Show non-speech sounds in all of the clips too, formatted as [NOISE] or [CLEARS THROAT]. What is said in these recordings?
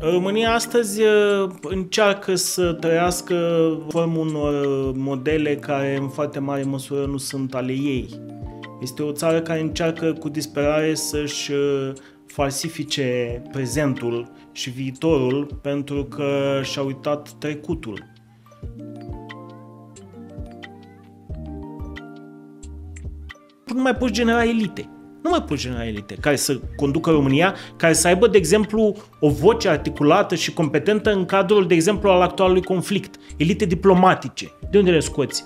România astăzi încearcă să trăiască form unor modele care în foarte mare măsură nu sunt ale ei. Este o țară care încearcă cu disperare să-și falsifice prezentul și viitorul pentru că și-a uitat trecutul. Nu mai poți genera elite nu mai pui generalite care să conducă România, care să aibă, de exemplu, o voce articulată și competentă în cadrul, de exemplu, al actualului conflict. Elite diplomatice. De unde le scoți?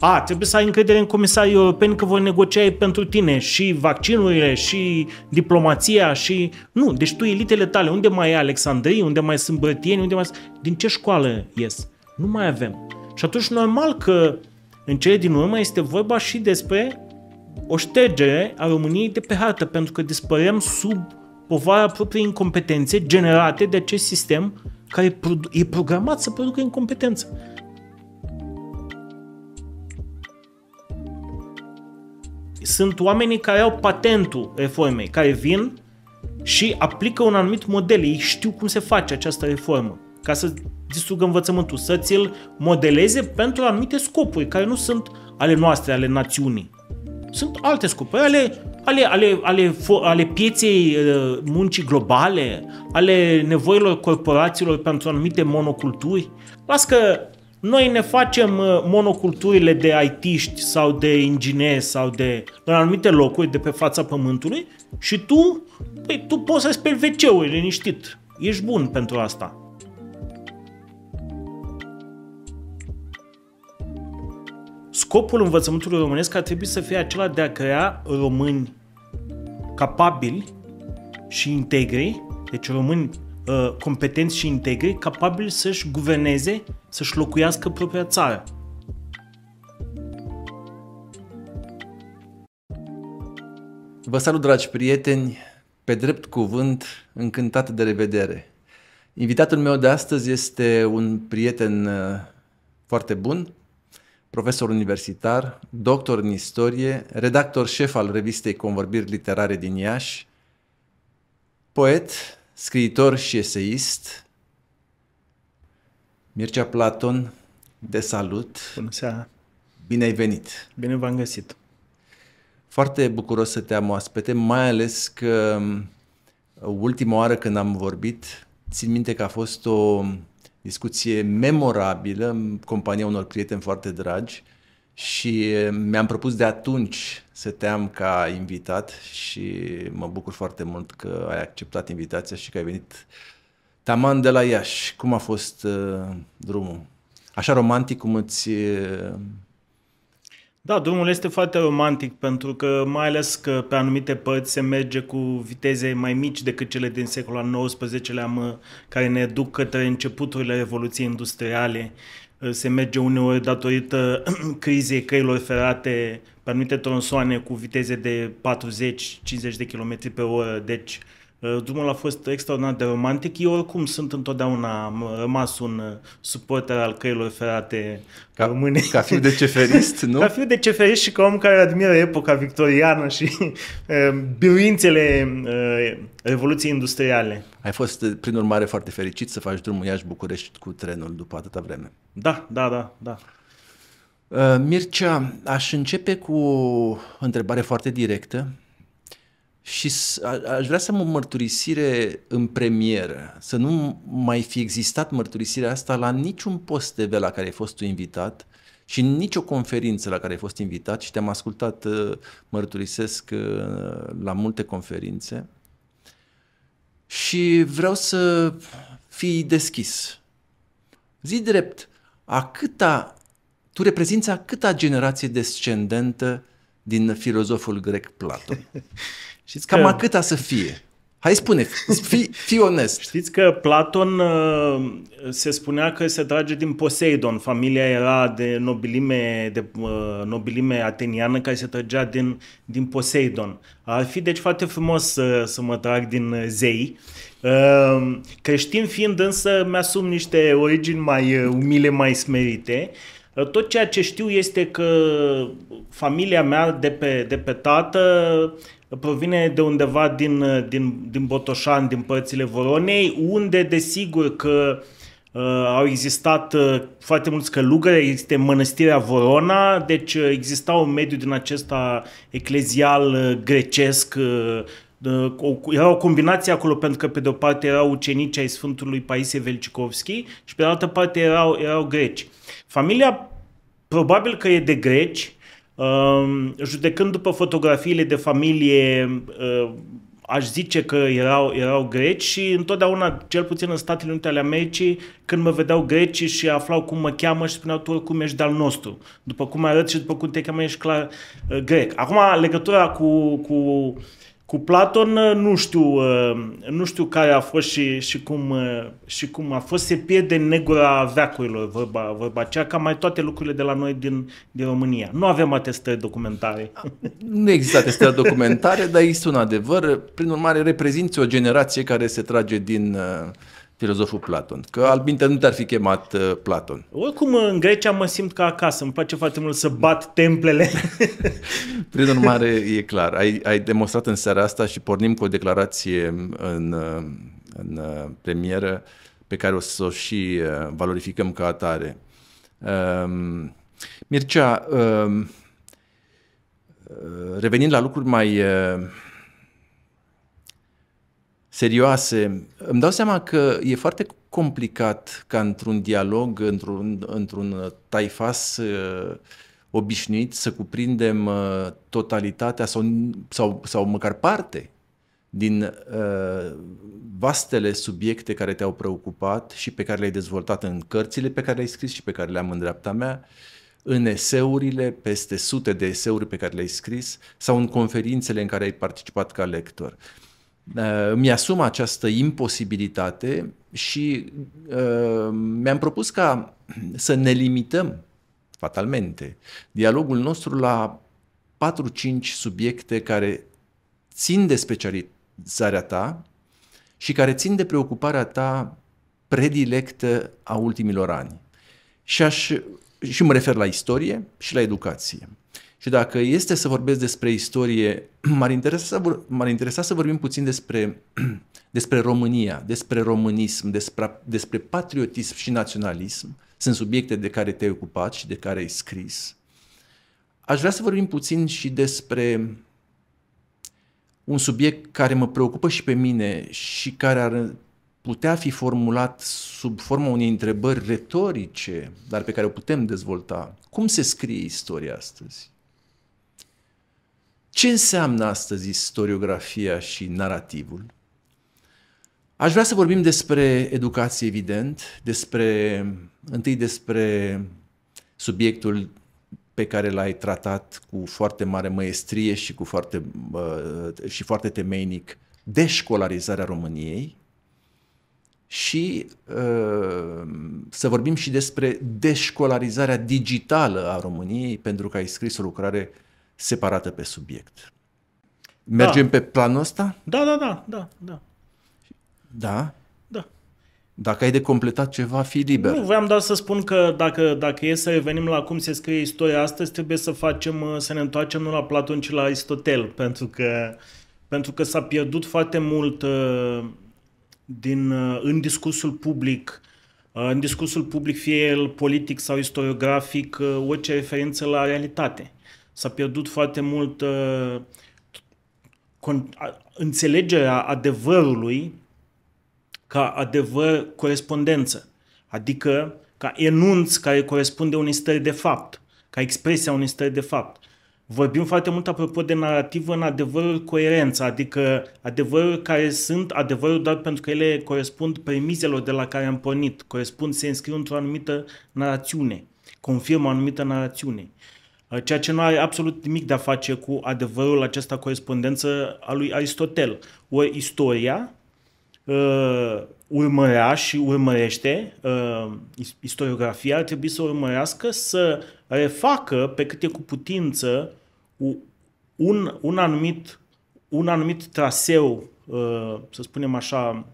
A, trebuie să ai încredere în comisarii europeni că vor negocia pentru tine și vaccinurile și diplomația și... Nu, deci tu elitele tale, unde mai e Alexandrii, unde mai sunt brătieni, unde mai... Din ce școală ies? Nu mai avem. Și atunci normal că în cele din urmă este vorba și despre o ștergere a României de pe hartă, pentru că dispărem sub povara propriei incompetențe generate de acest sistem care e programat să producă incompetență. Sunt oamenii care au patentul reformei, care vin și aplică un anumit model. Ei știu cum se face această reformă ca să distrugă învățământul, să ți-l modeleze pentru anumite scopuri care nu sunt ale noastre, ale națiunii. Sunt alte scopuri, păi ale, ale, ale, ale, ale pieței uh, muncii globale, ale nevoilor corporațiilor pentru anumite monoculturi. Las că noi ne facem uh, monoculturile de aitiști sau de ingineri sau de în anumite locuri de pe fața pământului și tu, păi, tu poți să speli wc-uri liniștit. Ești bun pentru asta. scopul învățământului românesc ar trebui să fie acela de a crea români capabili și integri, deci români uh, competenți și integri, capabili să-și guverneze, să-și locuiască propria țară. Vă salut, dragi prieteni, pe drept cuvânt, încântat de revedere. Invitatul meu de astăzi este un prieten uh, foarte bun, profesor universitar, doctor în istorie, redactor șef al revistei Convorbiri Literare din Iași, poet, scriitor și eseist. Mircea Platon, de salut! Bună seara! Bine ai venit! Bine v-am găsit! Foarte bucuros să te am oaspete, mai ales că um, ultima oară când am vorbit, țin minte că a fost o discuție memorabilă, în compania unor prieteni foarte dragi și mi-am propus de atunci să te am ca invitat și mă bucur foarte mult că ai acceptat invitația și că ai venit taman de la Iași. Cum a fost uh, drumul? Așa romantic cum îți uh, da, drumul este foarte romantic pentru că mai ales că pe anumite părți se merge cu viteze mai mici decât cele din secolul al XIX-lea care ne duc către începuturile Revoluției Industriale. Se merge uneori datorită [CLEARS THROAT] crizei căilor ferate pe anumite tronsoane cu viteze de 40-50 de km pe oră, deci Uh, drumul a fost extraordinar de romantic. Eu oricum sunt întotdeauna, am rămas un uh, suporter al căilor ferate ca, române. Ca fiu de ceferist, [LAUGHS] nu? Ca fiu de ceferist și ca om care admiră epoca victoriană și [LAUGHS] uh, biruințele uh, Revoluției Industriale. Ai fost, uh, prin urmare, foarte fericit să faci drumul Iași-București cu trenul după atâta vreme. Da, da, da, da. Uh, Mircea, aș începe cu o întrebare foarte directă și aș vrea să am o mărturisire în premieră, să nu mai fi existat mărturisirea asta la niciun post TV la care ai fost tu invitat și nicio conferință la care ai fost invitat și te-am ascultat, uh, mărturisesc, uh, la multe conferințe. Și vreau să fii deschis. Zi drept, a câta, tu reprezinți a câta generație descendentă din filozoful grec Platon? [LAUGHS] Știți cam că... câta să fie? Hai spune, fi, fi onest. Știți că Platon uh, se spunea că se trage din Poseidon. Familia era de nobilime, de uh, nobilime ateniană care se tragea din, din Poseidon. Ar fi deci foarte frumos să, să mă trag din uh, zei. Creștin fiind însă mi-asum niște origini mai umile, mai smerite. Tot ceea ce știu este că familia mea de pe, de pe tată provine de undeva din, din, din Botoșan, din părțile Voronei, unde desigur că uh, au existat uh, foarte mulți călugări, există mănăstirea Vorona, deci uh, exista un mediu din acesta eclezial uh, grecesc, uh, uh era o combinație acolo pentru că pe de o parte erau ucenici ai Sfântului Paisie Velcicovski și pe de altă parte erau, erau greci. Familia probabil că e de greci, judecând după fotografiile de familie, ă, aș zice că erau, erau greci și întotdeauna, cel puțin în Statele Unite ale Americii, când mă vedeau greci și aflau cum mă cheamă și spuneau tu cum ești de-al nostru. După cum arăt și după cum te cheamă, ești clar ă, grec. Acum, legătura cu, cu uh, cu Platon uh, nu știu, uh, nu știu care a fost și, și, cum, uh, și cum a fost, se pierde negura veacurilor vorba, vorba aceea, ca mai toate lucrurile de la noi din, din România. Nu avem atestări documentare. Nu există atestări documentare, dar există un adevăr. Prin urmare, reprezinți o generație care se trage din uh, filozoful Platon. Că albinte nu te-ar fi chemat uh, Platon. Oricum, în Grecia mă simt ca acasă. Îmi place foarte mult să bat templele. [LAUGHS] Prin urmare, e clar. Ai, ai demonstrat în seara asta și pornim cu o declarație în, uh, în uh, premieră pe care o să o și uh, valorificăm ca atare. Um, Mircea, um, revenind la lucruri mai... Uh, serioase. Îmi dau seama că e foarte complicat ca într-un dialog, într-un, într-un uh, taifas uh, obișnuit să cuprindem uh, totalitatea sau, sau, sau măcar parte din uh, vastele subiecte care te-au preocupat și pe care le-ai dezvoltat în cărțile pe care le-ai scris și pe care le-am în dreapta mea, în eseurile, peste sute de eseuri pe care le-ai scris sau în conferințele în care ai participat ca lector. Uh, îmi eh, asum această imposibilitate și uh, mi-am propus ca să ne limităm fatalmente dialogul nostru la 4-5 subiecte care țin de specializarea ta și care țin de preocuparea ta predilectă a ultimilor ani. Și, aș, și mă refer la istorie și la educație. Și dacă este să vorbesc despre istorie, [CLEARS THROAT] m-ar interesa să, vor, m-ar interesa să vorbim puțin despre, [CLEARS THROAT] despre România, despre românism, despre, despre patriotism și naționalism. Sunt subiecte de care te-ai ocupat și de care ai scris. Aș vrea să vorbim puțin și despre un subiect care mă preocupă și pe mine și care ar putea fi formulat sub forma unei întrebări retorice, dar pe care o putem dezvolta. Cum se scrie istoria astăzi? Ce înseamnă astăzi istoriografia și narativul? Aș vrea să vorbim despre educație, evident, despre, întâi despre subiectul pe care l-ai tratat cu foarte mare măestrie și, cu foarte, și foarte temeinic deșcolarizarea României și ă, să vorbim și despre deșcolarizarea digitală a României, pentru că ai scris o lucrare uh, separată pe subiect. Mergem da. pe planul ăsta? Da, da, da, da, da. Da? Da. Dacă ai de completat ceva, fi liber. Nu, voiam doar să spun că dacă, dacă e să revenim la cum se scrie istoria astăzi, trebuie să facem, uh, să ne întoarcem nu la Platon, ci la Aristotel, pentru că, pentru că s-a pierdut foarte mult uh, din, uh, în discursul public, în discursul public, fie el politic sau istoriografic, orice referință la realitate s-a pierdut foarte mult uh, înțelegerea adevărului ca adevăr corespondență, adică ca enunț care corespunde unei stări de fapt, ca expresia unei stări de fapt. Vorbim foarte mult apropo de narrativă în adevărul coerență, adică adevărul care sunt adevărul doar pentru că ele corespund premizelor de la care am pornit, corespund, se înscriu într-o anumită narațiune, confirmă o anumită narațiune. Uh, Uh, ceea ce nu are absolut nimic de a face cu adevărul acesta corespondență a lui Aristotel. Ori istoria uh, urmărea și urmărește, uh, istoriografia ar trebui să urmărească să refacă pe cât e cu putință un, un, anumit, un anumit traseu, să spunem așa,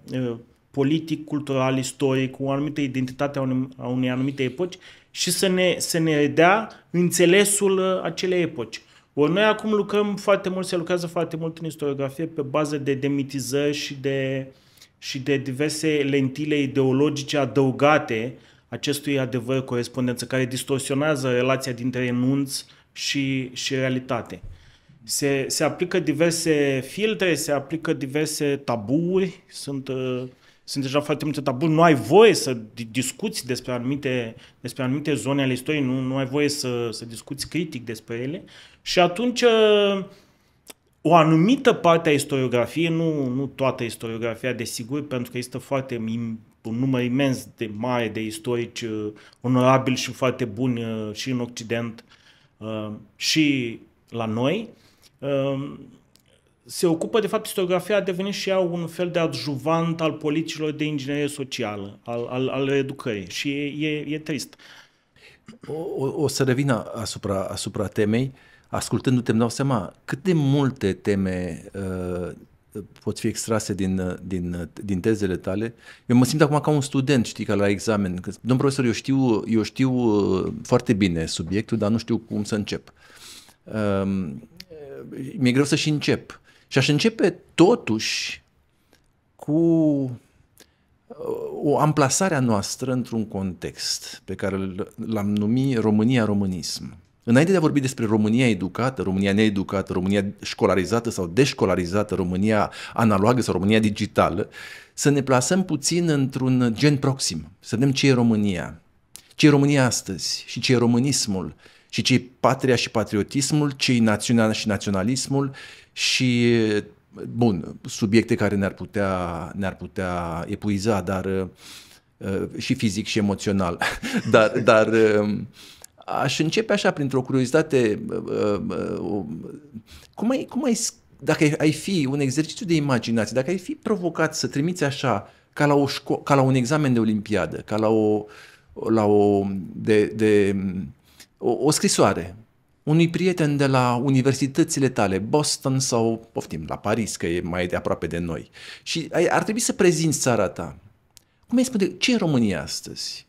politic, cultural, istoric, o anumită identitate a unei, a unei anumite epoci și să ne, să ne dea înțelesul uh, acelei epoci. Ori noi acum lucrăm foarte mult, se lucrează foarte mult în istoriografie pe bază de demitizări și de, și de diverse lentile ideologice adăugate acestui adevăr corespondență, care distorsionează relația dintre enunț și, și realitate. Se, se aplică diverse filtre, se aplică diverse taburi, sunt uh, sunt deja foarte multe tabu. nu ai voie să discuți despre anumite, despre anumite zone ale istoriei, nu, nu ai voie să, să discuți critic despre ele și atunci o anumită parte a istoriografiei, nu, nu toată istoriografia, desigur, pentru că există foarte un număr imens de mare de istorici uh, onorabili și foarte buni uh, și în Occident uh, și la noi, se ocupă, de fapt, istoriografia a devenit și ea un fel de adjuvant al politicilor de inginerie socială, al, al, al educării și e, e, e trist. O, o, o să revin asupra, asupra temei. Ascultându-te îmi dau seama cât de multe teme uh, pot fi extrase din, din, din tezele tale. Eu mă simt acum ca un student, știi, ca la examen. Că, domn profesor, eu știu, eu știu uh, foarte bine subiectul, dar nu știu cum să încep. Uh, um, mi-e greu să și încep. Și aș începe totuși cu uh, o amplasare a noastră într-un context pe care l-am numit România-Românism. Înainte de a vorbi despre România educată, România needucată, România școlarizată sau deșcolarizată, România analogă sau România digitală, să ne plasăm puțin într-un gen proxim, să vedem ce e România, ce e România astăzi și ce e românismul și ce e patria și patriotismul, ce e națiunea și naționalismul și bun, subiecte care ne-ar putea, ne-ar putea epuiza, dar uh, și fizic și emoțional, [LAUGHS] dar, dar um, aș începe așa printr-o curiozitate, uh, uh, cum ai, cum ai, dacă ai fi un exercițiu de imaginație, dacă ai fi provocat să trimiți așa, ca la, o șco- ca la un examen de olimpiadă, ca la o, la o, de, de, um, o, o scrisoare, unui prieten de la universitățile tale, Boston sau, poftim, la Paris, că e mai de aproape de noi. Și ar trebui să prezinți țara ta. Cum îi spune, ce e România astăzi?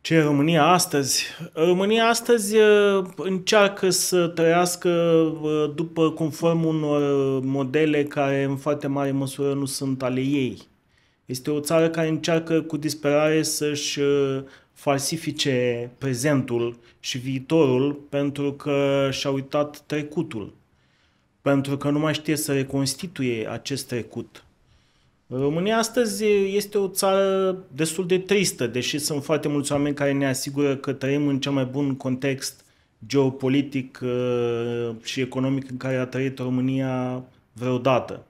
Ce e România astăzi? România astăzi uh, încearcă să trăiască uh, după conform unor uh, modele care în foarte mare măsură nu sunt ale ei. Este o țară care încearcă cu disperare să-și falsifice prezentul și viitorul pentru că și-a uitat trecutul, pentru că nu mai știe să reconstituie acest trecut. România astăzi este o țară destul de tristă, deși sunt foarte mulți oameni care ne asigură că trăim în cel mai bun context geopolitic uh, și economic în care a trăit România vreodată.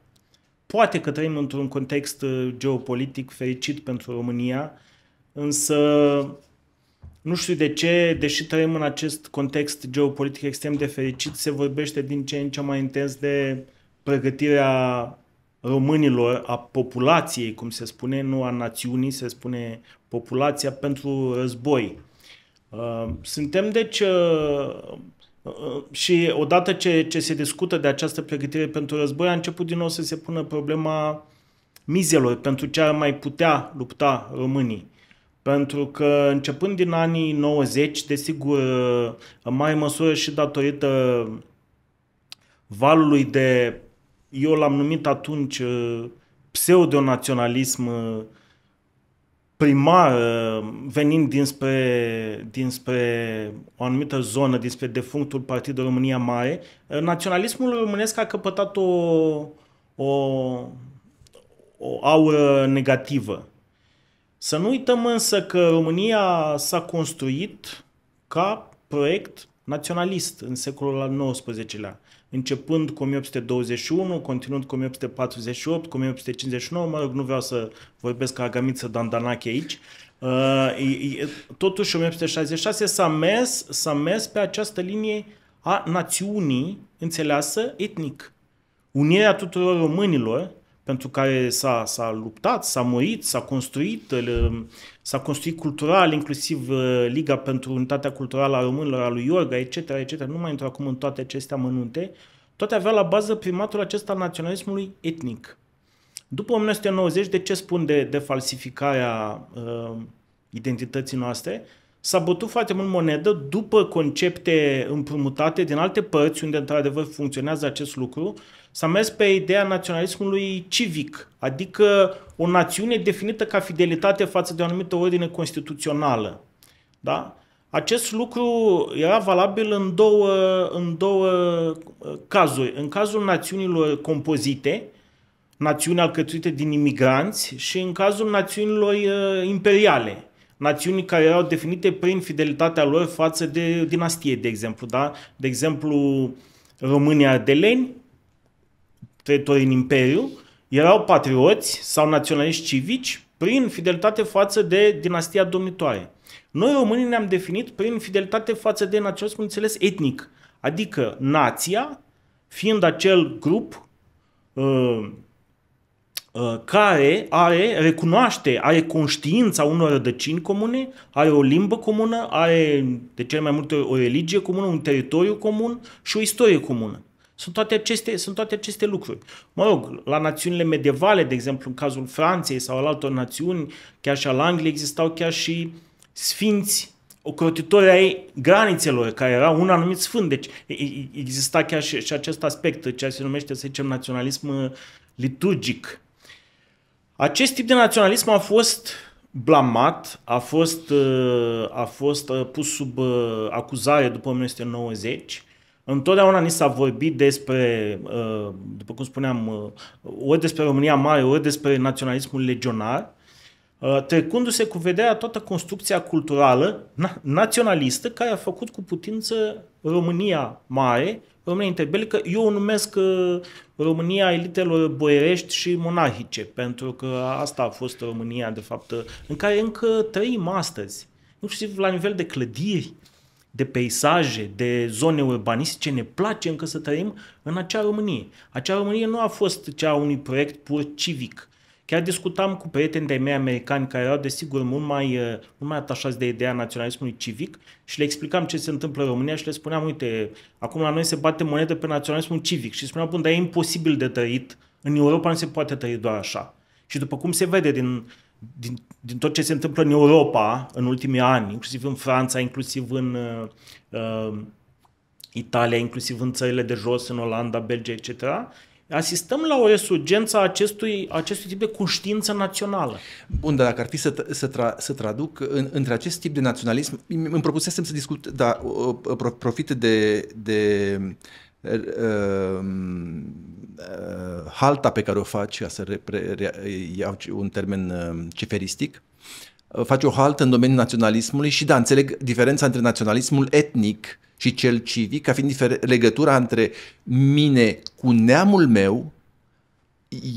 Poate că trăim într-un context uh, geopolitic fericit pentru România, însă nu știu de ce, deși trăim în acest context geopolitic extrem de fericit, se vorbește din ce în ce mai intens de pregătirea românilor, a populației, cum se spune, nu a națiunii, se spune populația pentru război. Uh, suntem, deci, uh, uh, și odată ce, ce se discută de această pregătire pentru război, a început din nou să se pună problema mizelor pentru ce ar mai putea lupta românii pentru că începând din anii 90, desigur, mai în măsură și datorită valului de, eu l-am numit atunci, uh, pseudonaționalism uh, primar uh, venind dinspre, dinspre o anumită zonă, dinspre defunctul Partidul de România Mare, naționalismul românesc a căpătat o, o, o aură negativă. Să nu uităm însă că România s-a construit ca proiect naționalist în secolul al XIX-lea, începând cu 1821, continuând cu 1848, cu 1859, mă rog, nu vreau să vorbesc ca agamiță dandanache aici, uh, totuși 1866 s-a mers, s-a mers pe această linie a națiunii înțeleasă etnic. Unirea tuturor românilor pentru care s-a, s-a luptat, s-a murit, s-a construit, um, s-a construit cultural, inclusiv uh, Liga pentru Unitatea Culturală a Românilor, a lui Iorga, etc., etc., nu mai intru acum în toate aceste amănunte, toate avea la bază primatul acesta al naționalismului etnic. După 1990, de ce spun de, de falsificarea uh, identității noastre? S-a bătut foarte mult monedă după concepte împrumutate din alte părți unde într-adevăr funcționează acest lucru să mers pe ideea naționalismului civic, adică o națiune definită ca fidelitate față de o anumită ordine constituțională. Da? Acest lucru era valabil în două, în două uh, cazuri. În cazul națiunilor compozite, națiuni alcătuite din imigranți, și în cazul națiunilor uh, imperiale, națiuni care erau definite prin fidelitatea lor față de dinastie, de exemplu. Da? De exemplu, de ardeleni trăitori în Imperiu erau patrioți sau naționaliști civici prin fidelitate față de dinastia domnitoare. Noi românii ne-am definit prin fidelitate față de naționalism înțeles etnic, adică nația fiind acel grup uh, uh, care are, recunoaște, are conștiința unor rădăcini comune, are o limbă comună, are de cel mai multe o religie comună, un teritoriu comun și o istorie comună. Sunt toate, aceste, sunt toate aceste lucruri. Mă rog, la națiunile medievale, de exemplu, în cazul Franței sau al altor națiuni, chiar și al Angliei, existau chiar și sfinți ocrotitori ai granițelor, care era un anumit sfânt. Deci exista chiar și, și acest aspect, ceea ce se numește, să zicem, naționalism uh, liturgic. Acest tip de naționalism a fost blamat, a fost, uh, a fost uh, pus sub acuzare după 1990 Întotdeauna ni s-a vorbit despre, uh, după cum spuneam, uh, ori despre România Mare, ori despre naționalismul legionar, uh, trecându-se cu vederea toată construcția culturală naționalistă care a făcut cu putință România Mare, România interbelică. Eu o numesc România elitelor boierești și monahice, pentru că asta a fost România, de fapt, în care încă trăim astăzi inclusiv la nivel de clădiri, de peisaje, de zone urbanistice, ne place încă să trăim în acea Românie. Acea Românie nu a fost cea unui proiect pur civic. Chiar discutam cu prieteni de-ai mei americani care erau, desigur, mult mai, uh, mult mai atașați de ideea naționalismului civic și le explicam ce se întâmplă în România și le spuneam, uite, acum la noi se bate monedă pe naționalismul civic și spuneam, bun, dar e imposibil de trăit. În Europa nu se poate trăi doar așa. Și după cum se vede din din, din tot ce se întâmplă în Europa în ultimii ani, inclusiv în Franța, inclusiv în uh, uh Italia, inclusiv în țările de jos, în Olanda, Belgia, etc., asistăm la o resurgență a acestui, acestui tip de conștiință națională. Bun, dar dacă ar fi să, să, tra, să traduc în, între acest tip de naționalism, îmi propusesem să discut, dar uh, uh, profit de, de Ehm, eh, halta pe care o faci, ca să repre, iau un termen ehm, ciferistic, eh, faci o haltă în domeniul naționalismului și da, înțeleg diferența între naționalismul etnic și cel civic, ca fiind difer- legătura între mine cu neamul meu,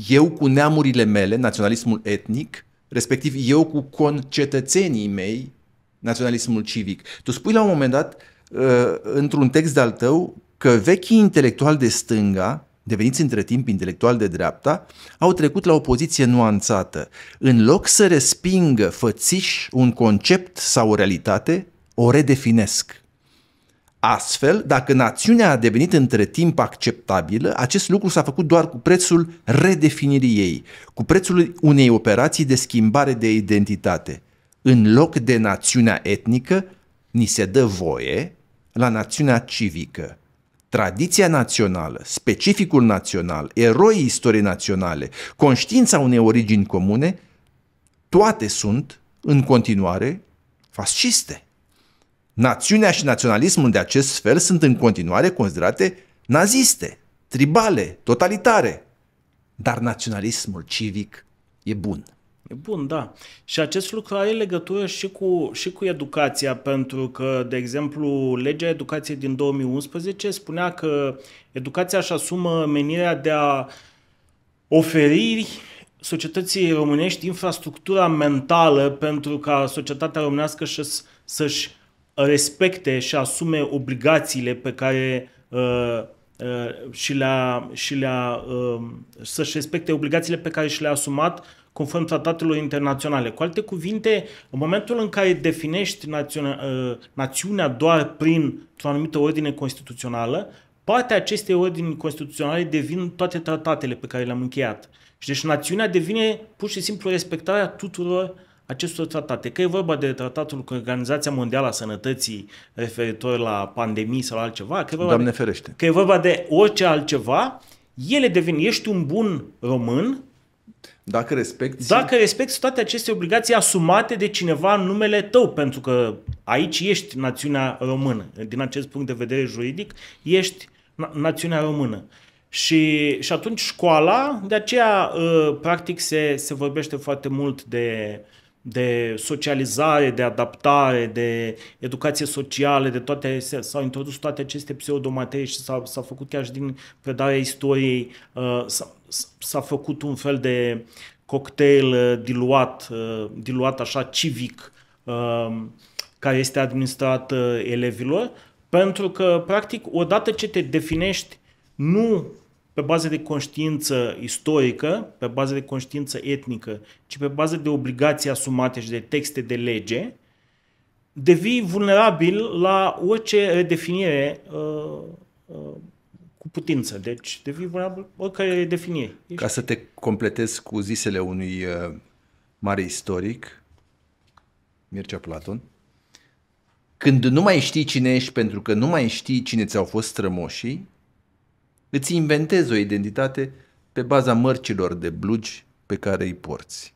eu cu neamurile mele, naționalismul etnic, respectiv eu cu concetățenii mei, naționalismul civic. Tu spui la un moment dat, eh, într-un text de-al tău, că vechii intelectuali de stânga, deveniți între timp intelectuali de dreapta, au trecut la o poziție nuanțată. În loc să respingă fățiși un concept sau o realitate, o redefinesc. Astfel, dacă națiunea a devenit între timp acceptabilă, acest lucru s-a făcut doar cu prețul redefinirii ei, cu prețul unei operații de schimbare de identitate. În loc de națiunea etnică, ni se dă voie la națiunea civică. Tradiția națională, specificul național, eroii istoriei naționale, conștiința unei origini comune, toate sunt, în continuare, fasciste. Națiunea și naționalismul de acest fel sunt în continuare considerate naziste, tribale, totalitare. Dar naționalismul civic e bun. Bun, da. Și acest lucru are legătură și cu, și cu educația, pentru că, de exemplu, legea educației din 2011 spunea că educația își asumă menirea de a oferi societății românești infrastructura mentală pentru ca societatea românească să-și, să respecte și asume obligațiile pe care uh, uh, și le-a, și le-a, uh, să-și respecte obligațiile pe care și le-a asumat conform tratatelor internaționale. Cu alte cuvinte, în momentul în care definești națiunea, ă, națiunea doar prin o anumită ordine constituțională, poate aceste ordini constituționale devin toate tratatele pe care le-am încheiat. Și deci națiunea devine pur și simplu respectarea tuturor acestor tratate. Că e vorba de tratatul cu Organizația Mondială a Sănătății referitor la pandemii sau altceva, că e vorba, Doamne ferește. De, că e vorba de orice altceva, ele devin, ești un bun român dacă respecti... Dacă respecti toate aceste obligații asumate de cineva în numele tău, pentru că aici ești națiunea română. Din acest punct de vedere juridic, ești na- națiunea română. Și, și atunci școala, de aceea ă, practic se, se vorbește foarte mult de, de socializare, de adaptare, de educație socială, de toate, s-au introdus toate aceste pseudomaterii și s au s-a făcut chiar și din predarea istoriei, ă, s s-a făcut un fel de cocktail uh, diluat, uh, diluat așa civic uh, care este administrat elevilor, pentru că, practic, odată ce te definești nu pe bază de conștiință istorică, pe bază de conștiință etnică, ci pe bază de obligații asumate și de texte de lege, devii vulnerabil la orice redefinire cu putință. Deci devii vulnerabil oricare definie. Ești. Ca să te completez cu zisele unui uh, mare istoric, Mircea Platon, când nu mai știi cine ești pentru că nu mai știi cine ți-au fost strămoșii, îți inventezi o identitate pe baza mărcilor de blugi pe care îi porți.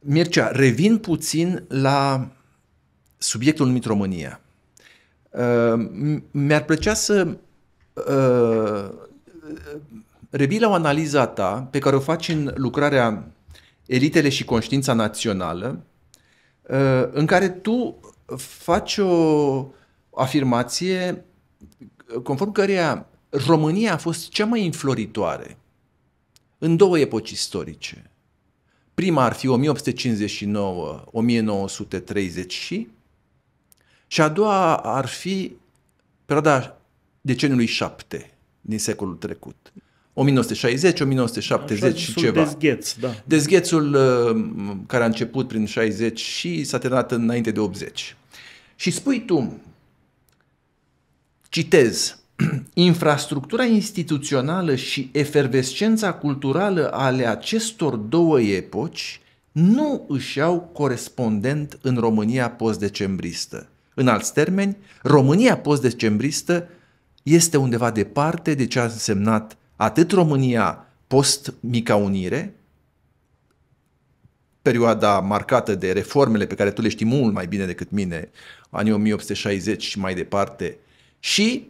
Mircea, revin puțin la subiectul numit România. Uh, mi-ar plăcea să uh, revii la o analiză ta pe care o faci în lucrarea Elitele și Conștiința Națională, uh, în care tu faci o afirmație conform căreia România a fost cea mai înfloritoare în două epoci istorice. Prima ar fi 1859-1930 și. Și a doua ar fi perioada deceniului 7 din secolul trecut. 1960, 1970 și ceva. Dezgheț, da. Dezghețul uh, care a început prin 60 și s-a terminat înainte de 80. Și spui tu, citez, [CLEARS THROAT] infrastructura instituțională și efervescența culturală ale acestor două epoci nu își au corespondent în România postdecembristă. În alți termeni, România postdecembristă este undeva departe de ce a însemnat atât România post-mica unire, perioada marcată de reformele pe care tu le știi mult mai bine decât mine, anii 1860 și mai departe, și,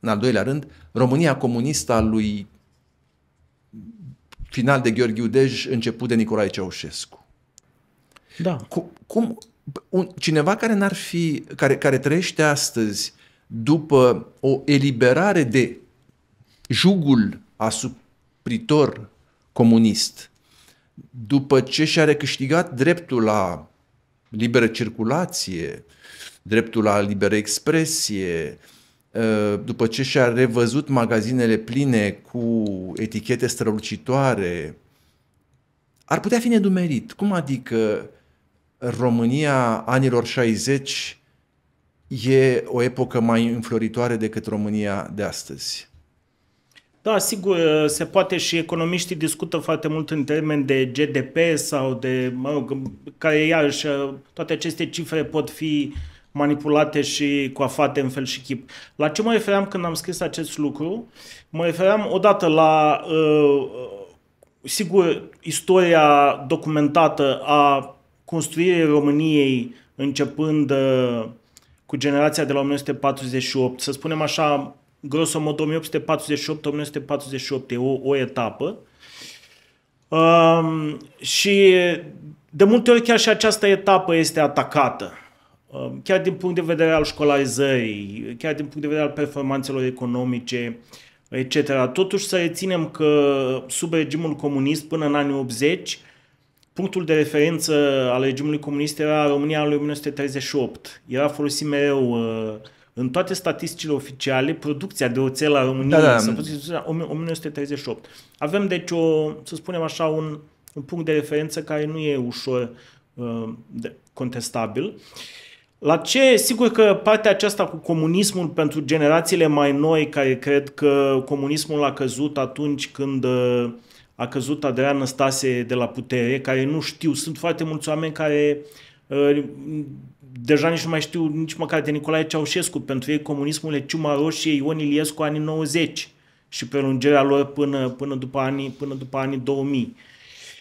în al doilea rând, România comunistă a lui final de Gheorghe Udej, început de Nicolae Ceaușescu. Da. Cum, cum, un, cineva care n-ar fi, care, care trăiește astăzi după o eliberare de jugul asupritor comunist, după ce și-a recâștigat dreptul la liberă circulație, dreptul la liberă expresie, ă, după ce și-a revăzut magazinele pline cu etichete strălucitoare, ar putea fi nedumerit. Cum adică România anilor 60 e o epocă mai înfloritoare decât România de astăzi. Da, sigur, se poate și economiștii discută foarte mult în termen de GDP sau de, mă rog, care iarăși toate aceste cifre pot fi manipulate și coafate în fel și chip. La ce mă refeream când am scris acest lucru? Mă refeream odată la, uh, sigur, istoria documentată a construirii României începând uh, cu generația de la 1948, să spunem așa, grosomod 1848-1948 e o, o etapă. Um, și de multe ori chiar și această etapă este atacată. Um, chiar din punct de vedere al școlarizării, chiar din punct de vedere al performanțelor economice, etc. Totuși să reținem că sub regimul comunist până în anii 80 Punctul de referință al regimului comunist era România în 1938. Era folosit mereu uh, în toate statisticile oficiale producția de oțel a României da, da. în 1938. Avem deci o, să spunem așa, un, un punct de referință care nu e ușor uh, contestabil. La ce, sigur că partea aceasta cu comunismul pentru generațiile mai noi care cred că comunismul a căzut atunci când uh, a căzut Adrian Năstase de la putere, care nu știu, sunt foarte mulți oameni care uh, deja nici nu mai știu nici măcar de Nicolae Ceaușescu, pentru ei comunismul e ciuma roșie, Ion Iliescu anii 90 și prelungerea lor până, până, după, anii, până după anii 2000.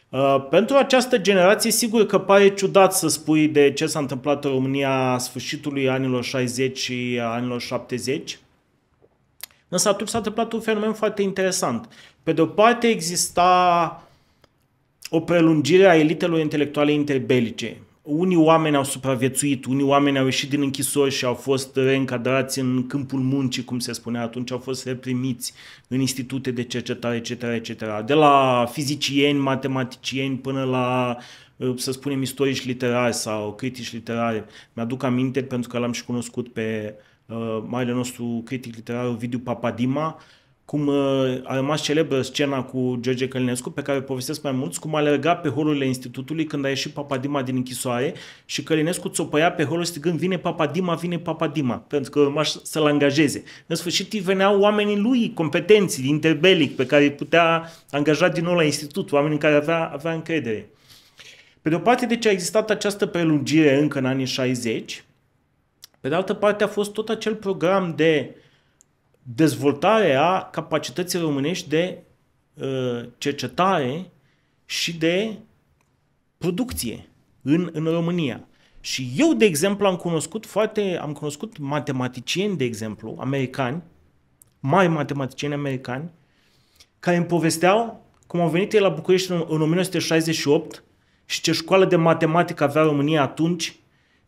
Uh, pentru această generație, sigur că pare ciudat să spui de ce s-a întâmplat în România a sfârșitului anilor 60 și anilor 70, Însă atunci s-a întâmplat un fenomen foarte interesant. Pe de o parte exista o prelungire a elitelor intelectuale interbelice. Unii oameni au supraviețuit, unii oameni au ieșit din închisori și au fost reîncadrați în câmpul muncii, cum se spunea atunci, au fost reprimiți în institute de cercetare, etc., etc. De la fizicieni, matematicieni până la să spunem, istorici literari sau critici literari. Mi-aduc aminte pentru că l-am și cunoscut pe Uh, mai marele nostru critic literar Ovidiu Papadima, cum uh, a rămas celebră scena cu George Călinescu, pe care o povestesc mai mulți, cum a alergat pe holurile institutului când a ieșit Papadima din închisoare și Călinescu țopăia pe holul strigând vine Papadima, vine Papadima, pentru că urma să-l angajeze. În sfârșit îi veneau oamenii lui, competenții, interbelic, pe care îi putea angaja din nou la institut, oameni în care avea, avea încredere. Pe de o parte, deci a existat această prelungire încă în anii 60, pe de altă parte a fost tot acel program de dezvoltare a capacității românești de uh, cercetare și de producție în, în România. Și eu, de exemplu, am cunoscut foarte, am cunoscut matematicieni, de exemplu, americani, mari matematicieni americani, care îmi povesteau cum au venit ei la București în, în 1968 și ce școală de matematică avea România atunci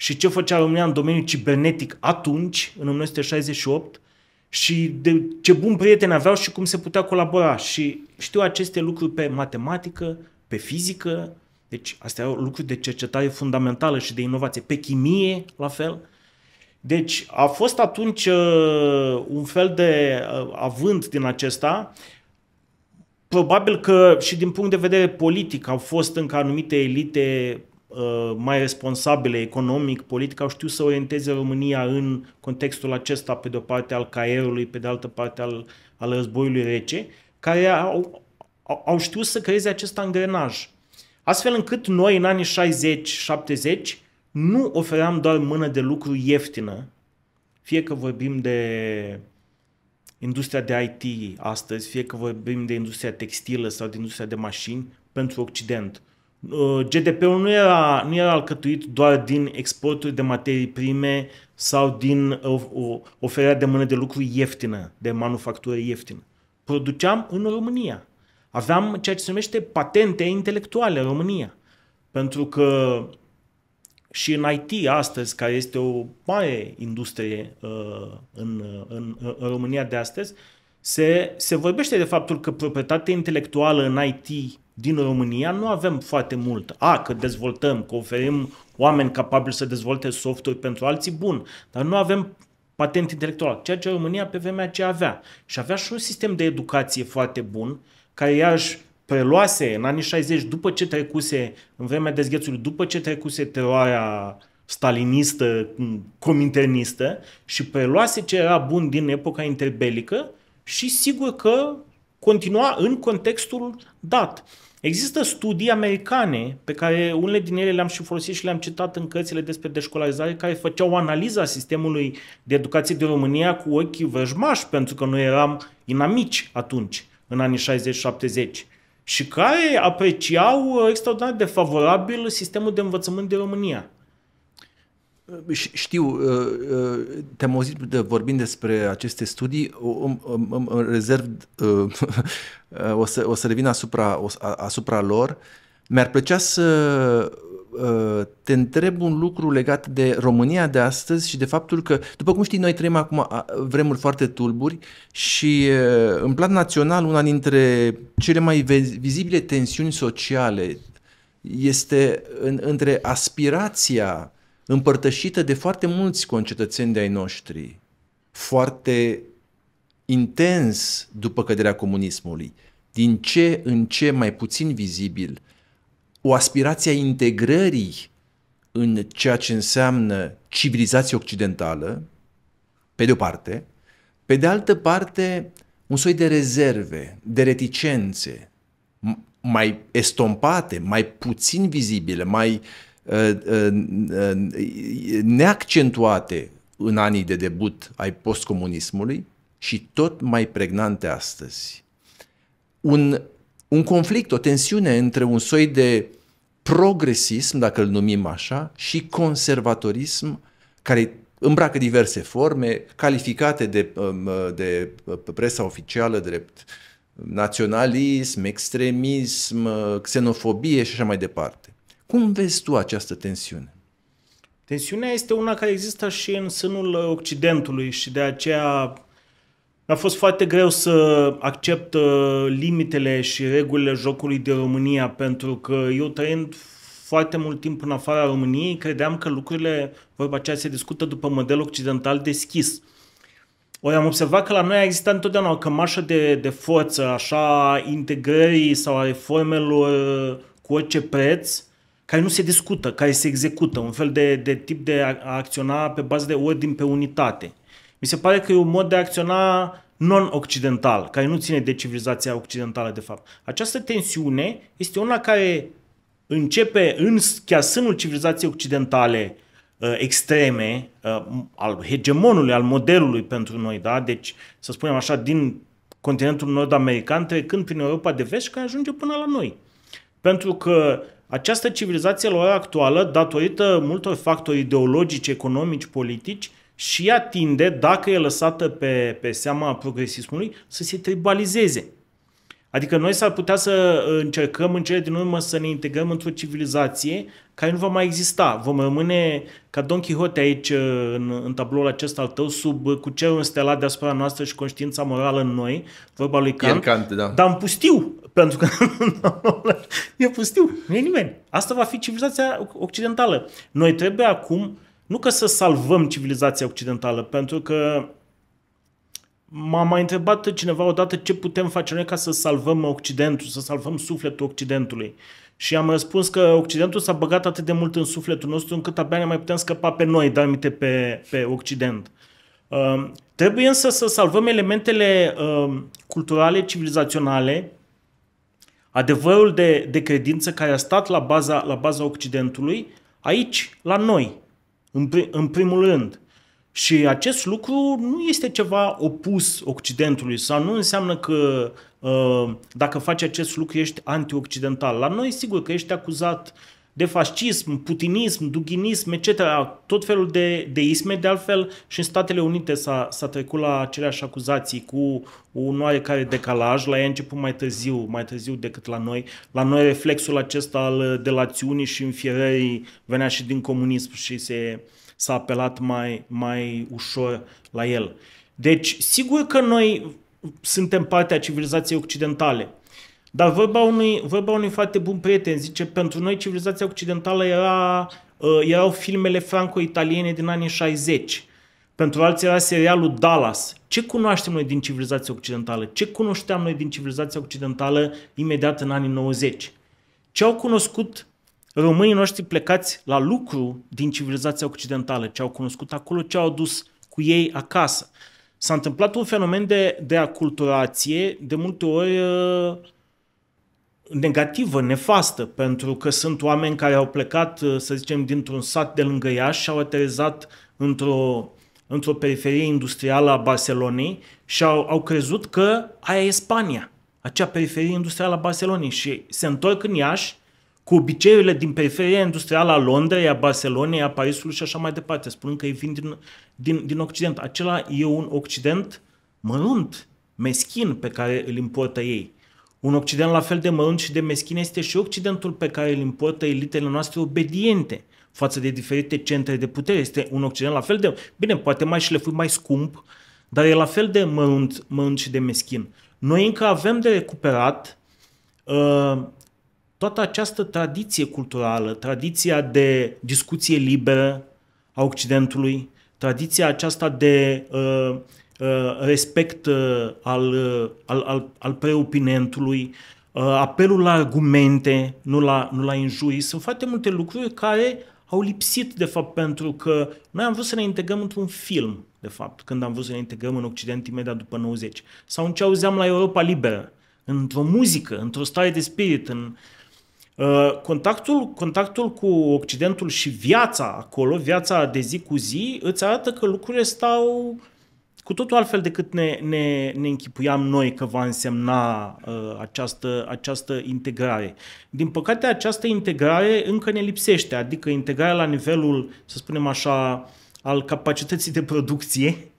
și ce făcea România în domeniul cibernetic atunci, în 1968, și de ce bun prieteni aveau și cum se putea colabora. Și știu aceste lucruri pe matematică, pe fizică, deci astea au lucruri de cercetare fundamentală și de inovație, pe chimie la fel. Deci a fost atunci uh, un fel de uh, avânt din acesta. Probabil că și din punct de vedere politic au fost încă anumite elite Uh, mai responsabile economic, politic, au știut să orienteze România în contextul acesta, pe de-o parte al caierului, pe de altă parte al, al războiului rece, care au, au, au știut să creeze acest angrenaj. Astfel încât noi în anii 60-70 nu ofeream doar mână de lucru ieftină, fie că vorbim de industria de IT astăzi, fie că vorbim de industria textilă sau de industria de mașini pentru Occident. Uh, GDP-ul nu era, nu era alcătuit doar din exporturi de materii prime sau din uh, oferirea de mână de lucru ieftină, de manufactură ieftină. Produceam în România. Aveam ceea ce se numește patente intelectuale în România. Pentru că și în IT astăzi, care este o mare industrie uh, în, în, în România de astăzi, se, se vorbește de faptul că proprietatea intelectuală în IT din România nu avem foarte mult. A, că dezvoltăm, că oferim oameni capabili să dezvolte softuri pentru alții, bun, dar nu avem patent intelectual, ceea ce România pe vremea aceea avea. Și avea și un sistem de educație foarte bun, care iarăși preluase în anii 60, după ce trecuse, în vremea dezghețului, după ce trecuse teroarea stalinistă, cominternistă și preluase ce era bun din epoca interbelică și sigur că continua în contextul dat. Există studii americane pe care unele din ele le-am și folosit și le-am citat în cărțile despre deșcolarizare care făceau o analiză a sistemului de educație din România cu ochii vrăjmași pentru că noi eram inamici atunci, în anii 60-70 și care apreciau uh, extraordinar de favorabil sistemul de învățământ din România. Uh, știu, uh, uh, te-am auzit vorbind despre aceste studii, îmi rezerv, [LAUGHS] o să, o să revin asupra, asupra lor. Mi-ar plăcea să te întreb un lucru legat de România de astăzi și de faptul că, după cum știi, noi trăim acum vremuri foarte tulburi și în plan național una dintre cele mai vizibile tensiuni sociale este în, între aspirația împărtășită de foarte mulți concetățeni de-ai noștri, foarte intens după căderea comunismului, din ce în ce mai puțin vizibil, o aspirație a integrării în ceea ce înseamnă civilizație occidentală, pe de o parte, pe de altă parte, un soi de rezerve, de reticențe mai estompate, mai puțin vizibile, mai uh, Uh, uh, uh, neaccentuate în anii de debut ai postcomunismului și tot mai pregnante astăzi. Un, un conflict, o tensiune între un soi de progresism, dacă îl numim așa, și conservatorism, care îmbracă diverse forme, calificate de, um, de presa oficială drept naționalism, extremism, xenofobie și așa mai departe. Cum vezi tu această tensiune? Tensiunea este una care există și în sânul Occidentului și de aceea a fost foarte greu să accept uh, limitele și regulile jocului de România, pentru că eu trăind foarte mult timp în afara României, credeam că lucrurile, vorba aceea, se discută după model occidental deschis. Ori am observat că la noi a existat întotdeauna o cămașă de, de forță, așa, integrării sau a reformelor uh, cu orice preț, care nu se discută, care se execută, un fel de, de tip de a, acționa pe bază de ordin pe unitate. Mi se pare că e un mod de a acționa non-occidental, care nu ține de civilizația occidentală, de fapt. Această tensiune este una care începe în chiar sânul civilizației occidentale uh, extreme, uh, al hegemonului, al modelului pentru noi, da? Deci, să spunem așa, din continentul nord-american, trecând prin Europa de vest, care ajunge până la noi. Pentru că această civilizație la ora actuală, datorită multor factori ideologici, economici, politici, și ea tinde, dacă e lăsată pe, pe seama progresismului, să se tribalizeze. Adică noi s-ar putea să uh, încercăm în cele din urmă să ne integrăm într-o civilizație care nu va mai exista. Vom rămâne ca Don Quixote aici uh, în, în tabloul acesta al tău, sub uh, cu cerul înstelat deasupra noastră și conștiința morală în noi, vorba lui Kant, Kant da. dar în pustiu, pentru că [LAUGHS] e pustiu, nu e nimeni. Asta va fi civilizația occidentală. Noi trebuie acum, nu că să salvăm civilizația occidentală, pentru că M-a mai întrebat cineva odată ce putem face noi ca să salvăm Occidentul, să salvăm sufletul Occidentului. Și am răspuns că Occidentul s-a băgat atât de mult în sufletul nostru încât abia ne mai putem scăpa pe noi, dar aminte pe, pe Occident. Uh, trebuie însă să salvăm elementele uh, culturale, civilizaționale, adevărul de, de credință care a stat la baza, la baza Occidentului, aici, la noi, în, pri, în primul rând. Și acest lucru nu este ceva opus Occidentului sau nu înseamnă că uh, dacă faci acest lucru ești antioccidental. La noi sigur că ești acuzat de fascism, putinism, duginism, etc. Tot felul de, de isme, de altfel și în Statele Unite s-a, s-a trecut la aceleași acuzații cu un oarecare decalaj, la a început mai târziu, mai târziu decât la noi. La noi reflexul acesta al delațiunii și înfierării venea și din comunism și se, uh, s-a apelat mai, mai ușor la el. Deci, sigur că noi suntem partea civilizației occidentale, dar vorba unui, vorba unui foarte bun prieten zice, pentru noi civilizația occidentală era, uh, erau filmele franco-italiene din anii 60. Pentru alții era serialul Dallas. Ce cunoaștem noi din civilizația occidentală? Ce cunoșteam noi din civilizația occidentală imediat în anii 90? Ce au cunoscut Românii noștri plecați la lucru din civilizația occidentală, ce au cunoscut acolo, ce au dus cu ei acasă. S-a întâmplat un fenomen de, de aculturație, de multe ori uh, negativă, nefastă, pentru că sunt oameni care au plecat, uh, să zicem, dintr-un sat de lângă Iași și au aterizat într-o, într-o periferie industrială a Barcelonei și au, au crezut că aia e Spania, acea periferie industrială a Barcelonei și se întorc în Iași cu obiceiurile din periferia industrială a Londrei, a Barcelonei, a Parisului și așa mai departe, spunând că ei vin din, din, din Occident. Acela e un Occident mărunt, meschin pe care îl importă ei. Un Occident la fel de mărunt și de meschin este și Occidentul pe care îl importă elitele noastre obediente față de diferite centre de putere. Este un Occident la fel de... Bine, poate mai și le fui mai scump, dar e la fel de mărunt, mărunt și de meschin. Noi încă avem de recuperat uh, toată această tradiție culturală, tradiția de discuție liberă a Occidentului, tradiția aceasta de uh, uh, respect uh, al, uh, al, al, al preopinentului, uh, apelul la argumente, nu la, nu la injurii, sunt foarte multe lucruri care au lipsit, de fapt, pentru că noi am vrut să ne integrăm într-un film, de fapt, când am vrut să ne integrăm în Occident imediat după 90, sau în ce auzeam la Europa Liberă, într-o muzică, într-o stare de spirit, în, uh, Uh, contactul, contactul cu Occidentul și viața acolo, viața de zi cu zi, îți arată că lucrurile stau cu totul altfel decât ne, ne, ne închipuiam noi că va însemna uh, această, această integrare. Din păcate, această integrare încă ne lipsește, adică integrarea la nivelul, să spunem așa, al capacității de producție,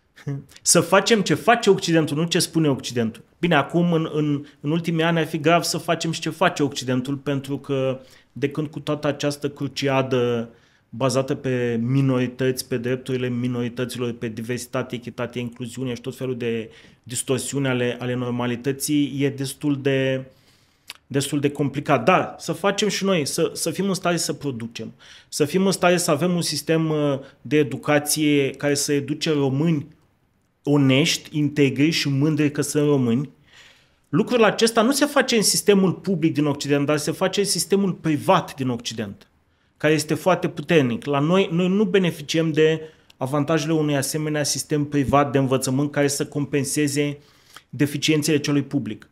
[LAUGHS] să facem ce face Occidentul, nu ce spune Occidentul. Bine, acum, în, în, în ultimii ani, ar fi grav să facem și ce face Occidentul, pentru că de când cu toată această cruciadă bazată pe minorități, pe drepturile minorităților, pe diversitate, echitate, incluziune și tot felul de distorsiuni ale, ale normalității, e destul de, destul de complicat. Dar să facem și noi, să, să fim în stare să producem, să fim în stare să avem un sistem uh, de educație care să educe români onești, integri și mândri că sunt români. Lucrul acesta nu se face în sistemul public din Occident, dar se face în sistemul privat din Occident, care este foarte puternic. La noi, noi nu beneficiem de avantajele unui asemenea sistem privat de învățământ care să compenseze deficiențele celui public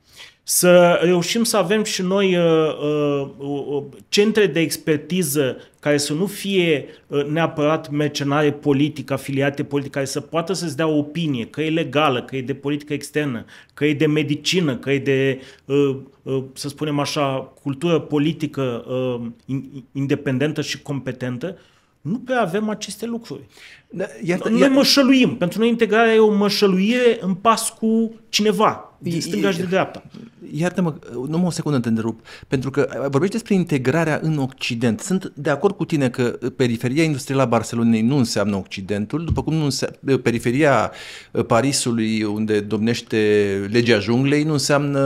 să reușim să avem și noi uh, uh, uh, centre de expertiză care să nu fie uh, neapărat mercenare politică, afiliate politice, care să poată să-ți dea o opinie, că e legală, că e de politică externă, că e de medicină, că e de, uh, uh, să spunem așa, cultură politică uh, independentă și competentă, nu prea avem aceste lucruri. Da, iată, noi iată. mășăluim. Pentru noi integrarea e o mășăluire în pas cu cineva de deci stânga și de dreapta. Iartă-mă, numai o secundă te întrerup, pentru că uh, vorbești despre integrarea în Occident. Sunt de acord cu tine că uh, periferia industrială a Barcelonei nu înseamnă Occidentul, după cum nu înseamnă, uh, periferia Parisului, unde domnește legea junglei, nu înseamnă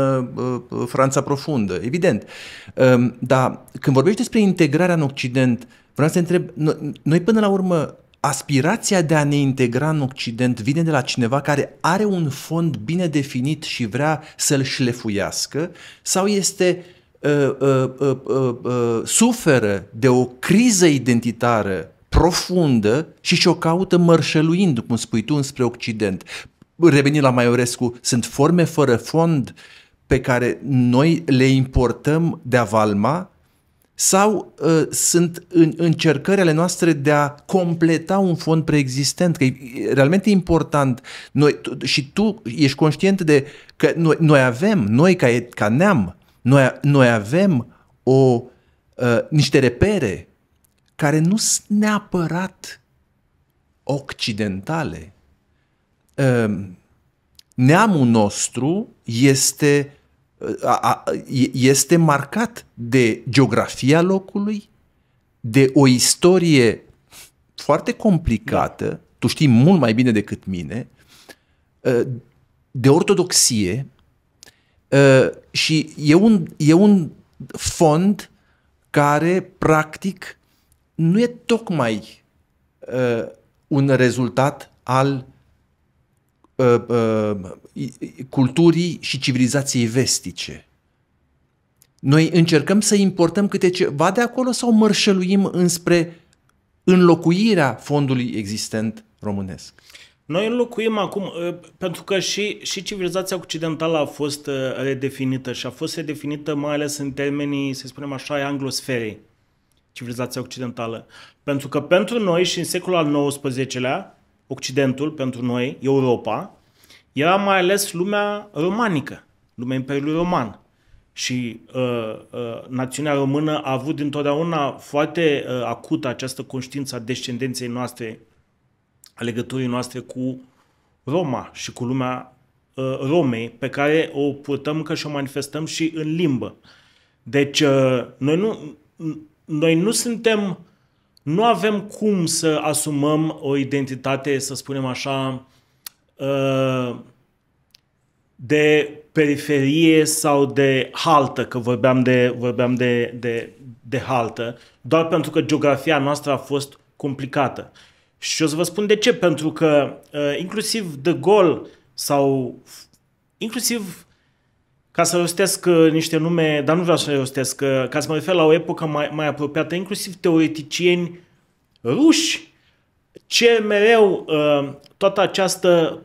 Franța profundă, evident. Um, dar când vorbești despre integrarea în Occident, vreau să te întreb, noi până la urmă aspirația de a ne integra în Occident vine de la cineva care are un fond bine definit și vrea să-l șlefuiască sau este uh, uh, uh, uh, uh suferă de o criză identitară profundă și și-o caută mărșăluind, cum spui tu, înspre Occident. Revenind la Maiorescu, sunt forme fără fond pe care noi le importăm de avalma sau uh, sunt în, încercări ale noastre de a completa un fond preexistent, că e realmente important. Noi, și tu ești conștient de că noi, noi avem, noi ca, ca neam, noi, noi avem o, uh, niște repere care nu sunt neapărat occidentale. Uh, neamul nostru este este marcat de geografia locului, de o istorie foarte complicată, da. tu știi mult mai bine decât mine, ă, de ortodoxie ă, și e un, e un fond care, practic, nu e tocmai ă, un rezultat al culturii și civilizației vestice. Noi încercăm să importăm câte ceva de acolo sau mărșăluim înspre înlocuirea fondului existent românesc? Noi înlocuim acum, ă, pentru că și, și civilizația occidentală a fost ă, redefinită și a fost redefinită mai ales în termenii, să spunem așa, anglosferei, civilizația occidentală. Pentru că pentru noi și în secolul al XIX-lea, Occidentul, pentru noi, Europa, era mai ales lumea romanică, lumea Imperiului Roman. Și uh, uh, națiunea română a avut întotdeauna foarte uh, acută această conștiință a descendenței noastre, a legăturii noastre cu Roma și cu lumea uh, Romei, pe care o purtăm că și o manifestăm și în limbă. Deci, uh, noi, nu, noi nu suntem, nu avem cum să asumăm o identitate, să spunem așa, Uh, de periferie sau de haltă, că vorbeam de, vorbeam de, de, de haltă, doar pentru că geografia noastră a fost complicată. Și o să vă spun de ce, pentru că uh, inclusiv de gol sau inclusiv ca să rostesc uh, niște nume, dar nu vreau să rostesc, ca să mă refer la o epocă mai, mai apropiată, inclusiv teoreticieni ruși ce mereu uh, toată această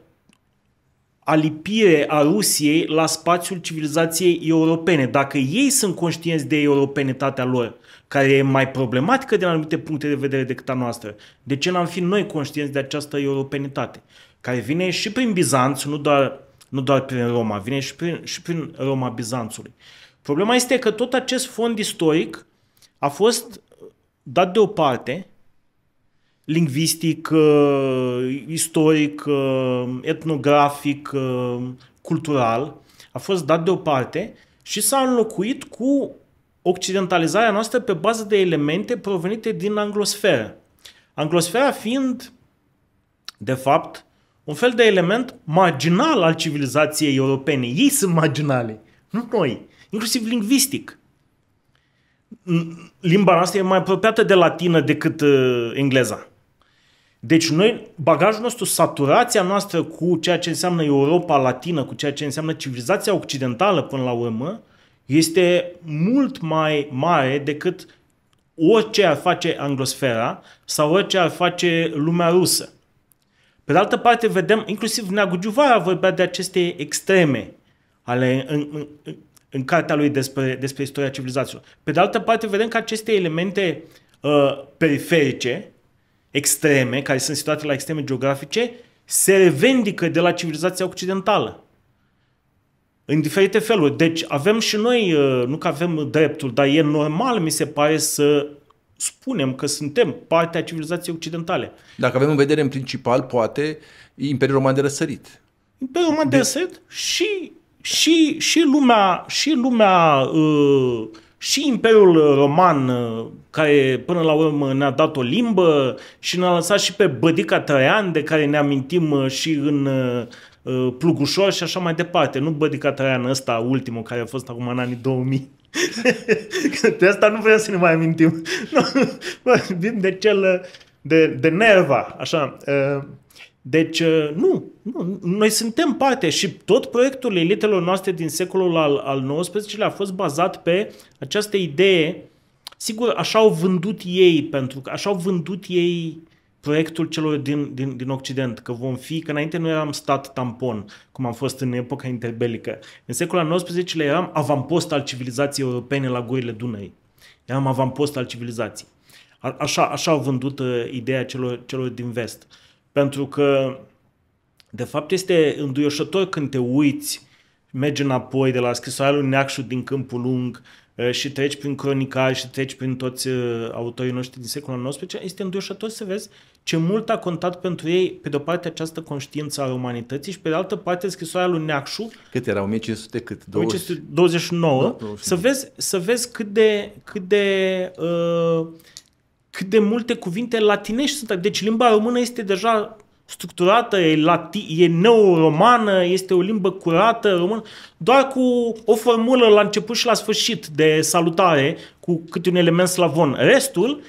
alipire a Rusiei la spațiul civilizației europene. Dacă ei sunt conștienți de europenitatea lor, care e mai problematică din anumite puncte de vedere decât a noastră, de ce n-am fi noi conștienți de această europenitate? Care vine și prin Bizanț, nu doar, nu doar prin Roma, vine și prin, și prin Roma Bizanțului. Problema este că tot acest fond istoric a fost dat deoparte lingvistic, uh, istoric, uh, etnografic, uh, cultural, a fost dat deoparte și s-a înlocuit cu occidentalizarea noastră pe bază de elemente provenite din anglosferă. Anglosfera fiind, de fapt, un fel de element marginal al civilizației europene. Ei sunt marginale, nu noi, inclusiv lingvistic. Limba noastră e mai apropiată de latină decât uh, engleza. Deci noi, bagajul nostru, saturația noastră cu ceea ce înseamnă Europa Latină, cu ceea ce înseamnă civilizația occidentală până la urmă, este mult mai mare decât orice ar face anglosfera sau orice ar face lumea rusă. Pe de altă parte, vedem, inclusiv Neagu Giuvara vorbea de aceste extreme ale, în, în, în cartea lui despre, despre istoria civilizațiilor. Pe de altă parte, vedem că aceste elemente uh, periferice, extreme, care sunt situate la extreme geografice, se revendică de la civilizația occidentală. În diferite feluri. Deci avem și noi, uh, nu că avem dreptul, dar e normal, mi se pare, să spunem că suntem parte a civilizației occidentale. Dacă avem în vedere în principal, poate, Imperiul Roman de Răsărit. Imperiul Roman de, de Răsărit și, și, și lumea, și lumea uh, și Imperiul Roman, uh, care până la urmă ne-a dat o limbă și ne-a lăsat și pe Bădica Traian, de care ne amintim uh, și în uh, Plugușor și așa mai departe. Nu Bădica Traian ăsta ultimul care a fost acum în anii 2000. [LAUGHS] de asta nu vreau să ne mai amintim. [LAUGHS] Vorbim de cel de, de Nerva, așa. Deci, uh, nu, nu, noi suntem parte și tot proiectul elitelor noastre din secolul al, al XIX-lea a fost bazat pe această idee. Sigur, așa au vândut ei, pentru că așa au vândut ei proiectul celor din, din, din Occident, că vom fi, că înainte nu eram stat tampon, cum am fost în epoca interbelică. În secolul al XIX-lea eram avampost al civilizației europene la gurile Dunării. Eram avampost al civilizației. A, așa, așa au vândut uh, ideea celor, celor din vest. Uh, pentru că, de fapt, este înduioșător când te uiți, mergi înapoi de la scrisoarea lui Neacșu din Câmpul Lung și treci prin cronicari și treci prin toți autorii noștri din secolul XIX, este înduioșător să vezi ce mult a contat pentru ei, pe de-o parte, această conștiință a umanității și, pe de altă parte, scrisoarea lui Neacșu. Cât era? 1500 cât? 1529. 29. Da, să, vezi, să vezi cât de, cât de uh, cât de multe cuvinte latinești sunt. Deci limba română este deja structurată, e, lati- e neoromană, este o limbă curată română, doar cu o formulă la început și la sfârșit de salutare, cu câte un element slavon. Restul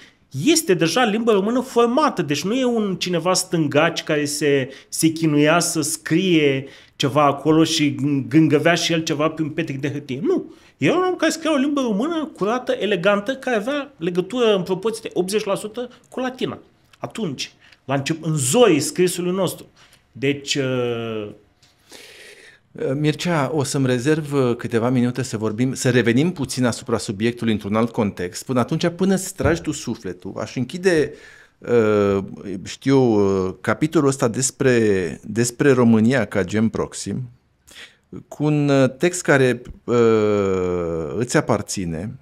este deja limba română formată, deci nu e un cineva stângaci care se, se chinuia să scrie ceva acolo și gângăvea și el ceva pe un petic de hârtie. Nu, era un om care scria o limbă română curată, elegantă, care avea legătură în proporție de 80% cu latina. Atunci, la încep, în zorii scrisului nostru. Deci... Uh, uh, Mircea, o să-mi rezerv uh, câteva minute să vorbim, să revenim puțin asupra subiectului într-un alt context. Până atunci, până îți tragi tu sufletul, aș închide știu, capitolul ăsta despre, despre România ca gen proxim, cu un uh, text care uh, îți aparține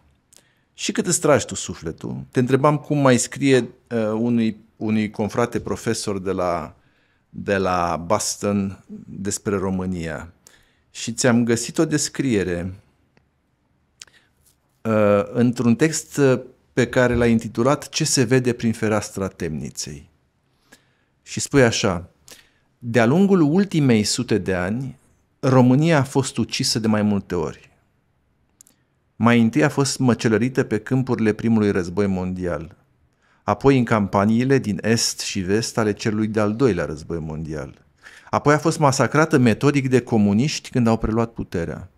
și cât îți tragi tu sufletul. Te întrebam cum mai scrie uh, unui, unui confrate profesor de la, de la Boston despre România și ți-am găsit o descriere uh, într-un text uh, pe care l a intitulat Ce se vede prin fereastra temniței. Și spui așa, de-a lungul ultimei sute de ani, România a fost ucisă de mai multe ori. Mai întâi a fost măcelărită pe câmpurile primului război mondial, apoi în campaniile din est și vest ale celui de-al doilea război mondial. Apoi a fost masacrată metodic de comuniști când au preluat puterea.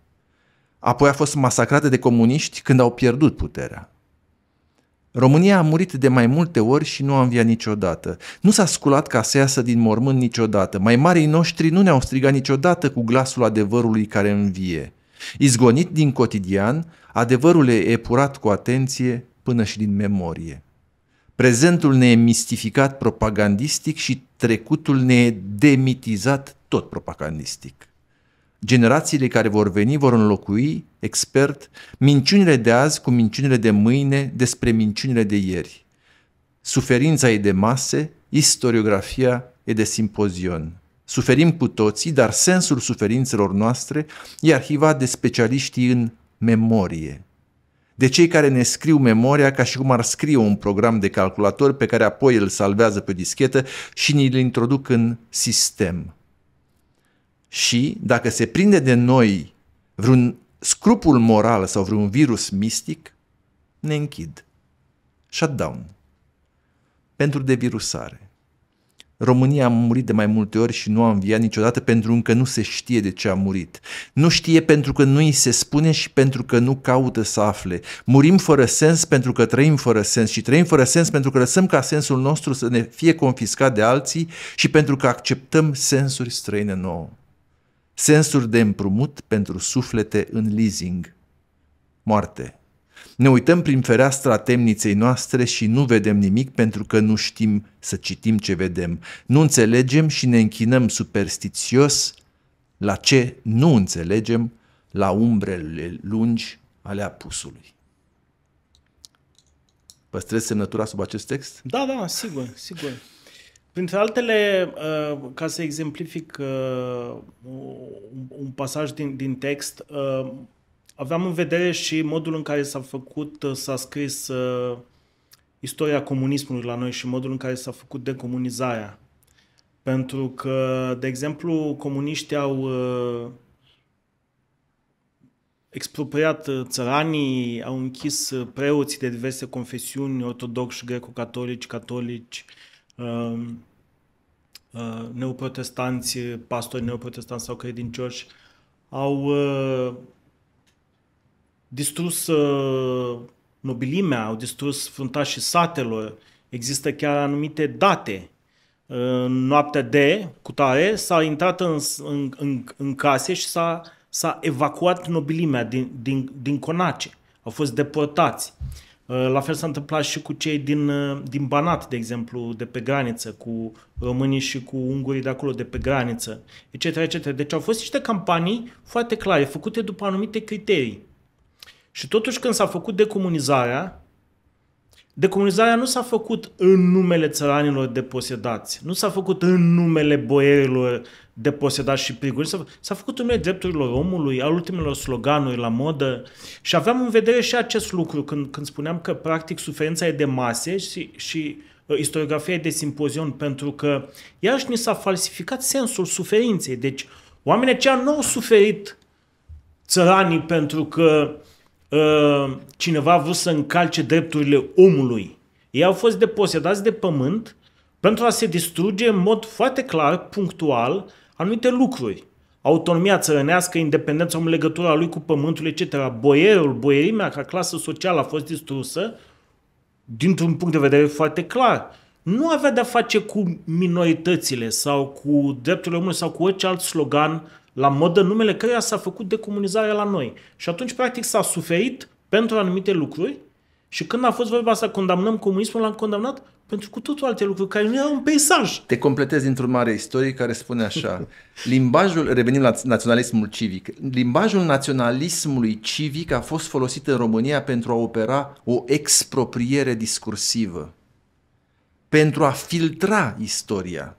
Apoi a fost masacrată de comuniști când au pierdut puterea. România a murit de mai multe ori și nu a înviat niciodată. Nu s-a sculat ca să iasă din mormânt niciodată. Mai marii noștri nu ne-au strigat niciodată cu glasul adevărului care învie. Izgonit din cotidian, adevărul e epurat cu atenție până și din memorie. Prezentul ne e mistificat propagandistic și trecutul ne e demitizat tot propagandistic. Generațiile care vor veni vor înlocui, expert, minciunile de azi cu minciunile de mâine despre minciunile de ieri. Suferința e de mase, istoriografia e de simpozion. Suferim cu toții, dar sensul suferințelor noastre e arhivat de specialiștii în memorie. De cei care ne scriu memoria ca și cum ar scrie un program de calculator pe care apoi îl salvează pe dischetă și ni-l introduc în sistem și dacă se prinde de noi vreun scrupul moral sau vreun virus mistic, ne închid. Shutdown. Pentru devirusare. România a murit de mai multe ori și nu a înviat niciodată pentru că nu se știe de ce a murit. Nu știe pentru că nu îi se spune și pentru că nu caută să afle. Murim fără sens pentru că trăim fără sens și trăim fără sens pentru că lăsăm ca sensul nostru să ne fie confiscat de alții și pentru că acceptăm sensuri străine nouă sensuri de împrumut pentru suflete în leasing. Moarte. Ne uităm prin fereastra temniței noastre și nu vedem nimic pentru că nu știm să citim ce vedem. Nu înțelegem și ne închinăm superstițios la ce nu înțelegem, la umbrele lungi ale apusului. Păstrezi semnătura sub acest text? Da, da, sigur, sigur. Printre altele, uh, ca să exemplific uh, un pasaj din, din text, uh, aveam în vedere și modul în care s-a făcut, s-a scris istoria comunismului la noi și modul în care s-a făcut decomunizarea. Pentru că, de exemplu, comuniștii au expropriat țăranii, au închis preoții de diverse confesiuni, ortodoxi, greco-catolici, catolici, catolici Ehm, eh, neoprotestanți, pastori neoprotestanți sau credincioși, au eh, distrus eh, nobilimea, au distrus fruntașii satelor. Există chiar anumite date. În noaptea de cutare s-a intrat în, în, în, în case și s-a, s-a evacuat nobilimea din, din, din conace. Au fost deportați. Uh, Uh, la fel s-a întâmplat și cu cei din, uh, din Banat, de exemplu, de pe graniță, cu românii și cu ungurii de acolo, de pe graniță, etc. etc. Deci au fost niște campanii foarte clare, făcute după anumite criterii. Și totuși când s-a făcut decomunizarea, decomunizarea nu s-a făcut în numele țăranilor deposedați, nu s-a făcut în numele boierilor posedat și priguri. S-a, s-a făcut un drepturilor omului, al ultimelor sloganuri la modă și aveam în vedere și acest lucru când, când spuneam că practic suferința e de mase și, și uh, istoriografia e de simpozion pentru că iarăși ni s-a falsificat sensul suferinței. Deci oamenii aceia nu au suferit țăranii pentru că uh, cineva a vrut să încalce drepturile omului. Ei au fost deposedați de pământ pentru a se distruge în mod foarte clar, punctual, anumite lucruri. Autonomia țărănească, independența în legătura lui cu pământul, etc. Boierul, boierimea ca clasă socială a fost distrusă dintr-un punct de vedere foarte clar. Nu avea de-a face cu minoritățile sau cu drepturile omului sau cu orice alt slogan la modă numele căreia s-a făcut decomunizarea la noi. Și atunci, practic, s-a suferit pentru anumite lucruri și când a fost vorba să condamnăm comunismul, l-am condamnat pentru cu totul alte lucruri, care nu erau un peisaj. Te completezi într-un mare istorie care spune așa, limbajul, revenim la naționalismul civic, limbajul naționalismului civic a fost folosit în România pentru a opera o expropriere discursivă, pentru a filtra istoria.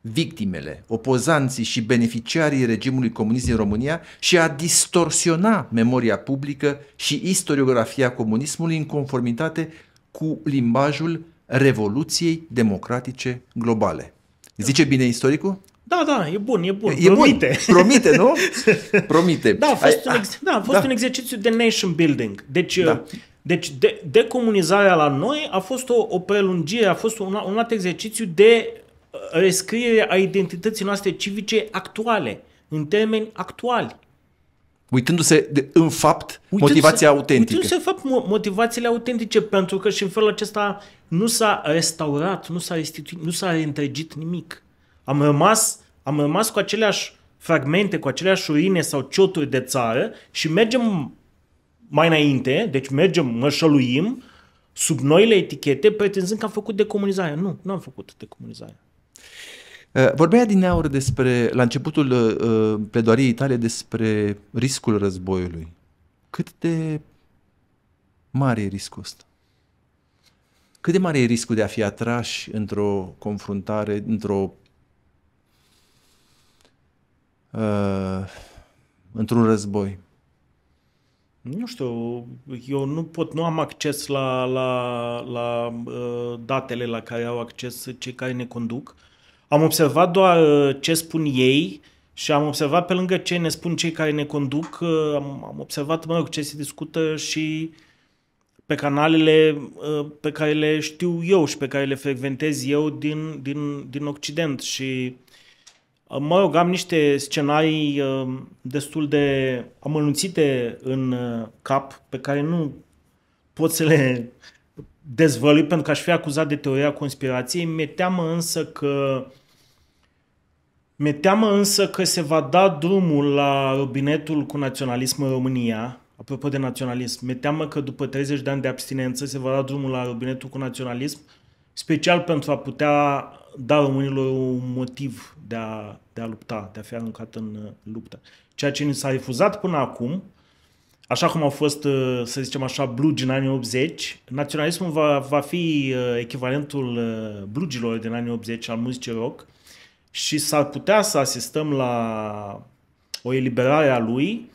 Victimele, opozanții și beneficiarii regimului comunist din România și a distorsiona memoria publică și istoriografia comunismului în conformitate cu limbajul Revoluției Democratice Globale. Zice da. bine istoricul? Da, da, e bun, e bun. E Promite. Bun. Promite, nu? [LAUGHS] Promite. Da, a fost, Ai, un, ex- da, a fost da. un exercițiu de nation building. Deci, da. Uh, deci de, decomunizarea la noi a fost o, o prelungire, a fost un, un alt exercițiu de uh, rescriere a identității noastre civice actuale, în termeni actuali. Uitându-se de, în fapt uitându motivația autentică. Uitându-se în fapt motivațiile autentice, pentru că și în felul acesta nu s-a restaurat, nu s-a restituit, nu s-a reîntregit nimic. Am rămas, am rămas cu aceleași fragmente, cu aceleași urine sau cioturi de țară și mergem mai înainte, deci mergem, mășăluim, sub noile etichete, pretenzând că am făcut decomunizarea. Nu, nu am făcut decomunizarea. Uh, vorbea din aur despre, la începutul uh, uh, pledoariei tale, despre riscul războiului. Cât de mare e riscul ăsta? Cât de mare e riscul de a fi atrași într-o confruntare, într-o uh, într-un război? Nu știu, eu nu pot, nu am acces la, la, la uh, datele la care au acces cei care ne conduc. Uh, am observat doar uh, ce spun ei și am observat pe lângă ce ne spun cei care ne conduc, uh, am, am observat, mă rog, ce se discută și pe canalele uh, pe care le știu eu și pe care le frecventez eu din, din, din Occident și mă rog, am niște scenarii destul de amănunțite în cap pe care nu pot să le dezvălui pentru că aș fi acuzat de teoria conspirației. Mi-e teamă însă că mi-e teamă însă că se va da drumul la robinetul cu naționalism în România, apropo de naționalism. Mi-e teamă că după 30 de ani de abstinență se va da drumul la robinetul cu naționalism, special pentru a putea da românilor un motiv de a, de a lupta, de a fi aruncat în uh, luptă. Ceea ce ni s-a refuzat până acum, așa cum au fost, uh, să zicem așa, blugi în anii 80, naționalismul va, va fi uh, echivalentul blugilor din anii 80 al muzicii rock, și s-ar putea să asistăm la o eliberare a lui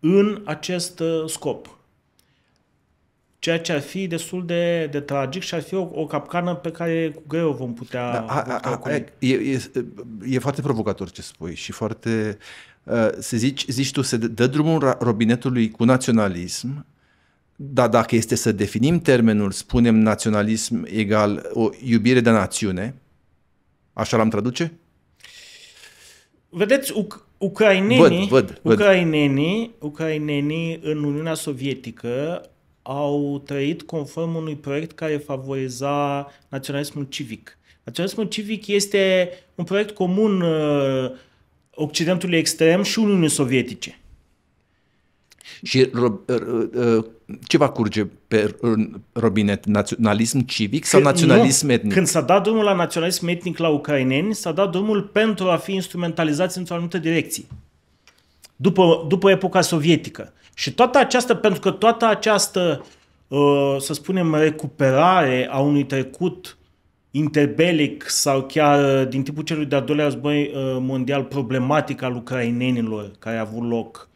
în acest uh, scop. Ceea ce ar fi destul de, de tragic și ar fi o, o capcană pe care cu greu vom putea. Da, a, a, a, e, e, e foarte provocator ce spui și foarte. Uh, se zici, zici tu, se dă drumul robinetului cu naționalism, dar dacă este să definim termenul, spunem naționalism egal o iubire de națiune, așa l-am traduce? Vedeți, uc- ucrainenii, văd, văd, văd. ucrainenii, ucrainenii în Uniunea Sovietică au trăit conform unui proiect care favoriza naționalismul civic. Naționalismul civic este un proiect comun uh, Occidentului extrem și Uniunii Sovietice. Și uh, uh, uh ce va curge pe robinet? Naționalism civic sau naționalism nu. etnic? Când s-a dat drumul la naționalism etnic la ucraineni, s-a dat drumul pentru a fi instrumentalizați într-o anumită direcție. După, după epoca sovietică. Și toată această, pentru că toată această, uh, să spunem, recuperare a unui trecut interbelic sau chiar uh, din timpul celui de-al doilea război uh, mondial problematic al ucrainenilor care a avut loc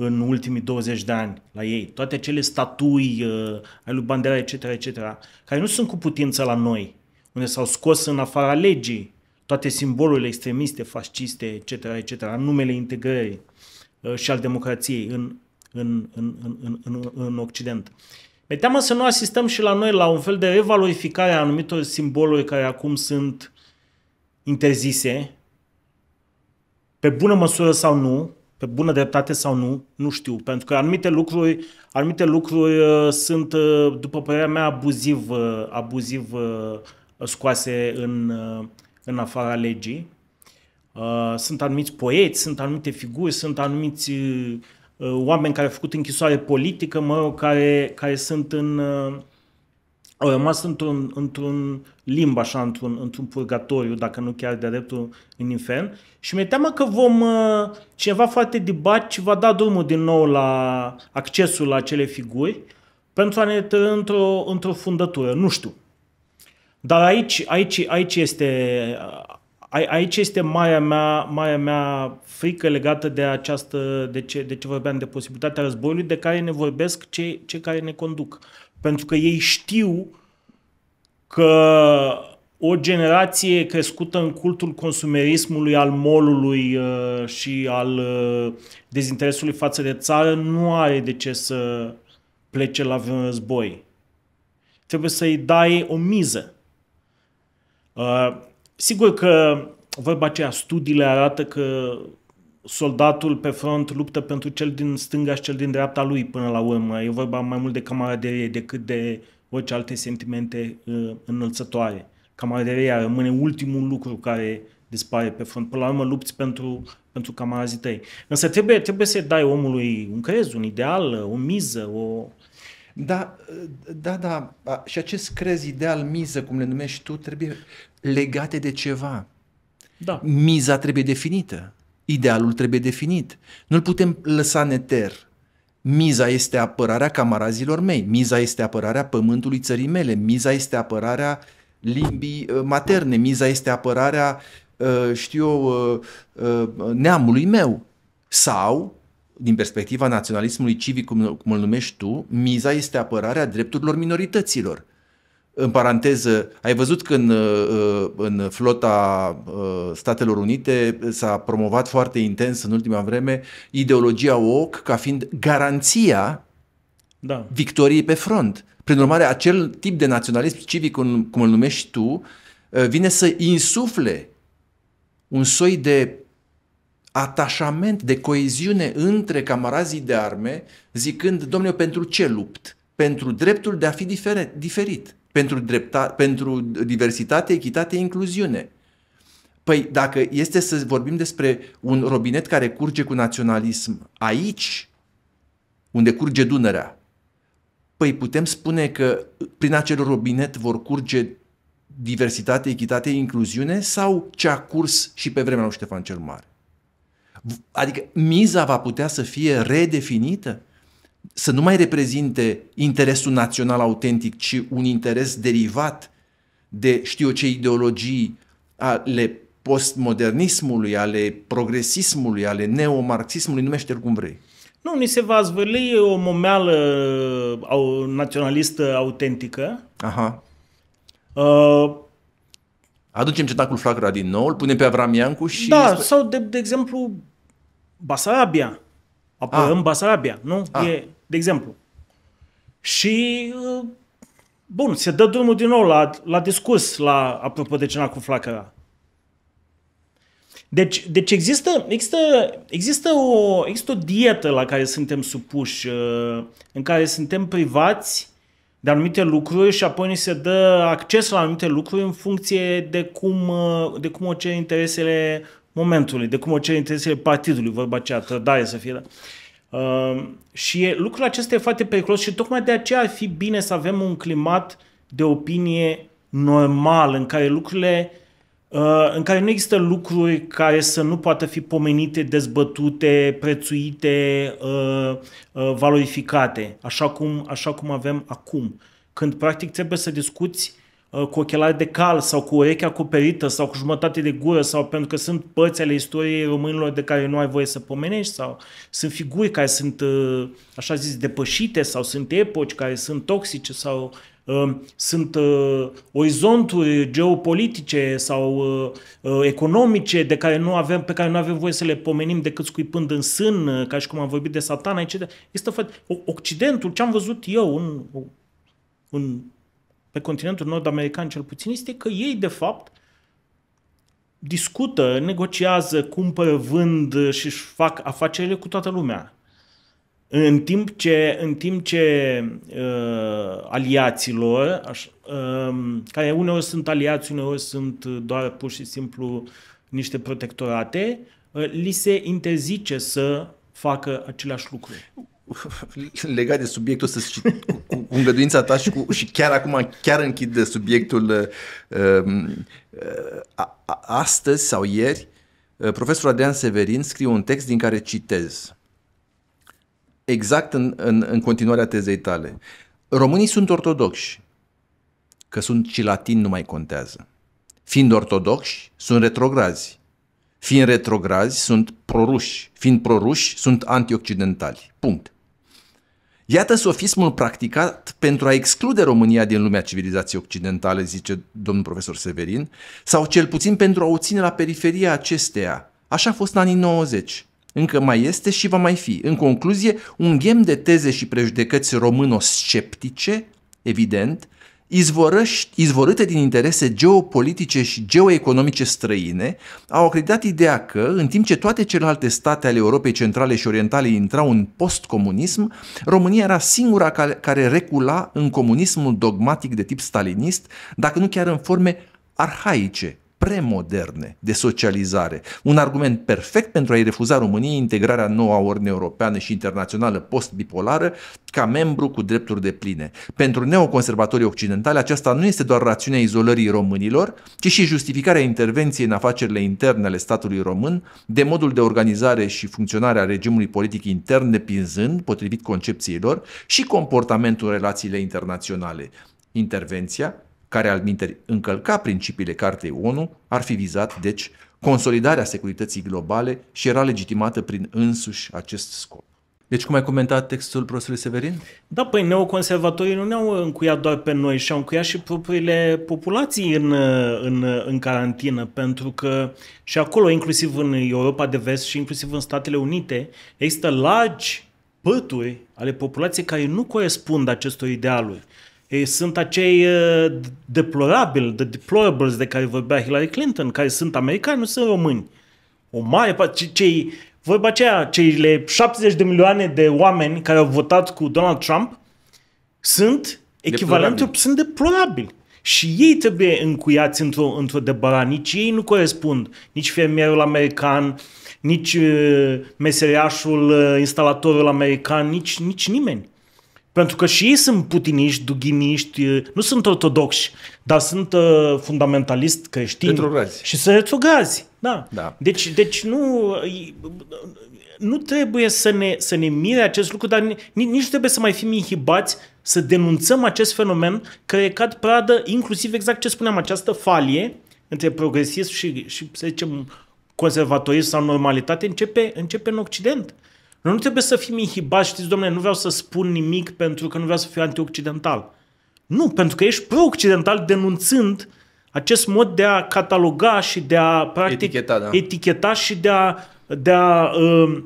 în ultimii 20 de ani la ei, toate acele statui uh, ai lui Bandera, etc., etc., care nu sunt cu putință la noi, unde s-au scos în afara legii toate simbolurile extremiste, fasciste, etc., etc., în numele integrării uh, și al democrației în, în, în, în, în, în Occident. Mi-e teamă să nu asistăm și la noi la un fel de revalorificare a anumitor simboluri care acum sunt interzise, pe bună măsură sau nu, pe bună dreptate sau nu, nu știu, pentru că anumite lucruri, anumite lucruri uh, sunt, uh, după părerea mea, abuziv, uh, abuziv scoase în, în afara legii. Sunt anumiți poeți, sunt anumite figuri, sunt anumiți oameni care au făcut închisoare politică, mă, care, care sunt în, au rămas într-un, într-un limb, așa, într-un, într-un purgatoriu, dacă nu chiar de dreptul în infern. Și mi-e teamă că vom, uh, cineva foarte dibaci va da drumul din nou la accesul la acele figuri pentru a ne târâ într-o, într-o fundătură. Nu știu. Dar aici, aici, aici este... Aici este marea mea, marea mea frică legată de această, de ce, de ce vorbeam, de posibilitatea războiului, de care ne vorbesc cei, cei care ne conduc. Pentru că ei știu că o generație crescută în cultul consumerismului, al molului uh, și al uh, dezinteresului față de țară nu are de ce să plece la vreun război. Trebuie să-i dai o miză. Uh, sigur că vorba aceea, studiile arată că soldatul pe front luptă pentru cel din stânga și cel din dreapta lui până la urmă. E vorba mai mult de camaraderie decât de orice alte sentimente uh, înălțătoare. Camaraderia rămâne ultimul lucru care dispare pe front. Până la urmă lupți pentru, pentru camarazii tăi. Însă trebuie, trebuie să dai omului un crez, un ideal, o miză, o... Da, da, da. Și acest crez, ideal, miză, cum le numești tu, trebuie legate de ceva. Da. Miza trebuie definită. Idealul trebuie definit. Nu-l putem lăsa în eter. Miza este apărarea camarazilor mei, miza este apărarea pământului țării mele, miza este apărarea limbii uh, materne, miza este apărarea, uh, știu eu, uh, neamului meu. Sau, din perspectiva naționalismului civic, cum, cum îl numești tu, miza este apărarea drepturilor minorităților în paranteză, ai văzut că în, uh, uh, în flota uh, Statelor Unite s-a promovat foarte intens în ultima vreme ideologia woke ca fiind garanția da. victoriei pe front. Prin urmare, acel tip de naționalism civic, cum, cum îl numești tu, vine să insufle un soi de atașament, de coeziune între camarazii de arme, zicând, domnule, pentru ce lupt? Pentru dreptul de a fi diferit pentru, drepta, pentru diversitate, echitate, incluziune. Păi dacă este să vorbim despre un robinet care curge cu naționalism aici, unde curge Dunărea, păi putem spune că prin acel robinet vor curge diversitate, echitate, incluziune sau ce a curs și pe vremea lui Ștefan cel Mare? Adică miza va putea să fie redefinită? să nu mai reprezinte interesul național autentic, ci un interes derivat de știu eu ce ideologii ale postmodernismului, ale progresismului, ale neomarxismului, numește-l cum vrei. Nu, ni se va zvârli o momeală uh, naționalistă autentică. Aha. Uh, Aducem cetacul flacra din nou, îl punem pe Avram Iancu și... Da, sau de, de exemplu Basarabia. Apă, ah. În Basarabia, nu? Ah. E, de exemplu. Și, uh, bun, se dă drumul din nou la, la discurs, la, apropo de cena cu flacăra. Deci, deci există, există, există, o, există o dietă la care suntem supuși, uh, în care suntem privați de anumite lucruri și apoi ni se dă acces la anumite lucruri în funcție de cum, uh, de cum o cer interesele momentului, de cum o cer interesele partidului, vorba aceea, trădare să fie. Da? Uh, și e, lucrul acesta e foarte periculos și tocmai de aceea ar fi bine să avem un climat de opinie normal, în care lucrurile uh, în care nu există lucruri care să nu poată fi pomenite, dezbătute, prețuite, uh, uh, valorificate, așa cum, așa cum avem acum. Când practic trebuie să discuți Uh, cu ochelari de cal sau cu urechea acoperită sau cu jumătate de gură sau pentru că sunt părți ale istoriei românilor de care nu ai voie să pomenești sau sunt figuri care sunt, uh, așa zis, depășite sau sunt epoci care sunt toxice sau uh, sunt uh, orizonturi geopolitice sau uh, economice de care nu avem, pe care nu avem voie să le pomenim decât scuipând în sân, ca și cum am vorbit de satana, etc. Este Occidentul, ce am văzut eu în, în pe continentul nord-american cel puțin, este că ei, de fapt, discută, negociază, cumpără, vând și își fac afacerile cu toată lumea. În timp ce, în timp ce uh, aliaților, aș, uh, care uneori sunt aliați, uneori sunt doar pur și simplu niște protectorate, uh, li se interzice să facă aceleași lucruri. [LAUGHS] legat de subiectul să și cu, cu, cu îngăduința ta și, cu, și chiar acum chiar închid de subiectul uh, um, uh, astăzi sau ieri, uh, profesorul Adrian Severin scrie un text din care citez exact în, în, în continuarea tezei tale. Românii sunt ortodoxi, că sunt latini nu mai contează. Fiind ortodoxi, sunt retrograzi. Fiind retrograzi, sunt proruși. Fiind proruși, sunt antioccidentali. Punct. Iată sofismul practicat pentru a exclude România din lumea civilizației occidentale, zice domnul profesor Severin, sau cel puțin pentru a o ține la periferia acesteia. Așa a fost în anii 90. Încă mai este și va mai fi. În concluzie, un ghem de teze și prejudecăți româno-sceptice, evident, izvorâte din interese geopolitice și geoeconomice străine, au acreditat ideea că, în timp ce toate celelalte state ale Europei Centrale și Orientale intrau în postcomunism, România era singura care recula în comunismul dogmatic de tip stalinist, dacă nu chiar în forme arhaice, premoderne de socializare. Un argument perfect pentru a-i refuza României integrarea noua ordine europeană și internațională post-bipolară ca membru cu drepturi de pline. Pentru neoconservatorii occidentali, aceasta nu este doar rațiunea izolării românilor, ci și justificarea intervenției în afacerile interne ale statului român, de modul de organizare și funcționare a regimului politic intern, depinzând, potrivit concepțiilor, și comportamentul relațiile internaționale. Intervenția care al minteri încălca principiile Cartei ONU, ar fi vizat, deci, consolidarea securității globale și era legitimată prin însuși acest scop. Deci cum ai comentat textul profesorului Severin? Da, păi neoconservatorii nu ne-au încuiat doar pe noi și au încuiat și propriile populații în, în, în carantină, pentru că și acolo, inclusiv în Europa de Vest și inclusiv în Statele Unite, există largi pături ale populației care nu corespund acestor idealuri sunt acei uh, deplorabili, de deplorables de care vorbea Hillary Clinton, care sunt americani, nu sunt români. O mare parte, cei, vorba aceea, cele 70 de milioane de oameni care au votat cu Donald Trump sunt echivalentul, sunt deplorabili. Și ei trebuie încuiați într-o, într-o debara. Nici ei nu corespund. Nici fermierul american, nici uh, meseriașul, uh, instalatorul american, nici, nici nimeni. Pentru că și ei sunt putiniști, dughiniști, nu sunt ortodoxi, dar sunt uh, fundamentalist creștini. Și să retrograzi. Da. da. Deci, deci nu, nu trebuie să ne, să ne mire acest lucru, dar nici, nici trebuie să mai fim inhibați să denunțăm acest fenomen care cad pradă inclusiv exact ce spuneam, această falie între progresism și, și să zicem, conservatorism sau normalitate începe, începe în Occident. Noi nu trebuie să fim inhibați, știți, domnule, nu vreau să spun nimic pentru că nu vreau să fiu antioccidental. Nu, pentru că ești pro-occidental denunțând acest mod de a cataloga și de a practic, eticheta, da. eticheta și de a, de a uh,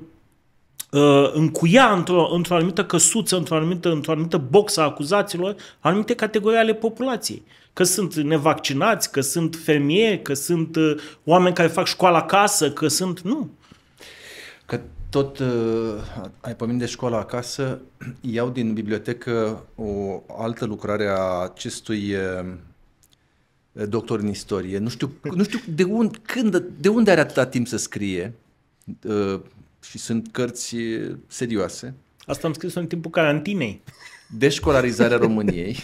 uh, încuia într-o, într-o anumită căsuță, într-o anumită, într-o anumită boxă a acuzațiilor, anumite categorii ale populației. Că sunt nevaccinați, că sunt fermieri, că sunt uh, oameni care fac școală acasă, că sunt... Nu tot uh, ai pomenit de școala acasă, [CLEARS THROAT] iau din bibliotecă o altă lucrare a acestui uh, doctor în istorie. Nu știu, [LAUGHS] nu știu de, un, când, de unde are atâta timp să scrie uh, și sunt cărți serioase. Asta am scris în timpul carantinei. Deșcolarizarea [LAUGHS] României,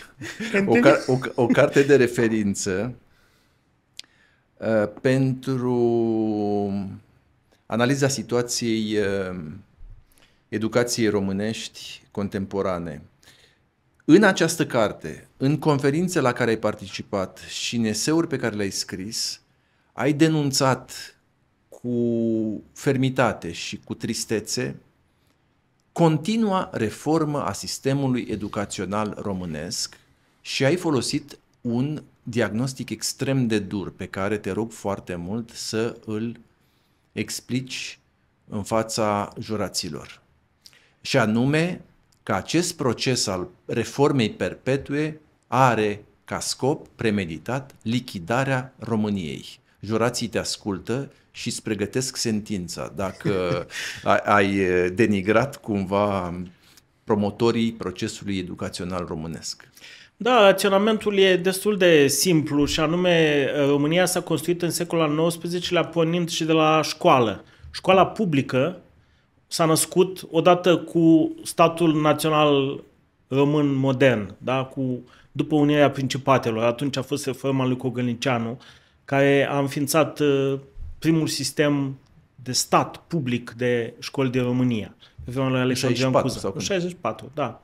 o, car- o, o carte de referință uh, pentru analiza situației ehm, educației românești contemporane. În această carte, în conferințe la care ai participat și în eseuri pe care le-ai scris, ai denunțat cu fermitate și cu tristețe continua reformă a sistemului educațional românesc și ai folosit un diagnostic extrem de dur pe care te rog foarte mult să îl explici în fața juraților. Și anume că acest proces al reformei perpetue are ca scop premeditat lichidarea României. Jurații te ascultă și îți pregătesc sentința dacă [LAUGHS] ai denigrat cumva promotorii procesului educațional românesc. Da, raționamentul e destul de simplu și anume uh, România s-a construit în secolul al XIX-lea pornind și de la școală. Școala publică s-a născut odată cu statul național român modern, da? cu, după Unirea Principatelor. Atunci a fost reforma lui Cogălnicianu, care a înființat uh, primul sistem de stat public de școli din România. Pe lui Alexandru 64, 64, da.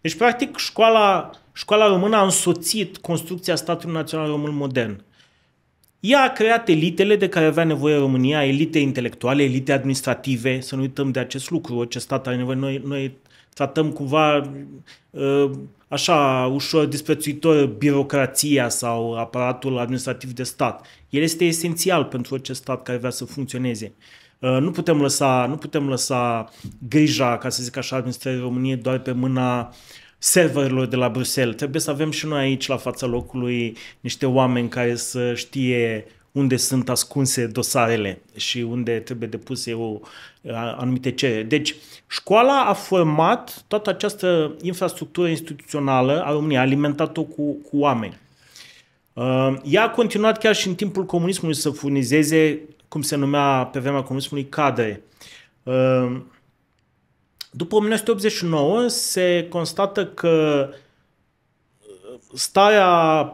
Deci, practic, școala Școala română a însoțit construcția statului național român modern. Ea a creat elitele de care avea nevoie România, elite intelectuale, elite administrative, să nu uităm de acest lucru, orice stat are nevoie. Noi, noi tratăm cumva uh, așa ușor disprețuitor birocrația sau aparatul administrativ de stat. El este esențial pentru orice stat care vrea să funcționeze. Uh, nu putem lăsa, nu putem lăsa grija, ca să zic așa, administrării României doar pe mâna uh, serverilor de la Bruxelles. Trebuie să avem și noi aici, la fața locului, niște oameni care să știe unde sunt ascunse dosarele și unde trebuie depuse o, anumite cereri. Deci, școala a format toată această infrastructură instituțională a României, a alimentat-o cu, cu oameni. Uh, ea a continuat chiar și în timpul comunismului să furnizeze, cum se numea pe vremea comunismului, cadre. Uh, după 1989 se constată că uh, starea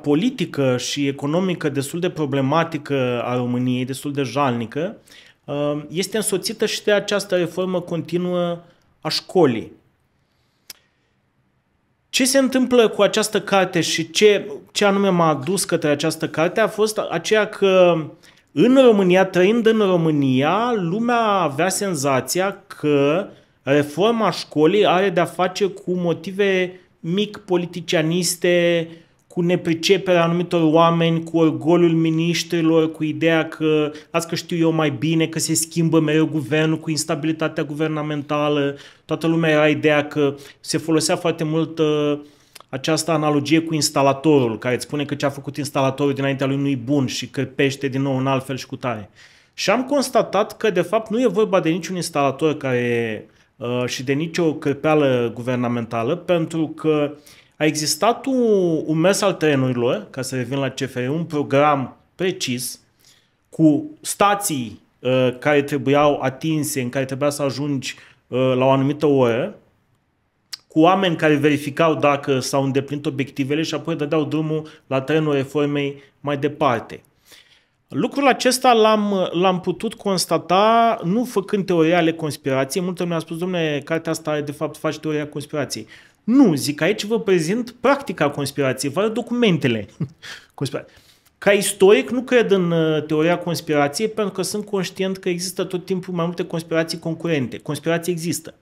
politică și economică destul de problematică a României, destul de jalnică, uh, este însoțită și de această reformă continuă a școlii. Ce se întâmplă cu această carte și ce, ce anume m-a adus către această carte a fost aceea că în România, trăind în România, lumea avea senzația că Reforma școlii are de-a face cu motive mic politicianiste, cu nepriceperea anumitor oameni, cu orgolul miniștrilor, cu ideea că asta că știu eu mai bine, că se schimbă mereu guvernul, cu instabilitatea guvernamentală. Toată lumea era ideea că se folosea foarte mult uh, această analogie cu instalatorul, care îți spune că ce a făcut instalatorul dinaintea lui nu-i bun și că pește din nou în altfel și cu tare. Și am constatat că, de fapt, nu e vorba de niciun instalator care Uh, și de nicio crepeală guvernamentală, pentru că a existat un, un mes al trenurilor, ca să revin la CFR, un program precis cu stații uh, care trebuiau atinse, în care trebuia să ajungi uh, la o anumită oră, cu oameni care verificau dacă s-au îndeplinit obiectivele și apoi dădeau drumul la trenul reformei mai departe. Lucrul acesta l-am, l-am putut constata nu făcând teoria ale conspirației. Multă lume a spus, domnule, cartea asta de fapt face teoria conspirației. Nu, zic aici vă prezint practica conspirației, vă documentele [LAUGHS] conspirației. Ca istoric nu cred în uh, teoria conspirației pentru că sunt conștient că există tot timpul mai multe conspirații concurente. Conspirații există.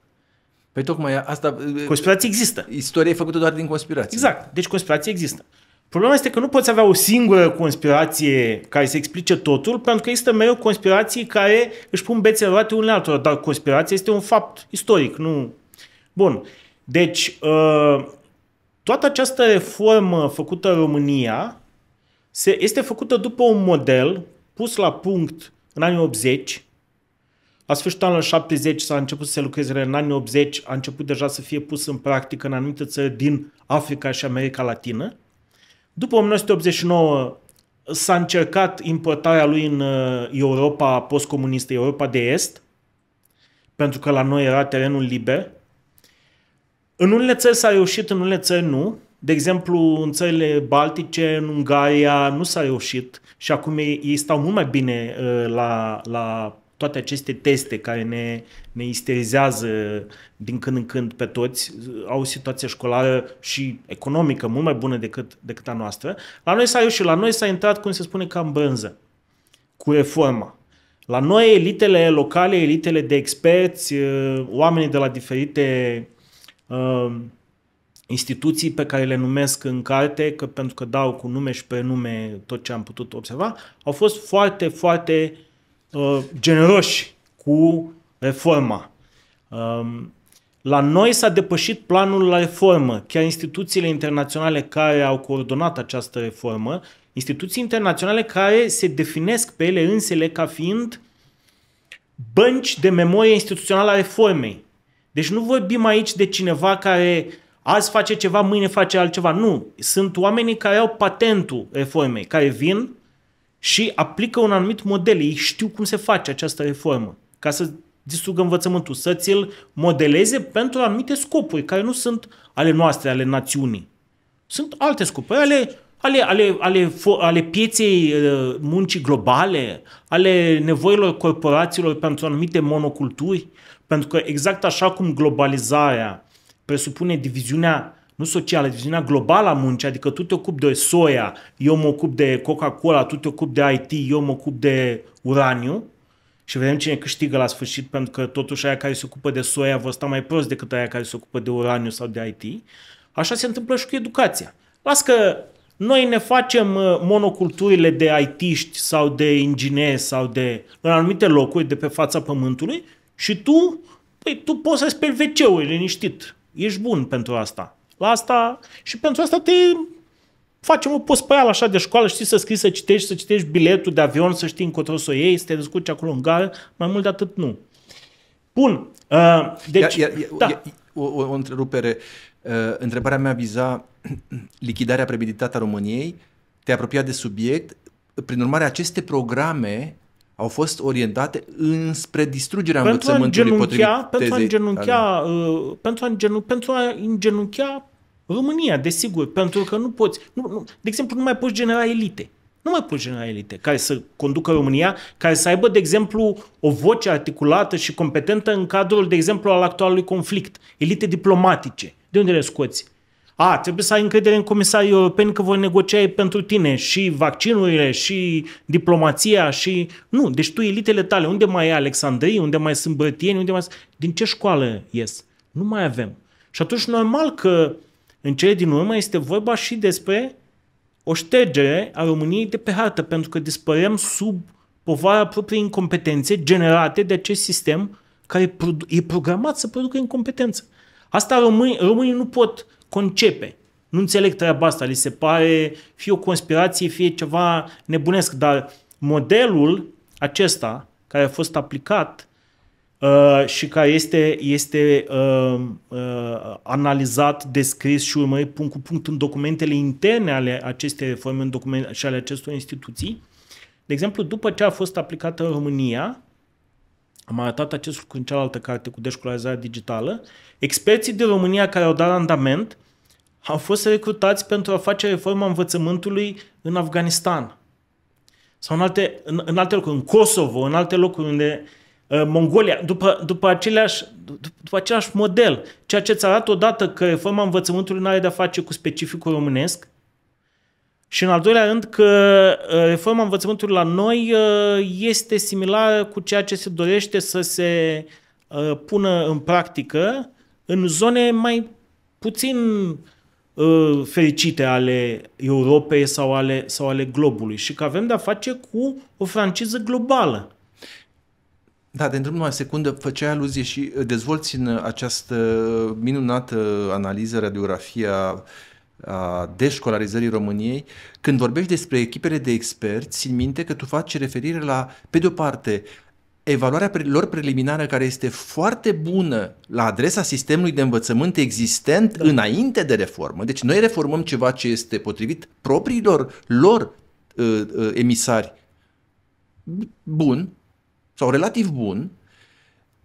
Păi tocmai asta... Uh, conspirații există. Istoria e făcută doar din conspirații. Exact. Deci conspirații există. Problema este că nu poți avea o singură conspirație care să explice totul, pentru că există mereu conspirații care își pun bețe roate unele altora, dar conspirația este un fapt istoric, nu... Bun, deci uh, toată această reformă făcută în România este făcută după un model pus la punct în anii 80, la sfârșitul anilor 70 s-a început să se lucreze, în anii 80 a început deja să fie pus în practică în anumite țări din Africa și America Latină, după 1989 s-a încercat importarea lui în uh, Europa postcomunistă, Europa de Est, pentru că la noi era terenul liber. În unele țări s-a reușit, în unele țări nu. De exemplu, în țările Baltice, în Ungaria, nu s-a reușit și acum ei, ei stau mult mai bine uh, la, la toate aceste teste care ne, ne isterizează din când în când pe toți, au o situație școlară și economică mult mai bună decât, decât a noastră. La noi s-a și la noi s-a intrat, cum se spune, ca în brânză, cu reforma. La noi elitele locale, elitele de experți, uh, oamenii de la diferite uh, instituții pe care le numesc în carte, că pentru că dau cu nume și pe nume tot ce am putut observa, au fost foarte, foarte uh, Uh, generoși cu reforma. Um, la noi s-a depășit planul la reformă. Chiar instituțiile internaționale care au coordonat această reformă, instituții internaționale care se definesc pe ele însele ca fiind bănci de memorie instituțională a reformei. Deci nu vorbim aici de cineva care azi face ceva, mâine face altceva. Nu. Sunt oamenii care au patentul reformei, care vin și aplică un anumit model. Ei știu cum se face această reformă ca să distrugă învățământul, să ți-l modeleze pentru anumite scopuri care nu sunt ale noastre, ale națiunii. Sunt alte scopuri, ale ale, ale, ale, ale pieței uh, muncii globale, ale nevoilor corporațiilor pentru anumite monoculturi, pentru că exact așa cum globalizarea presupune diviziunea nu socială, viziunea globală a muncii, adică tu te ocupi de soia, eu mă ocup de Coca-Cola, tu te ocupi de IT, eu mă ocup de uraniu și vedem cine câștigă la sfârșit, pentru că totuși aia care se ocupă de soia vor sta mai prost decât aia care se ocupă de uraniu sau de IT. Așa se întâmplă și cu educația. Las că noi ne facem uh, monoculturile de it ști sau de ingineri sau de în anumite locuri de pe fața pământului și tu, păi, tu poți să speli wc-uri liniștit. Ești bun pentru asta. La asta și pentru asta te facem o pospăială așa de școală, știi să scrii, să citești, să citești biletul de avion, să știi încotro să o iei, să te descurci acolo în gară, mai mult de atât nu. Bun, uh, deci... Ia, ia, ia, da. ia, o, o, o întrerupere. Uh, întrebarea mea viza [CLEARS THROAT] lichidarea premeditată a României, te apropia de subiect, prin urmare aceste programe au fost orientate înspre distrugerea pentru învățământului a potrivit pentru a îngenunchea, uh, pentru, a îngenu, pentru a îngenunchea România, desigur, pentru că nu poți. Nu, nu, de exemplu, nu mai poți genera elite. Nu mai poți genera elite care să conducă România, care să aibă, de exemplu, o voce articulată și competentă în cadrul, de exemplu, al actualului conflict. Elite diplomatice. De unde le scoți? a, trebuie să ai încredere în comisarii europeni că vor negocia pentru tine și vaccinurile și diplomația și... Nu, deci tu elitele tale, unde mai e Alexandrii, unde mai sunt bătieni, unde mai... Din ce școală ies? Nu mai avem. Și atunci normal că în cele din urmă este vorba și despre o ștergere a României de pe hartă, pentru că dispărem sub povara propriei incompetențe generate de acest sistem care e programat să producă incompetență. Asta românii, românii nu pot concepe. Nu înțeleg treaba asta, li se pare fie o conspirație, fie ceva nebunesc, dar modelul acesta care a fost aplicat uh, și care este, este uh, uh, analizat, descris și urmărit punct cu punct în documentele interne ale acestei reforme în document, și ale acestor instituții, de exemplu, după ce a fost aplicată în România, am arătat acest lucru în cealaltă carte cu deșcolarizarea digitală. Experții de România care au dat randament au fost recrutați pentru a face reforma învățământului în Afganistan. Sau în alte, în, în alte locuri, în Kosovo, în alte locuri unde uh, Mongolia, după, după, aceleași, după același model. Ceea ce ți arată odată că reforma învățământului nu are de-a face cu specificul românesc, și în al doilea rând că uh, reforma învățământului la noi uh, este similară cu ceea ce se dorește să se uh, pună în practică în zone mai puțin fericite ale Europei sau ale, sau ale globului și că avem de-a face cu o franciză globală. Da, de într numai o secundă, făceai aluzie și dezvolți în această minunată analiză, radiografia deșcolarizării României, când vorbești despre echipele de experți, țin minte că tu faci referire la, pe de-o parte, evaluarea lor preliminară care este foarte bună la adresa sistemului de învățământ existent da. înainte de reformă. Deci noi reformăm ceva ce este potrivit propriilor lor ă, ă, emisari bun sau relativ bun,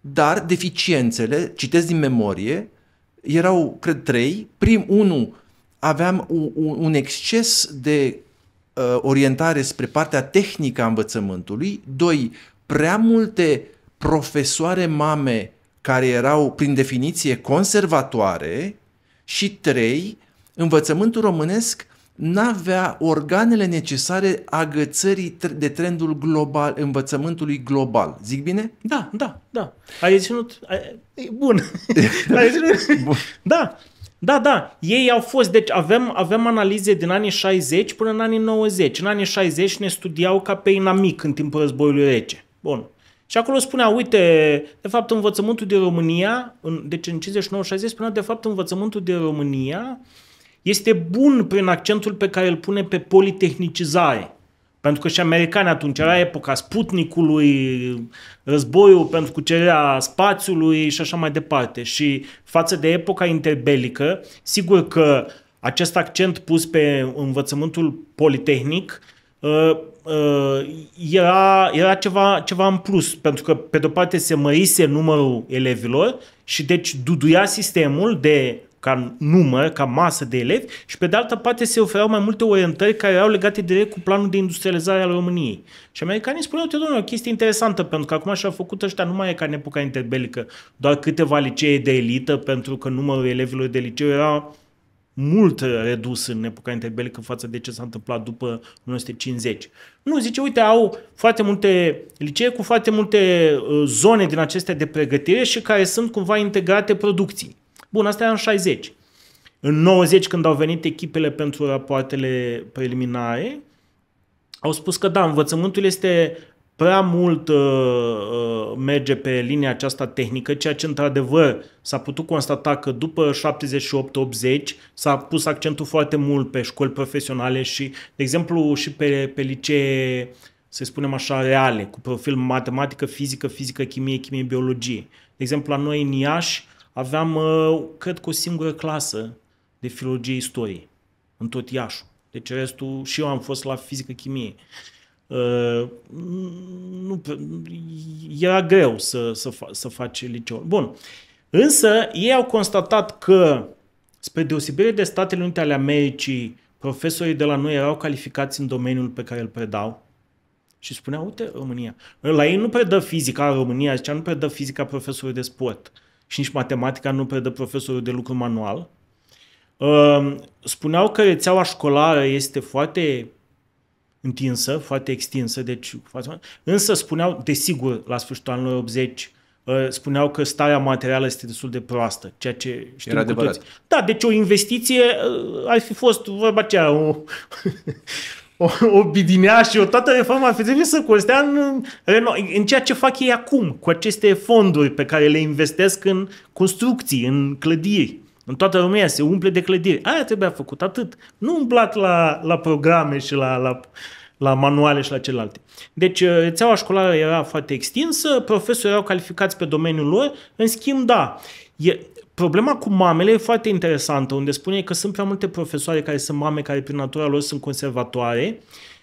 dar deficiențele, citesc din memorie, erau, cred, trei. Prim, unul, aveam un, un exces de uh, orientare spre partea tehnică a învățământului, doi, prea multe profesoare mame care erau, prin definiție, conservatoare și trei, învățământul românesc n-avea organele necesare agățării de trendul global, învățământului global. Zic bine? Da, da, da. Ai ținut... Ai, e bun. [LAUGHS] Ai ținut... Bun. Da. Da, da, ei au fost, deci avem, avem analize din anii 60 până în anii 90. În anii 60 ne studiau ca pe inamic în timpul războiului rece. Bun. Și acolo spunea, uite, de fapt învățământul din România, în, deci în 59-60 spunea, de fapt învățământul din România este bun prin accentul pe care îl pune pe politehnicizare. Pentru că și americani atunci era epoca Sputnicului, războiul pentru cucerirea spațiului și așa mai departe. Și față de epoca interbelică, sigur că acest accent pus pe învățământul politehnic uh, uh, era, era ceva, ceva în plus, pentru că, pe de-o parte, se mărise numărul elevilor și, deci, duduia sistemul de ca număr, ca masă de elevi și pe de altă parte se ofereau mai multe orientări care erau legate direct cu planul de industrializare al României. Și americanii spuneau, te domnule, o chestie interesantă, pentru că acum și-au făcut ăștia numai ca în epoca interbelică, doar câteva licee de elită, pentru că numărul elevilor de liceu era mult redus în epoca interbelică față de ce s-a întâmplat după 1950. Nu, zice, uite, au foarte multe licee cu foarte multe uh, zone din acestea de pregătire și care sunt cumva integrate producții. Bun, asta era în 60. În 90, când au venit echipele pentru rapoartele preliminare, au spus că da, învățământul este prea mult uh, uh merge pe linia aceasta tehnică, ceea ce într-adevăr s-a putut constata că după 78-80 s-a pus accentul foarte mult pe școli profesionale și, de exemplu, și pe, pe licee, să spunem așa, reale, cu profil matematică, fizică, fizică, chimie, chimie, biologie. De exemplu, la noi în Iași, aveam, uh, cred că o singură clasă de filologie istorie în tot Iașu. Deci restul, și eu am fost la fizică-chimie. Uh, nu, era greu să, să, să faci liceu. Bun. Însă, ei au constatat că, spre deosebire de Statele Unite ale Americii, profesorii de la noi erau calificați în domeniul pe care îl predau. Și spunea, uite, România. La ei nu predă fizica România, zicea, nu predă fizica profesorului de sport și nici matematica nu predă profesorul de lucru manual. Ehm, spuneau că rețeaua școlară este foarte întinsă, foarte extinsă, deci însă spuneau, desigur, la sfârșitul anului 80, ă, spuneau că starea materială este destul de proastă, ceea ce știm Era cu Toți. Da, deci o investiție ă, ar fi fost vorba aceea, o, [LAUGHS] o, o bidinea și o toată reforma trebuit să costea în, în, în ceea ce fac ei acum, cu aceste fonduri pe care le investesc în construcții, în clădiri. În toată România se umple de clădiri. Aia trebuia făcut, atât. Nu umblat la, la programe și la, la, la manuale și la celelalte. Deci uh, rețeaua școlară era foarte extinsă, profesorii erau calificați pe domeniul lor, în schimb, da, Problema cu mamele e foarte interesantă, unde spune că sunt prea multe profesoare care sunt mame care prin natura lor sunt conservatoare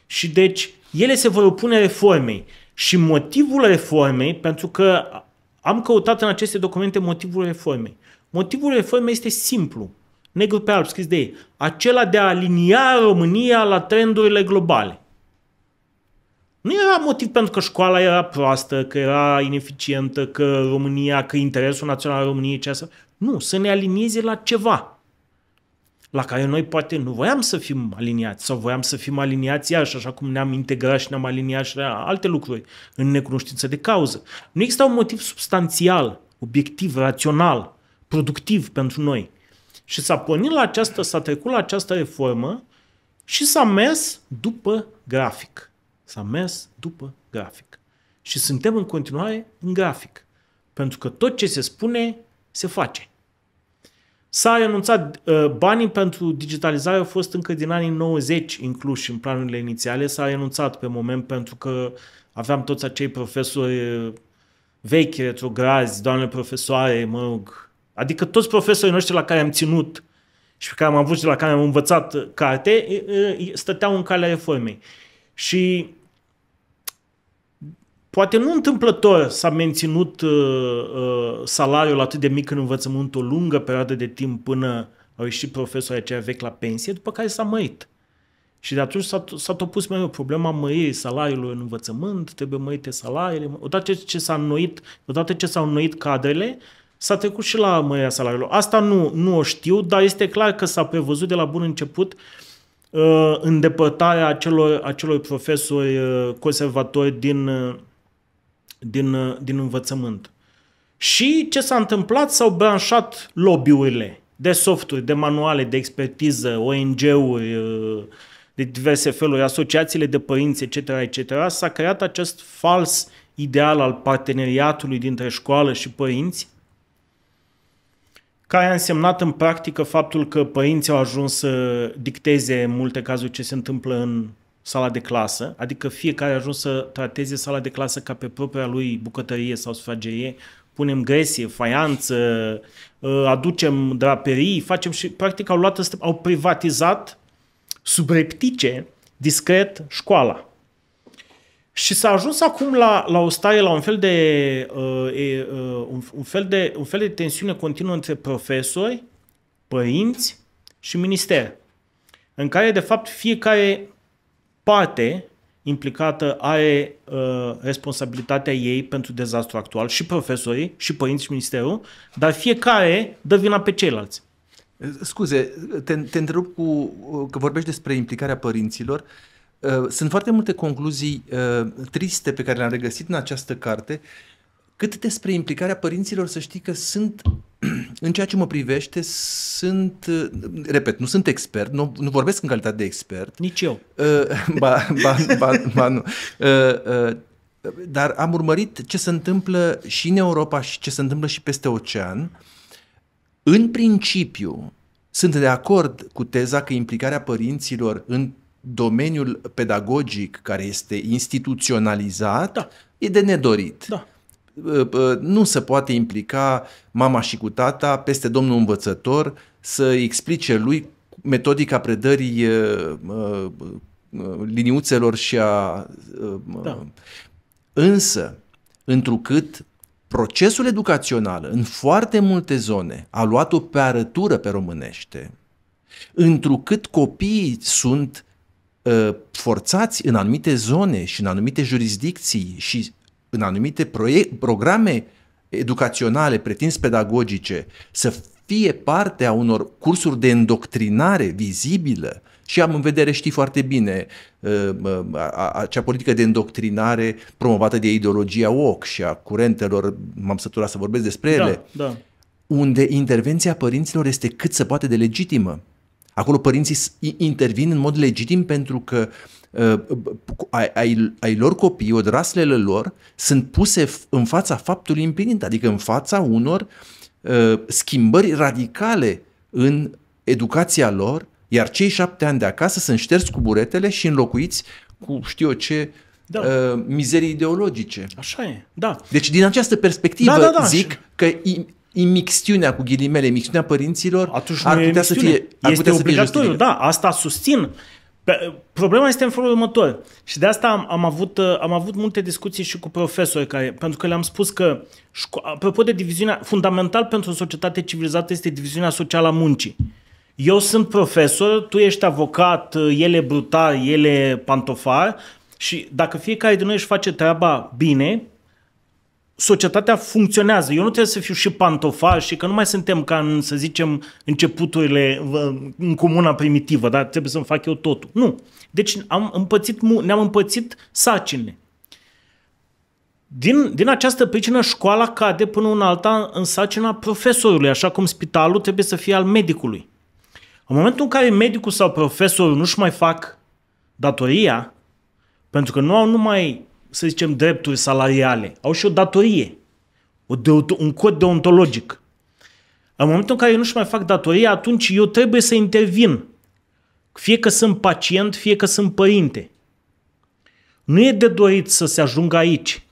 și deci ele se vor opune reformei. Și motivul reformei, pentru că am căutat în aceste documente motivul reformei. Motivul reformei este simplu, negru pe alb, scris de ei, acela de a alinia România la trendurile globale. Nu era motiv pentru că școala era proastă, că era ineficientă, că România, că interesul național al României, ce nu, să ne alinieze la ceva la care noi poate nu voiam să fim aliniați sau voiam să fim aliniați iarăși, așa cum ne-am integrat și ne-am aliniat și alte lucruri în necunoștință de cauză. Nu exista un motiv substanțial, obiectiv, rațional, productiv pentru noi. Și s-a pornit la această, s-a trecut la această reformă și s-a mers după grafic. S-a mers după grafic. Și suntem în continuare în grafic. Pentru că tot ce se spune, se face. S-a anunțat, uh, banii pentru digitalizare au fost încă din anii 90 incluși în planurile inițiale, s-a anunțat pe moment pentru că aveam toți acei profesori uh, vechi, retrograzi, doamne profesoare, mă rog, adică toți profesorii noștri la care am ținut și pe care am avut și la care am învățat uh, carte, stăteau în calea reformei. Și Poate nu întâmplător s-a menținut uh, uh, salariul atât de mic în învățământ o lungă perioadă de timp până au ieșit profesorii aceia vechi la pensie, după care s-a mărit. Și de atunci s-a, s-a mult mereu problema măririi salariului în învățământ, trebuie mărite salariile. Odată ce s-a înnoit, odată ce s-au înnoit cadrele, s-a trecut și la mărirea salariilor. Asta nu, nu o știu, dar este clar că s-a prevăzut de la bun început uh, îndepărtarea acelor, acelor profesori uh, conservatori din uh, din, uh, din învățământ. Și ce s-a întâmplat? S-au branșat lobby-urile de softuri, de manuale, de expertiză, ONG-uri, uh, de diverse feluri, asociațiile de părinți, etc., etc., s-a creat acest fals ideal al parteneriatului dintre școală și părinți, care a însemnat în practică faptul că părinții au ajuns să dicteze în multe cazuri ce se întâmplă în sala de clasă, adică fiecare a ajuns să trateze sala de clasă ca pe propria lui bucătărie sau sufragerie, punem gresie, faianță, uh, aducem draperii, facem și practic au luat, au privatizat subreptice, discret, școala. Și s-a ajuns acum la, la o stare, la un fel de, uh, uh, un, un, fel de, un fel de tensiune continuă între profesori, părinți și minister, în care, de fapt, fiecare parte implicată are uh, responsabilitatea ei pentru dezastru actual, și profesorii, și părinți și ministerul, dar fiecare dă vina pe ceilalți. Scuze, te, te întrerup cu uh, că vorbești despre implicarea părinților. Uh, sunt foarte multe concluzii uh, triste pe care le-am regăsit în această carte cât despre implicarea părinților, să știi că sunt, [CLEARS THROAT] în ceea ce mă privește, sunt, repet, nu sunt expert, nu, nu vorbesc în calitate de expert. Nici eu. Uh, [LAUGHS] ba, ba, ba, ba nu. Uh, uh, dar am urmărit ce se întâmplă și în Europa și ce se întâmplă și peste ocean. În principiu, sunt de acord cu teza că implicarea părinților în domeniul pedagogic care este instituționalizat da. e de nedorit. Da nu se poate implica mama și cu tata peste domnul învățător să explice lui metodica predării liniuțelor și a... Da. Însă, întrucât procesul educațional în foarte multe zone a luat-o pe arătură pe românește, întrucât copiii sunt uh, forțați în anumite zone și în anumite jurisdicții și în anumite proiect, programe educaționale, pretins pedagogice, să fie parte a unor cursuri de îndoctrinare vizibilă și am în vedere, știi foarte bine, ă, acea politică de îndoctrinare promovată de ideologia woke și a curentelor, m-am săturat să vorbesc despre da, ele, da, da. unde intervenția părinților este cât se poate de legitimă. Acolo părinții intervin în mod legitim pentru că uh, ai, ai, ai lor copii, odraslele lor, sunt puse în fața faptului împlinit, adică în fața unor uh, schimbări radicale în educația lor, iar cei șapte ani de acasă sunt șterți cu buretele și înlocuiți cu știu eu ce da. Ă, mizerii ideologice. Așa e, da. Deci din această perspectivă da, da, da, zic așa. că imixtiunea cu ghilimele, imixtiunea părinților Atunci ar putea să fie ar Este putea obligatoriu, să fie da, asta susțin. Problema este în felul următor și de asta am, am, avut, uh, am avut multe discuții și cu profesori care, pentru că le-am spus că, apropo de diviziunea, fundamental pentru o societate civilizată este diviziunea socială a muncii. Eu sunt profesor, tu ești avocat, uh, el e brutar, el e pantofar și dacă fiecare din noi își face treaba bine, societatea funcționează. Eu nu trebuie să fiu și pantofaș și că nu mai suntem ca în, să zicem, începuturile în comuna primitivă, dar trebuie să-mi fac eu totul. Nu. Deci am împățit, ne-am împățit sacine. Din, din această pricină, școala cade până în alta în sacina profesorului, așa cum spitalul trebuie să fie al medicului. În momentul în care medicul sau profesorul nu-și mai fac datoria, pentru că nu au numai să zicem, drepturi salariale, au și o datorie, o de, un cod deontologic. În momentul în care eu nu-și mai fac datorie, atunci eu trebuie să intervin. Fie că sunt pacient, fie că sunt părinte. Nu e de dorit să se ajungă aici.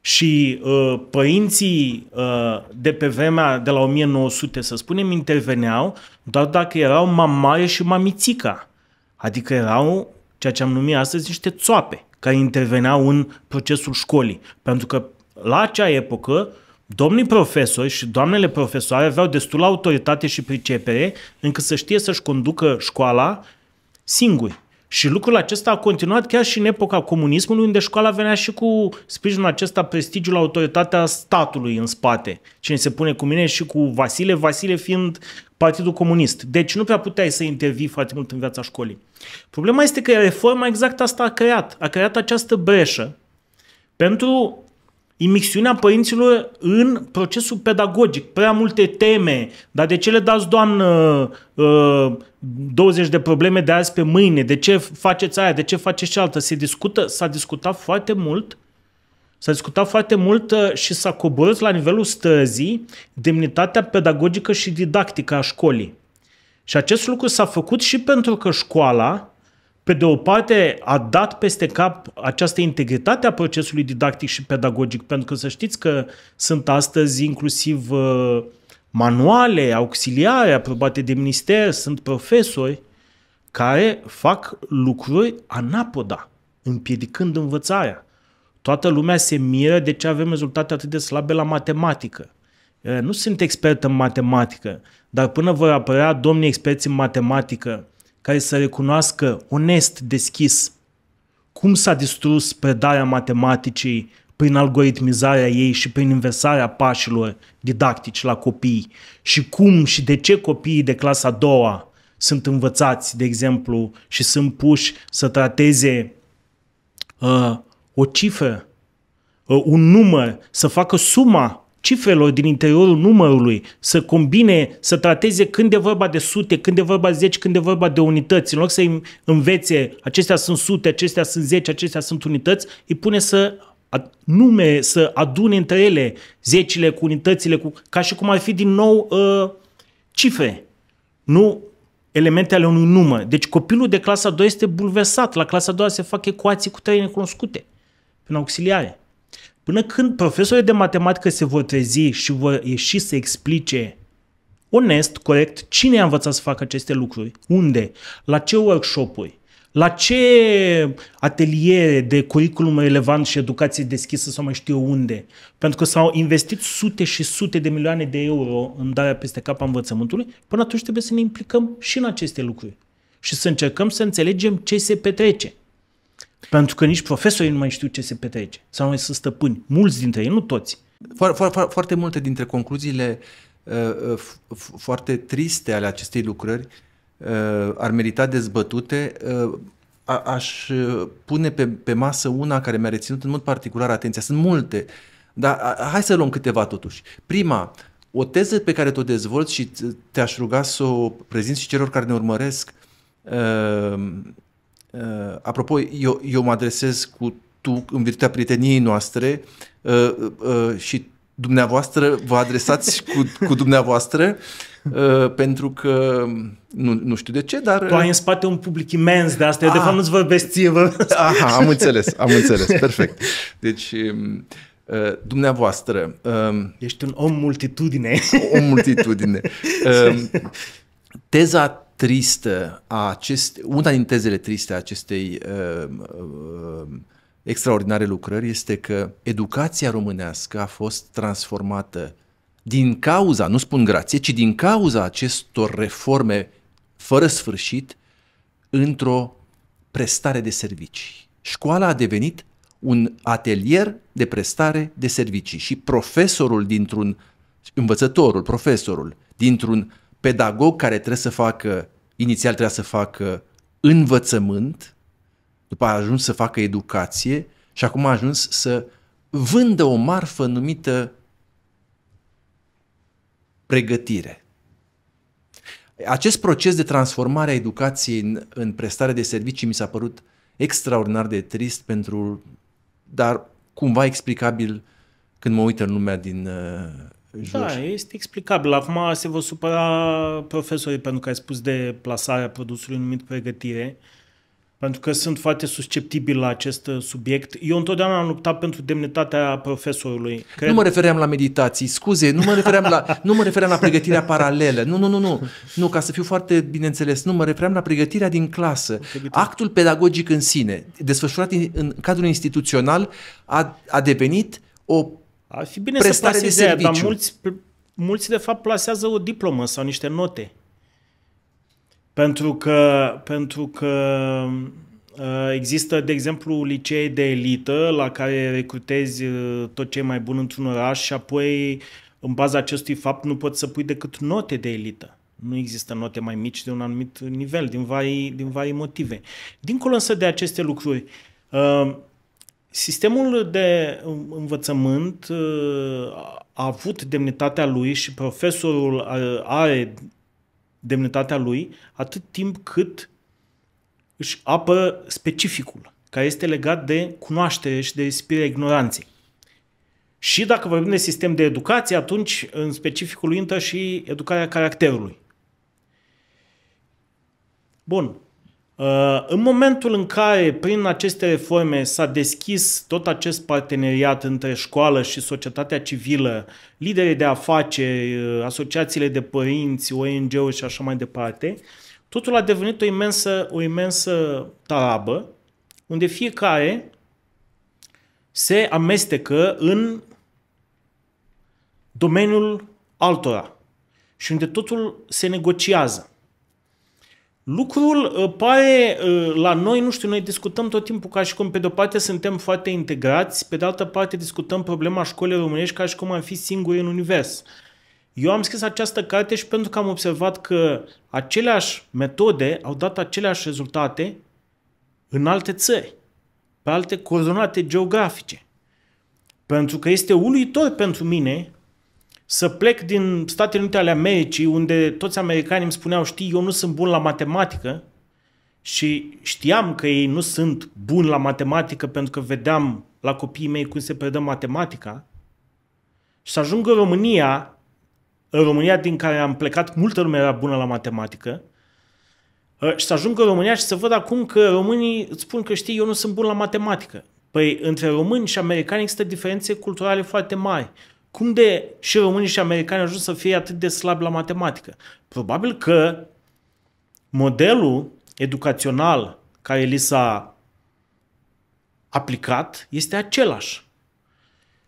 Și uh, părinții uh, de pe vremea de la 1900, să spunem, interveneau doar dacă erau mamare și mamițica. Adică erau ceea ce am numit astăzi niște țoape care interveneau în procesul școlii. Pentru că la acea epocă, domnii profesori și doamnele profesoare aveau destul autoritate și pricepere încât să știe să-și conducă școala singuri. Și lucrul acesta a continuat chiar și în epoca comunismului, unde școala venea și cu sprijinul acesta, prestigiul, autoritatea statului în spate. Cine se pune cu mine și cu Vasile, Vasile fiind Partidul Comunist. Deci nu prea puteai să intervii foarte mult în viața școlii. Problema este că reforma exact asta a creat. A creat această breșă pentru imixiunea părinților în procesul pedagogic. Prea multe teme, dar de ce le dați, doamnă, 20 uh, de probleme de azi pe mâine? De ce faceți aia? De ce faceți cealaltă? Se discută, s-a discutat foarte mult S-a discutat foarte mult uh, și s-a coborât la nivelul străzii demnitatea pedagogică și didactică a școlii. Și acest lucru s-a făcut și pentru că școala pe de o parte, a dat peste cap această integritate a procesului didactic și pedagogic, pentru că să știți că sunt astăzi inclusiv uh, manuale, auxiliare, aprobate de minister, sunt profesori care fac lucruri anapoda, împiedicând învățarea. Toată lumea se miră de ce avem rezultate atât de slabe la matematică. Nu sunt expert în matematică, dar până vor apărea domnii experți în matematică care să recunoască onest, deschis, cum s-a distrus predarea matematicii prin algoritmizarea ei și prin inversarea pașilor didactici la copii și cum și de ce copiii de clasa a doua sunt învățați, de exemplu, și sunt puși să trateze uh, o cifră, uh, un număr, să facă suma cifrelor din interiorul numărului, să combine, să trateze când e vorba de sute, când e vorba de zeci, când e vorba de unități. În loc să învețe, acestea sunt sute, acestea sunt zeci, acestea sunt unități, îi pune să nume, să adune între ele zecile cu unitățile, cu, ca și cum ar fi din nou uh, cifre, nu elemente ale unui număr. Deci copilul de clasa 2 este bulversat. La clasa 2 se fac ecuații cu trei necunoscute, prin auxiliare. Până când profesorii de matematică se vor trezi și vor ieși să explice onest, corect, cine a învățat să facă aceste lucruri, unde, la ce workshop-uri, la ce ateliere de curriculum relevant și educație deschisă sau mai știu unde? Pentru că s-au investit sute și sute de milioane de euro în darea peste cap a învățământului, până atunci trebuie să ne implicăm și în aceste lucruri și să încercăm să înțelegem ce se petrece. Pentru că nici profesorii nu mai știu ce se petrece sau nu mai sunt stăpâni. Mulți dintre ei, nu toți. Foarte, foarte multe dintre concluziile uh, uh foarte triste ale acestei lucrări uh, ar merita dezbătute. Uh, aș uh, pune pe, pe masă una care mi-a reținut în mod particular atenția. Sunt multe, dar hai să luăm câteva totuși. Prima, o teză pe care te-o dezvolți și te-aș ruga să o prezinți și celor care ne urmăresc, uh, Uh, apropo, eu, eu mă adresez cu tu în virtutea prieteniei noastre uh, uh, și dumneavoastră vă adresați [LAUGHS] cu, cu dumneavoastră uh, pentru că nu, nu știu de ce, dar... Tu ai în spate un public imens de asta, eu de ah. fapt nu-ți vorbesc ție, vă... [LAUGHS] Aha, am înțeles, am înțeles, perfect. Deci, um, uh, dumneavoastră... Uh, Ești un om multitudine. Om multitudine. Uh, [LAUGHS] teza tristă a acest, una din tezele triste a acestei uh, uh, extraordinare lucrări este că educația românească a fost transformată din cauza, nu spun grație, ci din cauza acestor reforme fără sfârșit într-o prestare de servicii. Școala a devenit un atelier de prestare de servicii și profesorul dintr-un, învățătorul, profesorul dintr-un pedagog care trebuie să facă, inițial trebuie să facă învățământ, după a ajuns să facă educație și acum a ajuns să vândă o marfă numită pregătire. Acest proces de transformare a educației în, în prestare de servicii mi s-a părut extraordinar de trist pentru, dar cumva explicabil când mă uit în lumea din, uh, da, este explicabil. Acum se vă supăra profesorii pentru că ai spus de plasarea produsului numit pregătire, pentru că sunt foarte susceptibil la acest uh, subiect. Eu întotdeauna am luptat pentru demnitatea profesorului. Cred. Nu mă refeream la meditații, scuze, nu mă refeream la, [LAUGHS] nu mă refeream la pregătirea paralelă. Nu, nu, nu, nu. Nu, ca să fiu foarte bineînțeles, nu mă refeream la pregătirea din clasă. Actul pedagogic în sine, desfășurat în, în cadrul instituțional, a, a devenit o ar fi bine să plaseze de serviciu. dar mulți, mulți de fapt plasează o diplomă sau niște note. Pentru că, pentru că uh, există, de exemplu, licee de elită la care recrutezi uh, tot ce e mai bun într-un oraș și apoi, în baza acestui fapt, nu poți să pui decât note de elită. Nu există note mai mici de un anumit nivel, din vari, din vari motive. Dincolo însă de aceste lucruri, uh, Sistemul de învățământ uh, a avut demnitatea lui și profesorul uh, are demnitatea lui atât timp cât își apă specificul, care este legat de cunoaștere și de ispirea ignoranței. Și dacă vorbim de sistem de educație, atunci în specificul intră și educarea caracterului. Bun. Uh, în momentul în care, prin aceste reforme, s-a deschis tot acest parteneriat între școală și societatea civilă, lideri de afaceri, uh, asociațiile de părinți, ONG-uri și așa mai departe, totul a devenit o imensă, o imensă tarabă, unde fiecare se amestecă în domeniul altora și unde totul se negociază. Lucrul uh, pare uh, la noi, nu știu, noi discutăm tot timpul ca și cum pe de-o parte suntem foarte integrați, pe de altă parte discutăm problema școlii românești ca și cum am fi singuri în univers. Eu am scris această carte și pentru că am observat că aceleași metode au dat aceleași rezultate în alte țări, pe alte coordonate geografice. Pentru că este uluitor pentru mine să plec din Statele Unite ale Americii, unde toți americanii îmi spuneau, știi, eu nu sunt bun la matematică și știam că ei nu sunt buni la matematică pentru că vedeam la copiii mei cum se predă matematica și să ajung în România, în România din care am plecat, multă lume era bună la matematică, uh, și să ajung în România și să văd acum că românii îți spun că știi, eu nu sunt bun la matematică. Păi între români și americani există diferențe culturale foarte mari. Cum de și românii și americani au ajuns să fie atât de slabi la matematică? Probabil că modelul educațional care li s-a aplicat este același.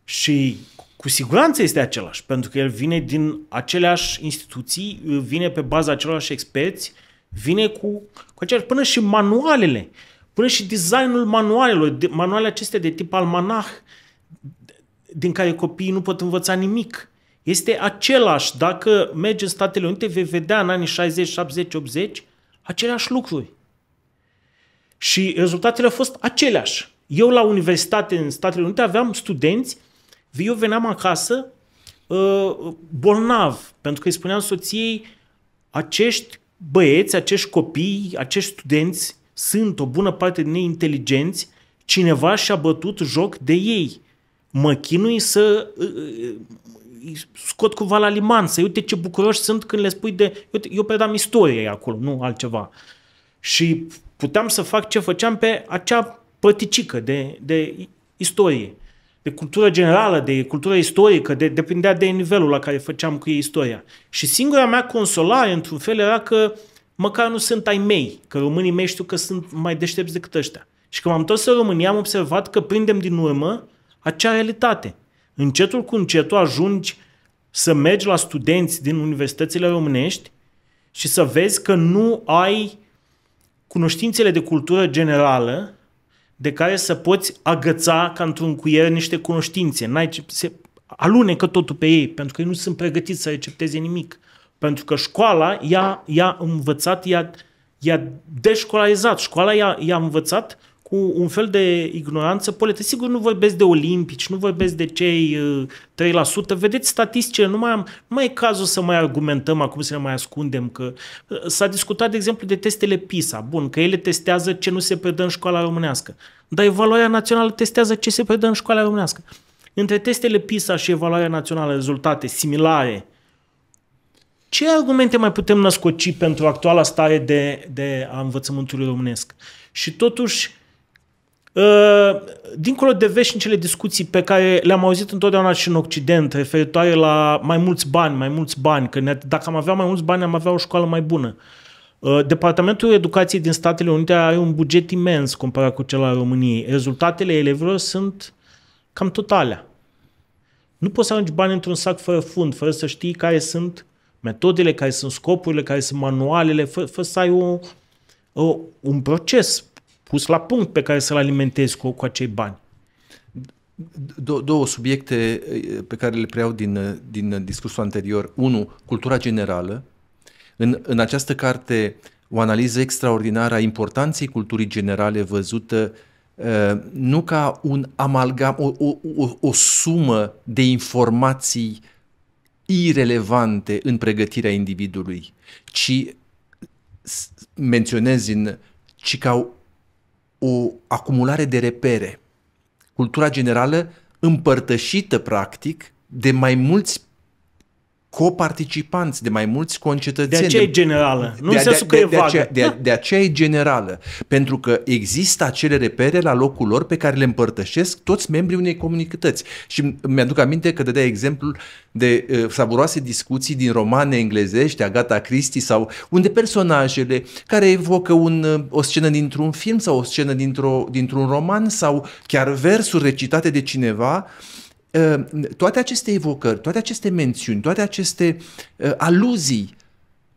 Și cu siguranță este același, pentru că el vine din aceleași instituții, vine pe baza acelorași experți, vine cu, cu aceleași, până și manualele, până și designul manualelor, manualele acestea de tip almanah, din care copiii nu pot învăța nimic. Este același, dacă mergi în Statele Unite, vei vedea în anii 60, 70, 80, aceleași lucruri. Și rezultatele au fost aceleași. Eu la universitate în Statele Unite aveam studenți, eu veneam acasă uh, bolnav, pentru că îi spuneam soției, acești băieți, acești copii, acești studenți sunt o bună parte de neinteligenți, cineva și-a bătut joc de ei mă chinui să uh, uh, uh, scot cumva la liman, să uite ce bucuroși sunt când le spui de... Uite, eu predam istorie acolo, nu altceva. Și puteam să fac ce făceam pe acea păticică de, de istorie, de cultură generală, de cultură istorică, de, depindea de nivelul la care făceam cu ei istoria. Și singura mea consolare, într-un fel, era că măcar nu sunt ai mei, că românii mei știu că sunt mai deștepți decât ăștia. Și când am întors în România, am observat că prindem din urmă acea realitate. Încetul cu încetul ajungi să mergi la studenți din universitățile românești și să vezi că nu ai cunoștințele de cultură generală de care să poți agăța ca într-un cuier niște cunoștințe. N-ai ce, se alunecă totul pe ei, pentru că ei nu sunt pregătiți să recepteze nimic. Pentru că școala i-a, i-a învățat, i-a, i-a deșcolarizat. Școala i-a, i-a învățat cu un fel de ignoranță politică. Sigur, nu vorbesc de olimpici, nu vorbesc de cei 3%. Uh, Vedeți statisticile, nu mai, am, nu mai e cazul să mai argumentăm acum, să ne mai ascundem. că uh, S-a discutat, de exemplu, de testele PISA. Bun, că ele testează ce nu se predă în școala românească. Dar evaluarea națională testează ce se predă în școala românească. Între testele PISA și evaluarea națională, rezultate similare, ce argumente mai putem născoci pentru actuala stare de, de a învățământului românesc? Și totuși, Uh, dincolo de veșnicele discuții pe care le-am auzit întotdeauna și în Occident, referitoare la mai mulți bani, mai mulți bani, că ne, dacă am avea mai mulți bani, am avea o școală mai bună. Uh, Departamentul Educației din Statele Unite are un buget imens comparat cu cel al României. Rezultatele elevilor sunt cam totale. Nu poți să arunci bani într-un sac fără fund, fără să știi care sunt metodele, care sunt scopurile, care sunt manualele, fără, fără să ai o, o, un proces pus la punct pe care să-l alimentezi cu, cu acei bani. Dou- două subiecte pe care le preiau din, din discursul anterior. Unu, cultura generală. În, în această carte, o analiză extraordinară a importanței culturii generale văzută nu ca un amalgam, o, o, o, o sumă de informații irelevante în pregătirea individului, ci menționez în, ci ca o acumulare de repere. Cultura generală împărtășită, practic, de mai mulți coparticipanți de mai mulți concetățeni. De aceea e generală, nu de, în de, că de, e De aceea, de, de aceea e generală, pentru că există acele repere la locul lor pe care le împărtășesc toți membrii unei comunități. Și mi-aduc aminte că dădea exemplul de uh, savuroase discuții din romane englezești, Agata Christie sau unde personajele care evocă un, o scenă dintr-un film sau o scenă dintr dintr-un roman sau chiar versuri recitate de cineva uh, Ehm, toate aceste evocări, toate aceste mențiuni, toate aceste aluzii,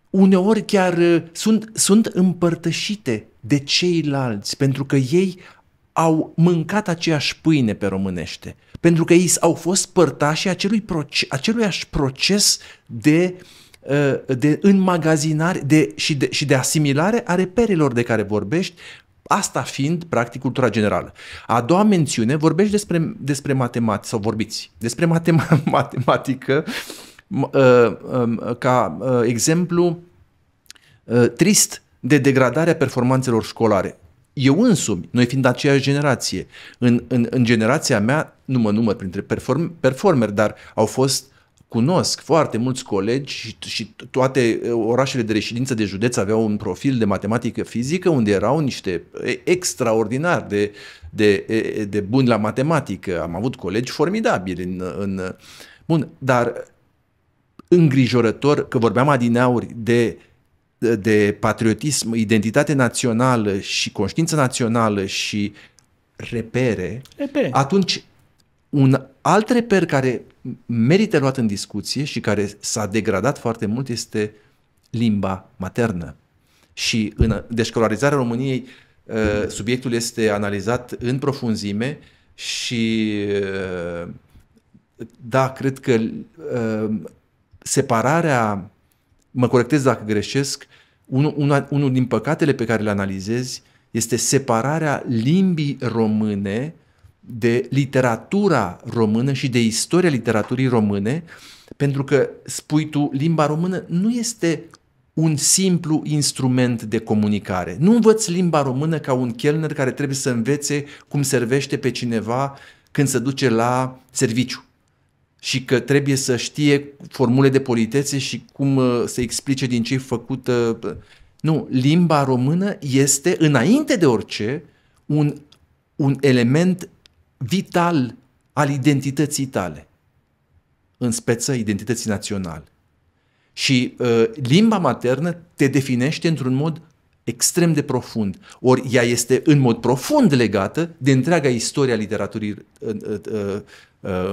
uneori chiar sunt, sunt împărtășite de ceilalți, pentru că ei au mâncat aceeași pâine pe românește, pentru că ei au fost părtași acelui proces, aceluiași proces de, de înmagazinare de, și, de, și de asimilare a reperelor de care vorbești asta fiind practic cultura generală. A doua mențiune vorbești despre, despre matematică, sau vorbiți, despre matem- [LAUGHS] matematică uh, um, ca uh, exemplu uh, trist de degradarea performanțelor școlare. Eu însumi, noi fiind aceeași generație, în, în, în generația mea, nu mă număr printre perform, performeri, dar au fost cunosc foarte mulți colegi și, și toate orașele de reședință de județ aveau un profil de matematică fizică unde erau niște extraordinar de, de, de buni la matematică. Am avut colegi formidabili în, în... Bun, dar îngrijorător că vorbeam adineauri de de patriotism, identitate națională și conștiință națională și repere, repere. atunci un alt reper care merită luat în discuție și care s-a degradat foarte mult este limba maternă. Și în deșcolarizarea României uh, subiectul este analizat în profunzime și uh, da, cred că uh, separarea, mă corectez dacă greșesc, unul, unul din păcatele pe care le analizezi este separarea limbii române de literatura română și de istoria literaturii române, pentru că, spui tu, limba română nu este un simplu instrument de comunicare. Nu învăți limba română ca un chelner care trebuie să învețe cum servește pe cineva când se duce la serviciu și că trebuie să știe formule de politețe și cum uh, să explice din ce e făcută. Uh, nu, limba română este, înainte de orice, un, un element vital al identității tale, în speță identității naționale. Și uh, limba maternă te definește într-un mod extrem de profund. Ori ea este în mod profund legată de întreaga istoria literaturii uh, uh, uh,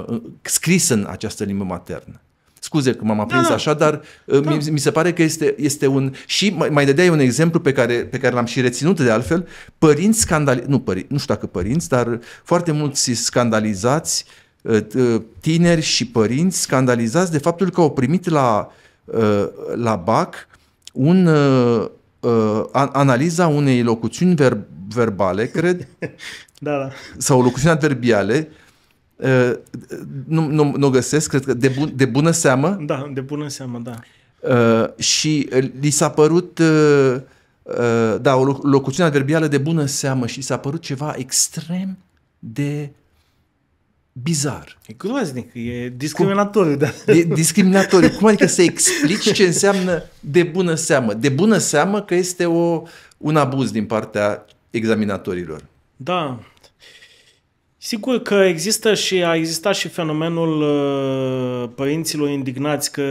uh, scrisă în această limbă maternă. Scuze că m-am aprins da, da. așa, dar uh, da. mi, mi se pare că este, este un... Și mai, mai dădeai un exemplu pe care, pe care l-am și reținut de altfel, părinți scandalizați, nu, părinți, nu știu dacă părinți, dar foarte mulți scandalizați, uh, uh, tineri și părinți scandalizați de faptul că au primit la, la BAC un, analiza unei locuțiuni ver, verbale, cred, [LAUGHS] da, da. sau locuțiuni adverbiale, Uh, nu, nu, nu găsesc, cred că de, bun, de bună seamă. Da, de bună seamă, da. Uh, și uh, li s-a părut, uh, uh, da, o locuțiune adverbială de bună seamă și li s-a părut ceva extrem de bizar. E groaznic, e discriminatoriu. Cum, da. E discriminatoriu. Cum adică să explici ce înseamnă de bună seamă? De bună seamă că este o, un abuz din partea examinatorilor. Da, Sigur că există și a existat și fenomenul uh, părinților indignați că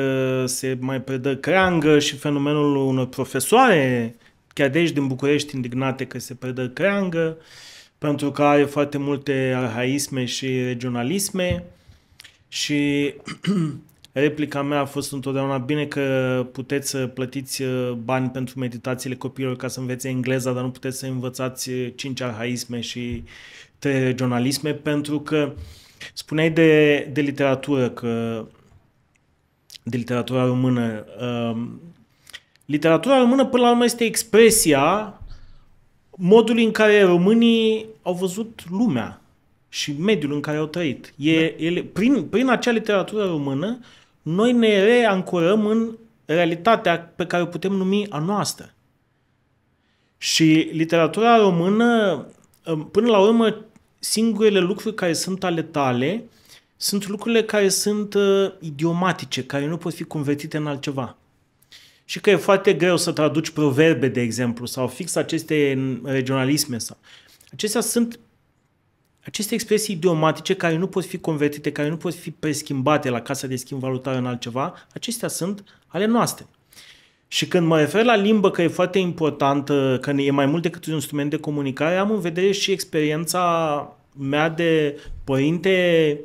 se mai predă creangă și fenomenul unor profesoare, chiar de aici din București, indignate că se predă creangă, pentru că are foarte multe arhaisme și regionalisme și [CLEARS THROAT] replica mea a fost întotdeauna bine că puteți să plătiți uh, bani pentru meditațiile copiilor ca să învețe engleza, dar nu puteți să învățați uh, cinci arhaisme și trei regionalisme, pentru că spuneai de, de literatură, că de literatura română. Uh, literatura română, până la urmă, este expresia modului în care românii au văzut lumea și mediul în care au trăit. E, da. ele, prin, prin acea literatură română, noi ne reancorăm în realitatea pe care o putem numi a noastră. Și literatura română, um, până la urmă, singurele lucruri care sunt ale tale sunt lucrurile care sunt uh, idiomatice, care nu pot fi convertite în altceva. Și că e foarte greu să traduci proverbe, de exemplu, sau fix aceste regionalisme. Sau. Acestea sunt aceste expresii idiomatice care nu pot fi convertite, care nu pot fi preschimbate la casa de schimb valutar în altceva, acestea sunt ale noastre. Și când mă refer la limbă, că e foarte importantă, că e mai mult decât un instrument de comunicare, am în vedere și experiența mea de părinte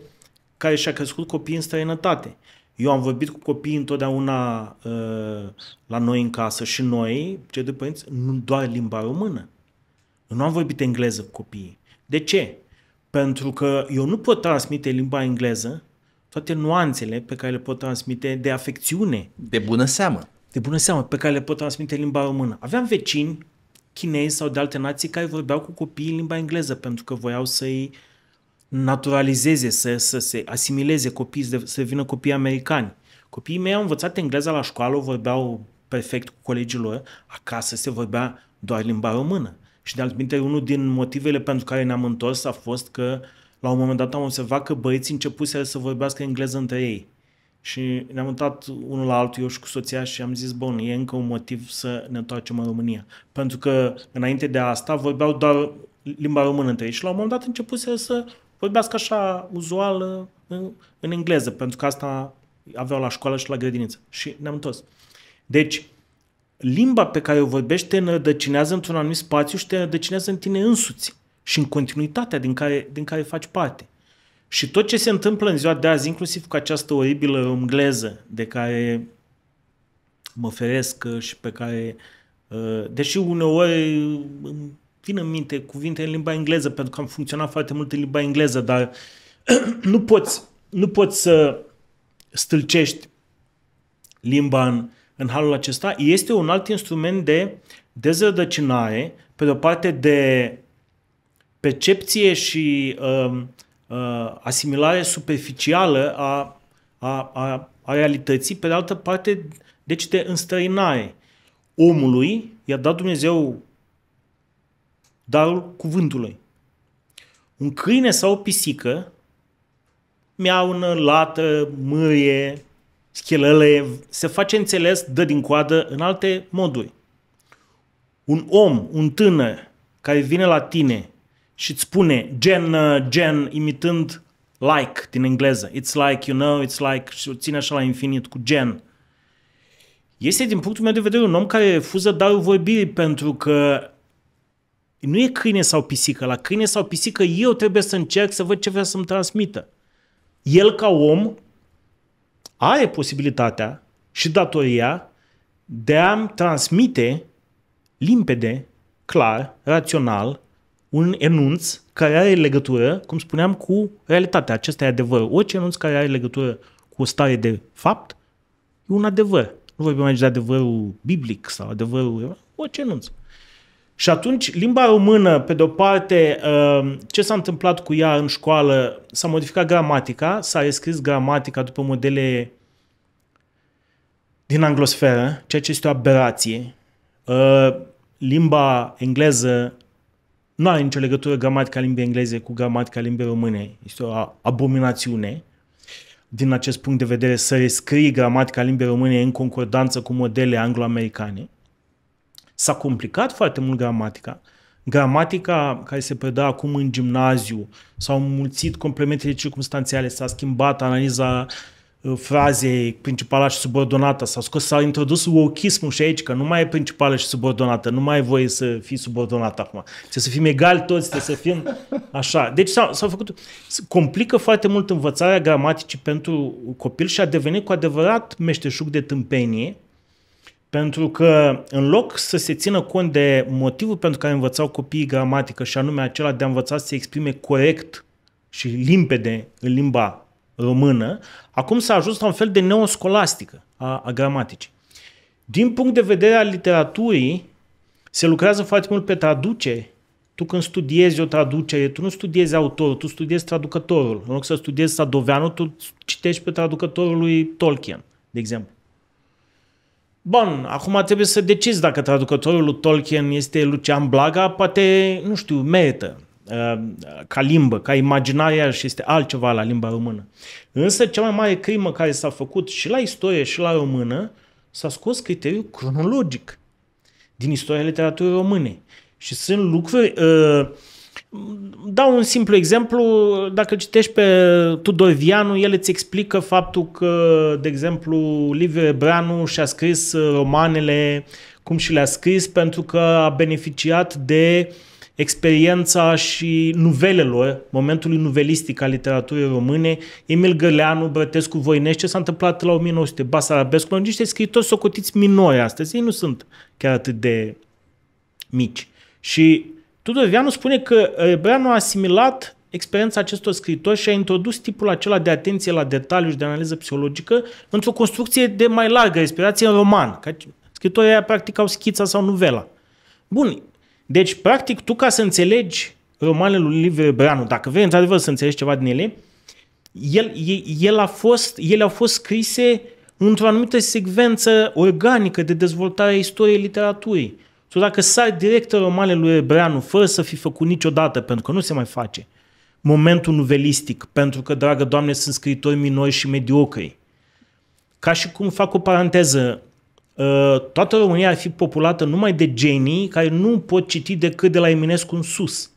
care și-a crescut copiii în străinătate. Eu am vorbit cu copiii întotdeauna uh, la noi în casă și noi, cei de părinți, nu doar limba română. Eu nu am vorbit engleză cu copiii. De ce? Pentru că eu nu pot transmite limba engleză toate nuanțele pe care le pot transmite de afecțiune. De bună seamă de bună seamă pe care le pot transmite limba română. Aveam vecini chinezi sau de alte nații care vorbeau cu copiii în limba engleză pentru că voiau să-i naturalizeze, să, să se asimileze copiii, să devină copii americani. Copiii mei au învățat engleza la școală, vorbeau perfect cu colegii lor, acasă se vorbea doar limba română. Și de altminte, unul din motivele pentru care ne-am întors a fost că la un moment dat am observat că băieții începuseră să vorbească engleză între ei. Și ne-am mutat unul la altul, eu și cu soția, și am zis, bun, e încă un motiv să ne întoarcem în România. Pentru că înainte de asta vorbeau doar limba română între ei și la un moment dat începuse să vorbească așa, uzual, în, în engleză, pentru că asta aveau la școală și la grădiniță. Și ne-am întors. Deci, limba pe care o vorbești te înrădăcinează într-un anumit spațiu și te înrădăcinează în tine însuți și în continuitatea din care, din care faci parte. Și tot ce se întâmplă în ziua de azi, inclusiv cu această oribilă engleză de care mă feresc uh, și pe care, uh, deși uneori îmi vin în minte cuvinte în limba engleză, pentru că am funcționat foarte mult în limba engleză, dar [CLEARS THROAT] nu poți, nu poți să stâlcești limba în, în halul acesta. Este un alt instrument de dezrădăcinare, pe de o parte de percepție și uh, uh, asimilare superficială a, a, a, a realității, pe de altă parte, deci de înstrăinare. Omului i-a dat Dumnezeu darul cuvântului. Un câine sau o pisică miaună, lată, mâie, schelele, se face înțeles, dă din coadă în alte moduri. Un om, un tânăr care vine la tine și îți spune gen, uh, gen, imitând like din engleză. It's like, you know, it's like și o ține așa la infinit cu gen. Este, din punctul meu de vedere, un om care refuză darul vorbirii pentru că nu e câine sau pisică. La câine sau pisică eu trebuie să încerc să văd ce vrea să-mi transmită. El, ca om, are posibilitatea și datoria de a-mi transmite limpede, clar, rațional, un enunț care are legătură, cum spuneam, cu realitatea. Acesta e adevăr. Orice enunț care are legătură cu o stare de fapt e un adevăr. Nu vorbim aici de adevărul biblic sau adevărul... Orice enunț. Și atunci, limba română, pe de-o parte, uh, ce s-a întâmplat cu ea în școală? S-a modificat gramatica, s-a rescris gramatica după modele din anglosferă, ceea ce este o aberație. Uh, limba engleză nu are nicio legătură gramatica limbii engleze cu gramatica limbii române. Este o abominațiune. Din acest punct de vedere, să rescrii gramatica limbii române în concordanță cu modele anglo-americane. S-a complicat foarte mult gramatica. Gramatica care se preda acum în gimnaziu s-au mulțit complementele circumstanțiale, s-a schimbat analiza uh, Uh, frazei principală și subordonată, s a scos, s-a introdus wokismul și aici, că nu mai e principală și subordonată, nu mai e voie să fii subordonat acum. Trebuie să fim egali toți, trebuie să fim așa. Deci s-au, s făcut, complică foarte mult învățarea gramaticii pentru copil și a devenit cu adevărat meșteșug de tâmpenie, pentru că în loc să se țină cont de motivul pentru care învățau copiii gramatică și anume acela de a învăța să se exprime corect și limpede în limba română, acum s-a ajuns la un fel de neoscolastică a, a gramaticii. Din punct de vedere al literaturii, se lucrează foarte mult pe traducere. Tu când studiezi o traducere, tu nu studiezi autorul, tu studiezi traducătorul. În loc să studiezi Sadoveanu, tu citești pe traducătorul lui Tolkien, de exemplu. Bun, acum trebuie să decizi dacă traducătorul lui Tolkien este Lucian Blaga, poate, nu știu, merită. Um, ca limbă, ca imaginarea și este altceva la limba română. Însă cea mai mare crimă care s-a făcut și la istorie și la română s-a scos criteriul cronologic din istoria literaturii române. Și sunt lucruri... Uh, Dau un simplu exemplu, dacă citești pe Tudor Vianu, el îți explică faptul că, de exemplu, Liviu Ebreanu și-a scris romanele cum și le-a scris pentru că a beneficiat de uh, experiența și nuvelelor, momentului nuvelistic al literaturii române, Emil Găleanu, Brătescu Voinești, ce s-a întâmplat la 1900, Basarabescu, au niște scritori, socotiți minori astăzi, ei nu sunt chiar atât de mici. Și Tudor Vianu spune că Rebreanu eh, a asimilat experiența acestor scritori și a introdus tipul acela de atenție la detaliu și de analiză psihologică într-o construcție de mai largă respirație în roman. Că scritorii aia practic au schița sau nuvela. Bun, deci, practic, tu ca să înțelegi romanele lui Liviu Breanu, dacă vrei într-adevăr să înțelegi ceva din ele, el, el a fost, ele au fost scrise într-o anumită secvență organică de dezvoltare a istoriei literaturii. Tu dacă sari direct romanele lui Breanu, fără să fi făcut niciodată, pentru că nu se mai face, momentul novelistic, pentru că, dragă Doamne, sunt scritori minori și mediocri. Ca și cum fac o paranteză, Uh, toată România ar fi populată numai de genii care nu pot citi decât de la Eminescu în sus.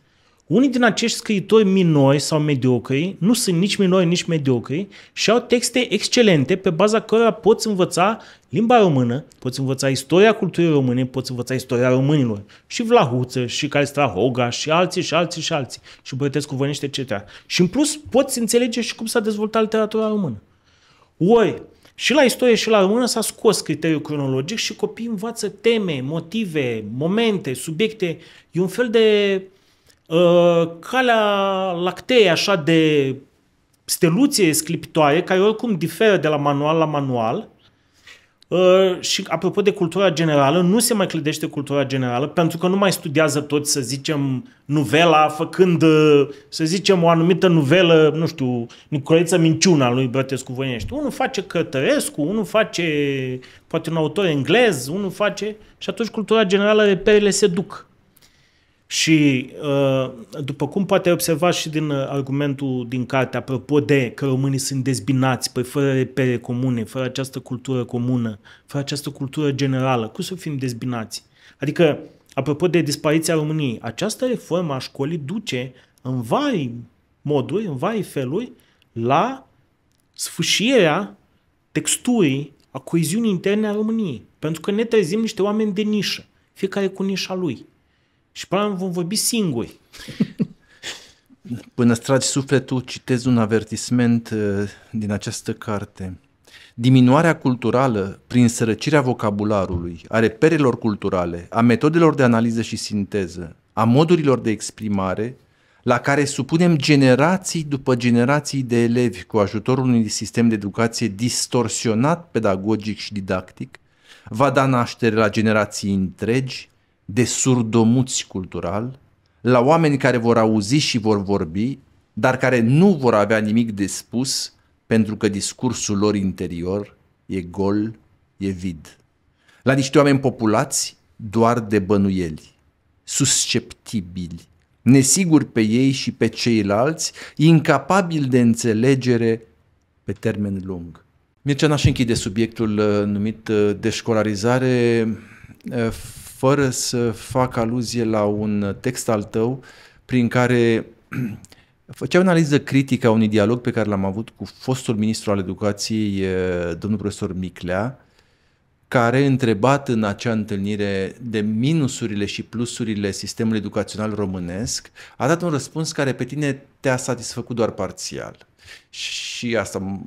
Unii din acești scriitori minori sau mediocri, nu sunt nici minori, nici mediocri, și au texte excelente pe baza cărora poți învăța limba română, poți învăța istoria culturii române, poți învăța istoria românilor. Și Vlahuță, și hoga, și alții, și alții, și alții, și Bătescu Vănește, etc. Și în plus poți înțelege și cum s-a dezvoltat literatura română. Ori, și la istorie și la română s-a scos criteriul cronologic și copiii învață teme, motive, momente, subiecte. E un fel de uh, calea lactee, așa de steluție sclipitoare, care oricum diferă de la manual la manual, Uh, și apropo de cultura generală, nu se mai clădește cultura generală pentru că nu mai studiază toți, să zicem, novela, făcând, uh, să zicem, o anumită novelă, nu știu, Nicoleța Minciuna lui Brătescu Voinești. Unul face Cătărescu, unul face poate un autor englez, unul face... Și atunci cultura generală, reperele se duc. Și, uh, după cum poate observa și din uh, argumentul din carte, apropo de că românii sunt dezbinați, păi fără repere comune, fără această cultură comună, fără această cultură generală, cum să fim dezbinați? Adică, apropo de dispariția României, această reformă a școlii duce în vari moduri, în vari feluri, la sfâșierea texturii a coeziunii interne a României. Pentru că ne trezim niște oameni de nișă, fiecare cu nișa lui și până la vom vorbi singuri. Până stragi sufletul, citez un avertisment uh, din această carte. Diminuarea culturală, prin sărăcirea vocabularului, a reperelor culturale, a metodelor de analiză și sinteză, a modurilor de exprimare, la care supunem generații după generații de elevi cu ajutorul unui sistem de educație distorsionat pedagogic și didactic, va da naștere la generații întregi de surdomuți cultural, la oameni care vor auzi și vor vorbi, dar care nu vor avea nimic de spus pentru că discursul lor interior e gol, e vid. La niște oameni populați doar de bănuieli, susceptibili, nesiguri pe ei și pe ceilalți, incapabili de înțelegere pe termen lung. Mircea n-aș închide subiectul uh, numit uh, deșcolarizare uh, fără să fac aluzie la un text al tău prin care făcea [CLEARS THROAT] o analiză critică a unui dialog pe care l-am avut cu fostul ministru al educației, domnul profesor Miclea, care, întrebat în acea întâlnire de minusurile și plusurile sistemului educațional românesc, a dat un răspuns care pe tine te-a satisfăcut doar parțial și asta,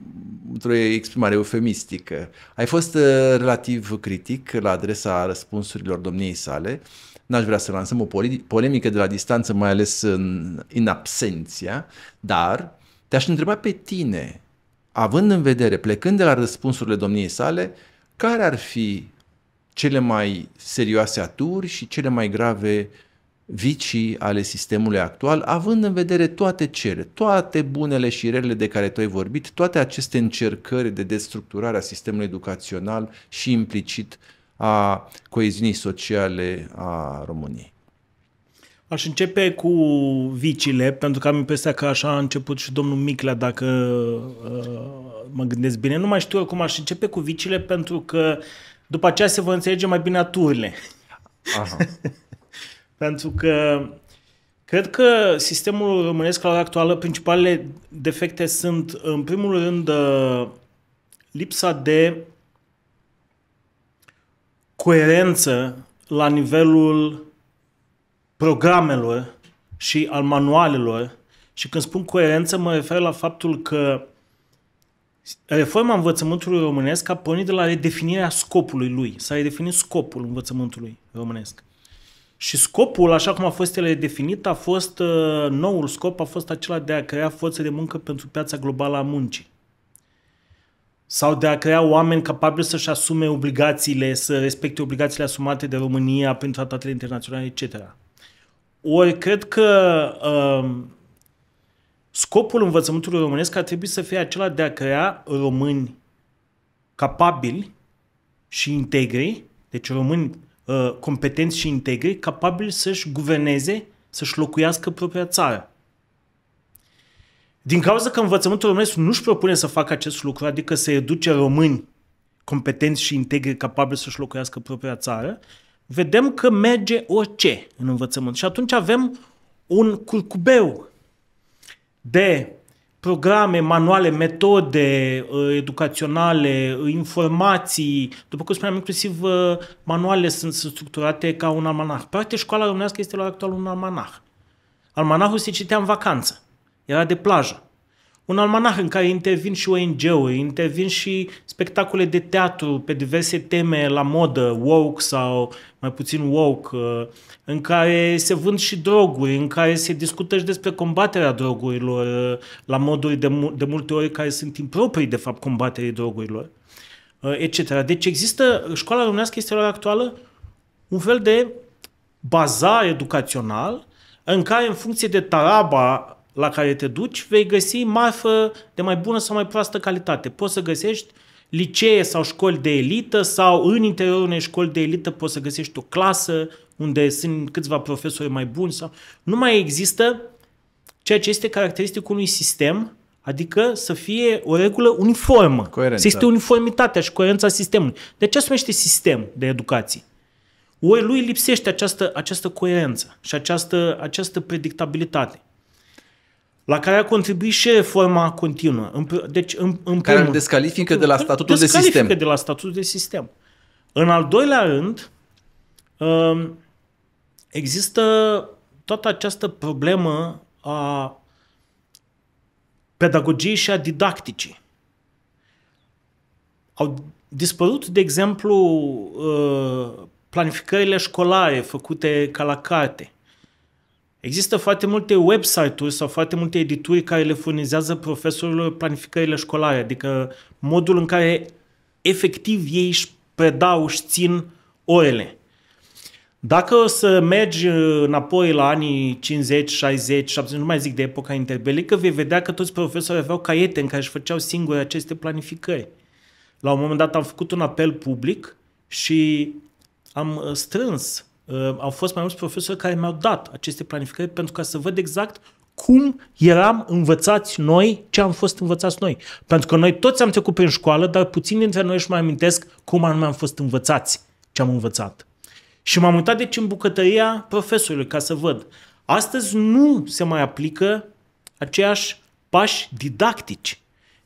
într-o exprimare eufemistică. Ai fost uh, relativ critic la adresa răspunsurilor domniei sale. N-aș vrea să lansăm o polemică de la distanță, mai ales în, în absenția, dar te-aș întreba pe tine, având în vedere, plecând de la răspunsurile domniei sale, care ar fi cele mai serioase aturi și cele mai grave uh, vicii ale sistemului actual, având în vedere toate cele, toate bunele și rele de care tu ai vorbit, toate aceste încercări de destructurare a sistemului educațional și implicit a coeziunii sociale a României. Aș începe cu vicile, pentru că am impresia că așa a început și domnul Miclea, dacă uh, mă gândesc bine. Nu mai știu cum aș începe cu vicile, pentru că după aceea se vor înțelege mai bine aturile. Aha. [LAUGHS] Pentru că cred că sistemul românesc la ora actuală, principalele defecte sunt, în primul rând, uh, lipsa de coerență la nivelul programelor și al manualelor. Și când spun coerență, mă refer la faptul că Reforma învățământului românesc a pornit de la redefinirea scopului lui. S-a redefinit scopul învățământului românesc. Și scopul, așa cum a fost ele definit, a fost, uh, noul scop a fost acela de a crea forță de muncă pentru piața globală a muncii. Sau de a crea oameni capabili să-și asume obligațiile, să respecte obligațiile asumate de România prin tratatele internaționale, etc. Ori cred că uh, scopul învățământului românesc ar trebui să fie acela de a crea români capabili și integri, deci români Uh, competenți și integri, capabili să-și guverneze, să-și locuiască propria țară. Din cauza că învățământul românesc nu-și propune să facă acest lucru, adică să educe români competenți și integri, capabili să-și locuiască propria țară, vedem că merge orice în învățământ. Și atunci avem un curcubeu de programe, manuale, metode uh, educaționale, uh, informații, după cum spuneam, inclusiv uh, manuale sunt structurate ca un almanah. Practic, școala românească este la actual un almanah. Almanahul se citea în vacanță, era de plajă un almanah în care intervin și ONG-uri, intervin și spectacole de teatru pe diverse teme la modă, woke sau mai puțin woke, uh, în care se vând și droguri, în care se discută și despre combaterea drogurilor uh, la moduri de, de multe ori care sunt improprii, de fapt, combaterii drogurilor, uh, etc. Deci există, școala românească este la actuală un fel de bazar educațional în care în funcție de taraba la care te duci, vei găsi marfă de mai bună sau mai proastă calitate. Poți să găsești licee sau școli de elită sau în interiorul unei școli de elită poți să găsești o clasă unde sunt câțiva profesori mai buni sau... Nu mai există ceea ce este caracteristic unui sistem, adică să fie o regulă uniformă. Coerența. Să este uniformitatea și coerența sistemului. De ce se numește sistem de educație. Ori lui lipsește această, această coerență și această, această predictabilitate la care a contribuit și reforma continuă. Deci, în, în care primul, îl descalifică de la statutul de sistem. de la statutul de sistem. În al doilea rând, um, există toată această problemă a pedagogiei și a didacticii. Au dispărut, de exemplu, uh, planificările școlare făcute ca la carte. Există foarte multe website-uri sau foarte multe edituri care le furnizează profesorilor planificările școlare, adică modul în care efectiv ei își predau, își țin orele. Dacă o să mergi uh, înapoi la anii 50, 60, 70, nu mai zic de epoca interbelică, vei vedea că toți profesorii aveau caiete în care își făceau singuri aceste planificări. La un moment dat am făcut un apel public și am uh, strâns uh, au fost mai mulți profesori care mi-au dat aceste planificări pentru ca să văd exact cum eram învățați noi, ce am fost învățați noi. Pentru că noi toți am trecut prin școală, dar puțin dintre noi își mai amintesc cum anume am fost învățați, ce am învățat. Și m-am uitat deci în bucătăria profesorului ca să văd. Astăzi nu se mai aplică aceiași pași didactici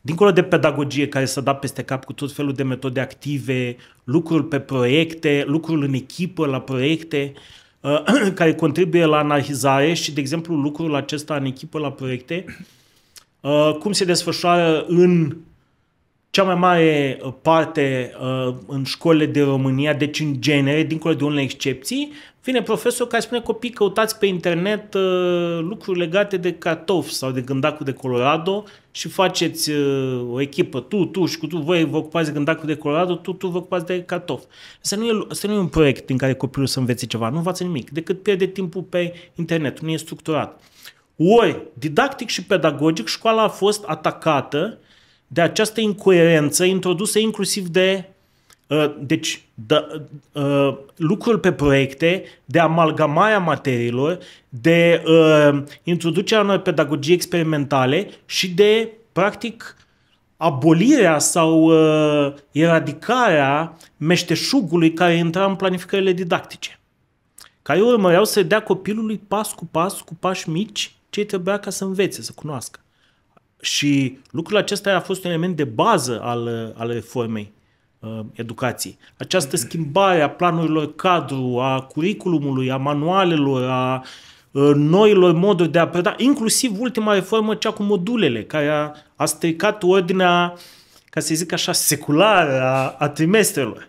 dincolo de pedagogie care să da peste cap cu tot felul de metode active, lucruri pe proiecte, lucrul în echipă la proiecte, uh, [CLEARS THROAT] care contribuie la analizare și, de exemplu, lucrul acesta în echipă la proiecte, uh, cum se desfășoară în cea mai mare uh, parte uh, în școlile de România, deci în genere, dincolo de unele excepții, vine profesor care spune copii căutați pe internet uh, lucruri legate de cartofi sau de gândacul de Colorado și faceți uh, o echipă, tu, tu și cu tu, voi vă ocupați de gândacul de Colorado, tu, tu vă ocupați de cartof. Asta nu, e, asta nu e un proiect din care copilul să învețe ceva, nu învață nimic, decât pierde timpul pe internet, nu e structurat. Ori, didactic și pedagogic, școala a fost atacată uh, de această incoerență introdusă inclusiv de uh, deci, de, de, uh, lucrul pe proiecte, de amalgamarea materiilor, de de uh, introducerea unor pedagogii experimentale și de, practic, abolirea sau uh, eradicarea meșteșugului care intra în planificările didactice, care urmăreau să dea copilului pas cu pas, cu pași mici, ce trebuia ca să învețe, să cunoască. Și lucrul acesta a fost un element de bază al, al reformei uh, educației. Această schimbare a planurilor cadru, a curiculumului, a manualelor, a uh, noilor moduri de a preda, inclusiv ultima reformă, cea cu modulele, care a, a stricat ordinea, ca să zic așa, seculară a, a trimestrelor,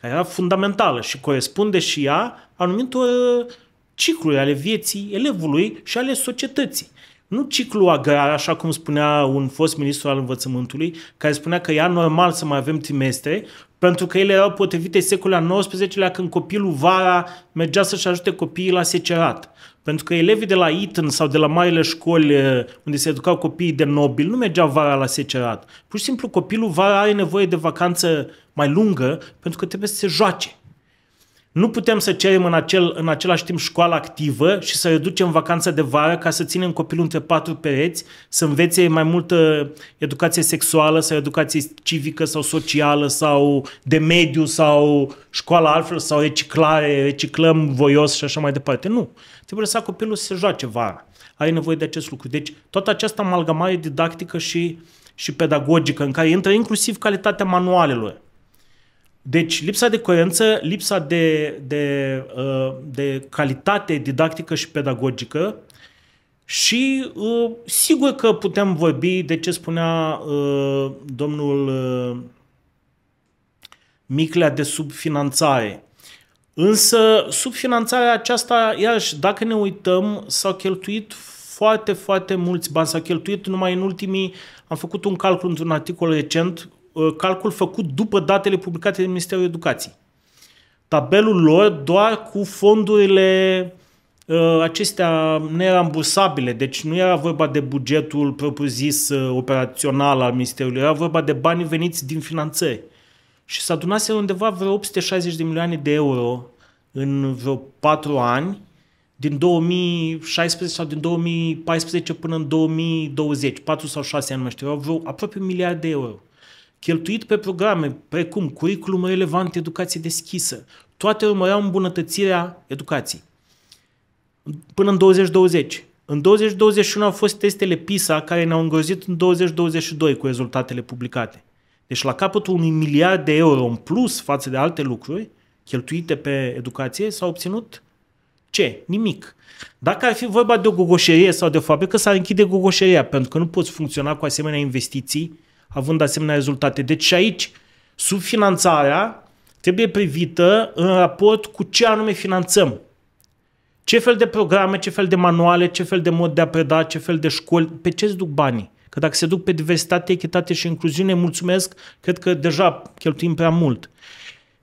care era fundamentală și corespunde și ea anumitor uh, cicluri ale vieții elevului și ale societății. Nu ciclu agrar, așa cum spunea un fost ministru al învățământului, care spunea că e normal să mai avem trimestre, pentru că ele erau potrivite secolul XIX-lea când copilul vara mergea să-și ajute copiii la secerat. Pentru că elevii de la Eton sau de la marile școli eh, unde se educau copiii de nobil nu mergeau vara la secerat. Pur și simplu copilul vara are nevoie de vacanță mai lungă pentru că trebuie să se joace. Nu putem să cerem în, acel, în același timp școală activă și să reducem vacanța de vară ca să ținem copilul între patru pereți, să învețe mai multă educație sexuală sau educație civică sau socială sau de mediu sau școală altfel sau reciclare, reciclăm voios și așa mai departe. Nu. Trebuie să copilul să se joace vara. Ai nevoie de acest lucru. Deci toată această amalgamare didactică și, și pedagogică în care intră inclusiv calitatea manualelor deci lipsa de coerență, lipsa de, de, uh, de calitate didactică și pedagogică și uh, sigur că putem vorbi de ce spunea uh, domnul Miclea de subfinanțare. Însă subfinanțarea aceasta, iarăși, dacă ne uităm, s-au cheltuit foarte, foarte mulți bani. S-au cheltuit numai în ultimii, am făcut un calcul într-un articol recent, Uh, calcul făcut după datele publicate de Ministerul Educației. Tabelul lor doar cu fondurile uh, acestea nerambursabile, deci nu era vorba de bugetul propriu-zis uh, operațional al Ministerului, era vorba de banii veniți din finanțări. Și s-a adunase undeva vreo 860 de milioane de euro în vreo 4 ani, din 2016 sau din 2014 până în 2020, 4 sau 6 ani, nu știu, vreo aproape un miliard de euro cheltuit pe programe precum curriculum relevant educație deschisă, toate urmăreau îmbunătățirea educației. Până în 2020. În 2021 au fost testele PISA care ne-au îngrozit în 2022 cu rezultatele publicate. Deci la capătul unui miliard de euro în plus față de alte lucruri cheltuite pe educație s-a obținut ce? Nimic. Dacă ar fi vorba de o gogoșerie sau de o fabrică, s-ar închide gogoșeria, pentru că nu poți funcționa cu asemenea investiții având asemenea rezultate. Deci aici subfinanțarea trebuie privită în raport cu ce anume finanțăm. Ce fel de programe, ce fel de manuale, ce fel de mod de a preda, ce fel de școli, pe ce se duc banii? Că dacă se duc pe diversitate, echitate și incluziune, mulțumesc, cred că deja cheltuim prea mult.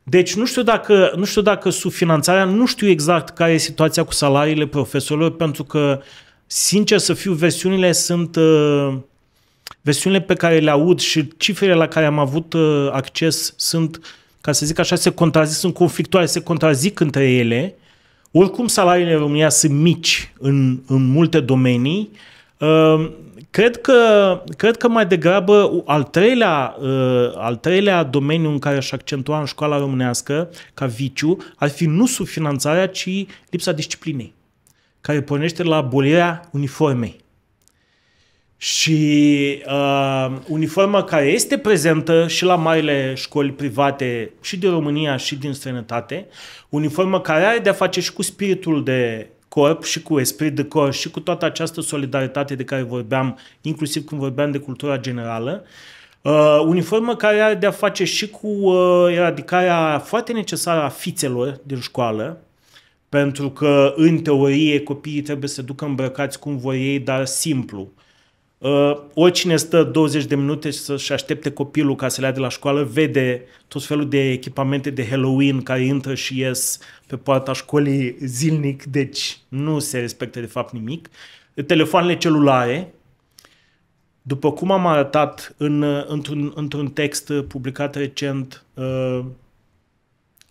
Deci nu știu dacă, nu știu dacă subfinanțarea, nu știu exact care e situația cu salariile profesorilor, pentru că, sincer să fiu, versiunile sunt uh, versiunile pe care le aud și cifrele la care am avut uh, acces sunt, ca să zic așa, se contrazic, sunt conflictuale, se contrazic între ele. Oricum salariile în România sunt mici în, în multe domenii. Uh, cred că, cred că mai degrabă al treilea, uh, al treilea domeniu în care aș accentua în școala românească ca viciu ar fi nu subfinanțarea, ci lipsa disciplinei, care pornește la abolirea uniformei. Și uh, uniforma care este prezentă și la marile școli private și din România și din străinătate, uniforma care are de-a face și cu spiritul de corp și cu esprit de corp și cu toată această solidaritate de care vorbeam, inclusiv când vorbeam de cultura generală, Uh, uniformă care are de-a face și cu uh, eradicarea foarte necesară a fițelor din școală, pentru că, în teorie, copiii trebuie să ducă îmbrăcați cum vor ei, dar simplu. Uh, Uh, oricine stă 20 de minute și să-și aștepte copilul ca să le ia de la școală, vede tot felul de echipamente de Halloween care intră și ies pe poarta școlii zilnic, deci nu se respectă de fapt nimic. Telefoanele celulare, după cum am arătat în, într-un, într-un text publicat recent, uh,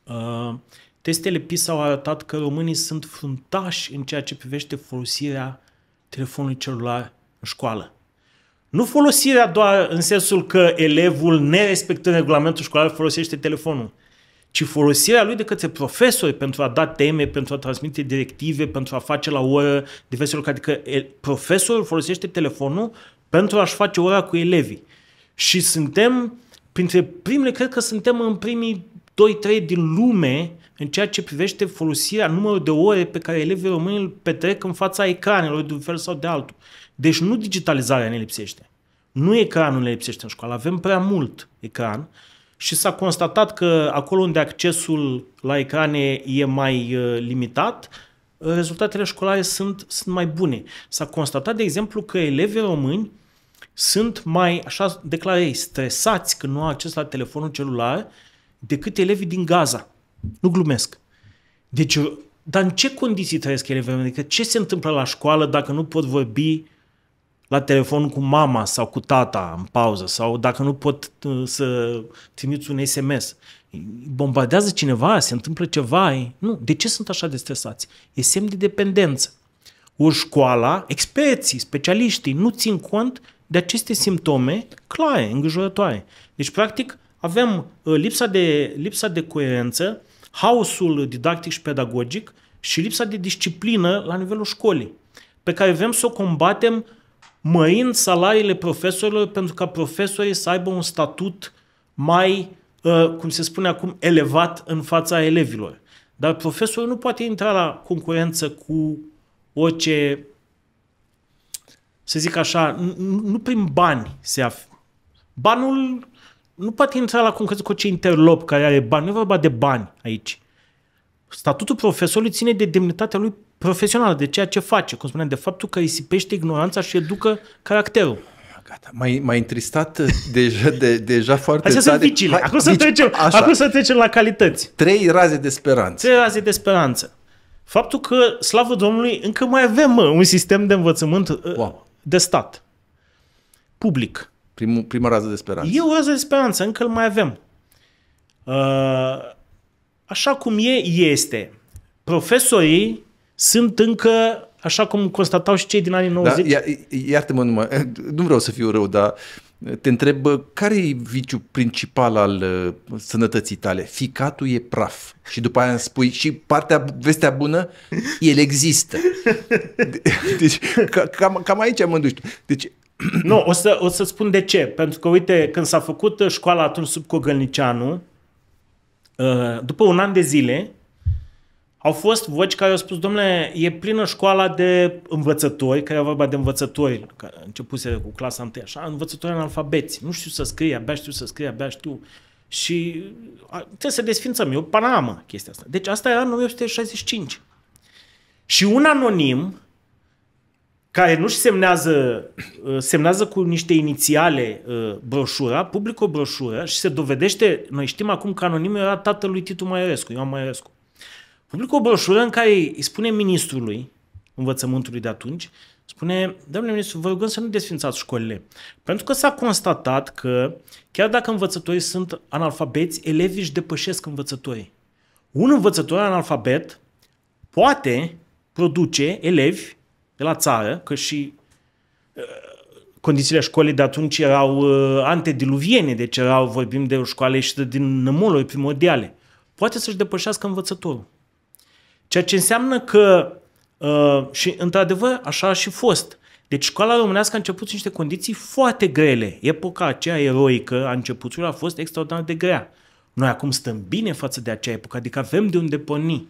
uh, testele PISA au arătat că românii sunt fruntași în ceea ce privește folosirea telefonului celular în școală. Nu folosirea doar în sensul că elevul, nerespectând regulamentul școlar, folosește telefonul, ci folosirea lui de către profesori pentru a da teme, pentru a transmite directive, pentru a face la oră diverse lucruri. Adică profesorul folosește telefonul pentru a-și face ora cu elevii. Și suntem printre primele, cred că suntem în primii 2-3 din lume în ceea ce privește folosirea numărul de ore pe care elevii români îl petrec în fața ecranelor de un fel sau de altul. Deci nu digitalizarea ne lipsește. Nu ecranul ne lipsește în școală. Avem prea mult ecran și s-a constatat că acolo unde accesul la ecrane e mai uh, limitat, rezultatele școlare sunt, sunt mai bune. S-a constatat, de exemplu, că elevii români sunt mai, așa declară ei, stresați când nu au acces la telefonul celular decât elevii din Gaza. Nu glumesc. Deci, dar în ce condiții trăiesc elevii români? Adică ce se întâmplă la școală dacă nu pot vorbi la telefon cu mama sau cu tata în pauză sau dacă nu pot uh, să trimiți un SMS. Bombardează cineva, se întâmplă ceva. Nu, de ce sunt așa de stresați? E semn de dependență. o școala, experții, specialiștii nu țin cont de aceste simptome clare, îngrijorătoare. Deci, practic, avem uh, lipsa de, lipsa de coerență, haosul didactic și pedagogic și lipsa de disciplină la nivelul școlii, pe care vrem să o combatem mărind salariile profesorilor pentru ca profesorii să aibă un statut mai, uh, cum se spune acum, elevat în fața elevilor. Dar profesorul nu poate intra la concurență cu orice, să zic așa, nu prin bani se află. Banul nu poate intra la concurență cu orice interlop care are bani. Nu e vorba de bani aici. Statutul profesorului ține de demnitatea lui profesională, de ceea ce face, cum spuneam, de faptul că isipește ignoranța și educă caracterul. Gata, m-ai, m-ai întristat uh, deja, de, deja foarte Astea tare. sunt vicile. Hai, acum, vici, să deci, trecem, așa. acum să trecem la calități. Trei raze de speranță. Trei raze de speranță. Faptul că, slavă Domnului, încă mai avem mă, un sistem de învățământ uh, wow. de stat. Public. Primul, prima rază de speranță. E o rază de speranță, încă îl mai avem. Uh, așa cum e, este. Profesorii sunt încă așa cum constatau și cei din anii 90. Da, iartă-mă numai, nu vreau să fiu rău, dar te întreb care e viciul principal al uh, sănătății tale? Ficatul e praf. Și după aia îmi spui și partea, vestea bună, el există. [LAUGHS] Deci cam, cam aici mă duci. Deci nu, o să, o să spun de ce. Pentru că, uite, când s-a făcut școala atunci sub Cogălnicianu, Uh, după un an de zile, au fost voci care au spus, domnule, e plină școala de învățători, care au vorba de învățători, care începuse cu clasa 1, așa, învățători alfabeți. nu știu să scrie, abia știu să scrie, abia știu. Și trebuie să desfințăm, e o panamă chestia asta. Deci asta era în 1865. Și un anonim care nu-și semnează, uh, semnează cu niște inițiale uh, broșura, public o broșură și se dovedește, noi știm acum că anonimul era tatălui Titu Maiorescu, Ioan Maiorescu. Public o broșură în care îi spune ministrului învățământului de atunci, spune, domnule ministru, vă rugăm să nu desfințați școlile. Pentru că s-a constatat că, chiar dacă învățătorii sunt analfabeți, elevii își depășesc învățătorii. Un învățător analfabet poate produce elevi de la țară, că și uh, condițiile școlii de atunci erau uh, antediluviene, deci erau, vorbim de o școală ieșită din nămoluri primordiale, poate să-și depășească învățătorul. Ceea ce înseamnă că, uh, și într-adevăr, așa a și fost, deci școala românească a început în niște condiții foarte grele. Epoca aceea eroică a începutului a fost extraordinar de grea. Noi acum stăm bine față de acea epocă, adică avem de unde porni.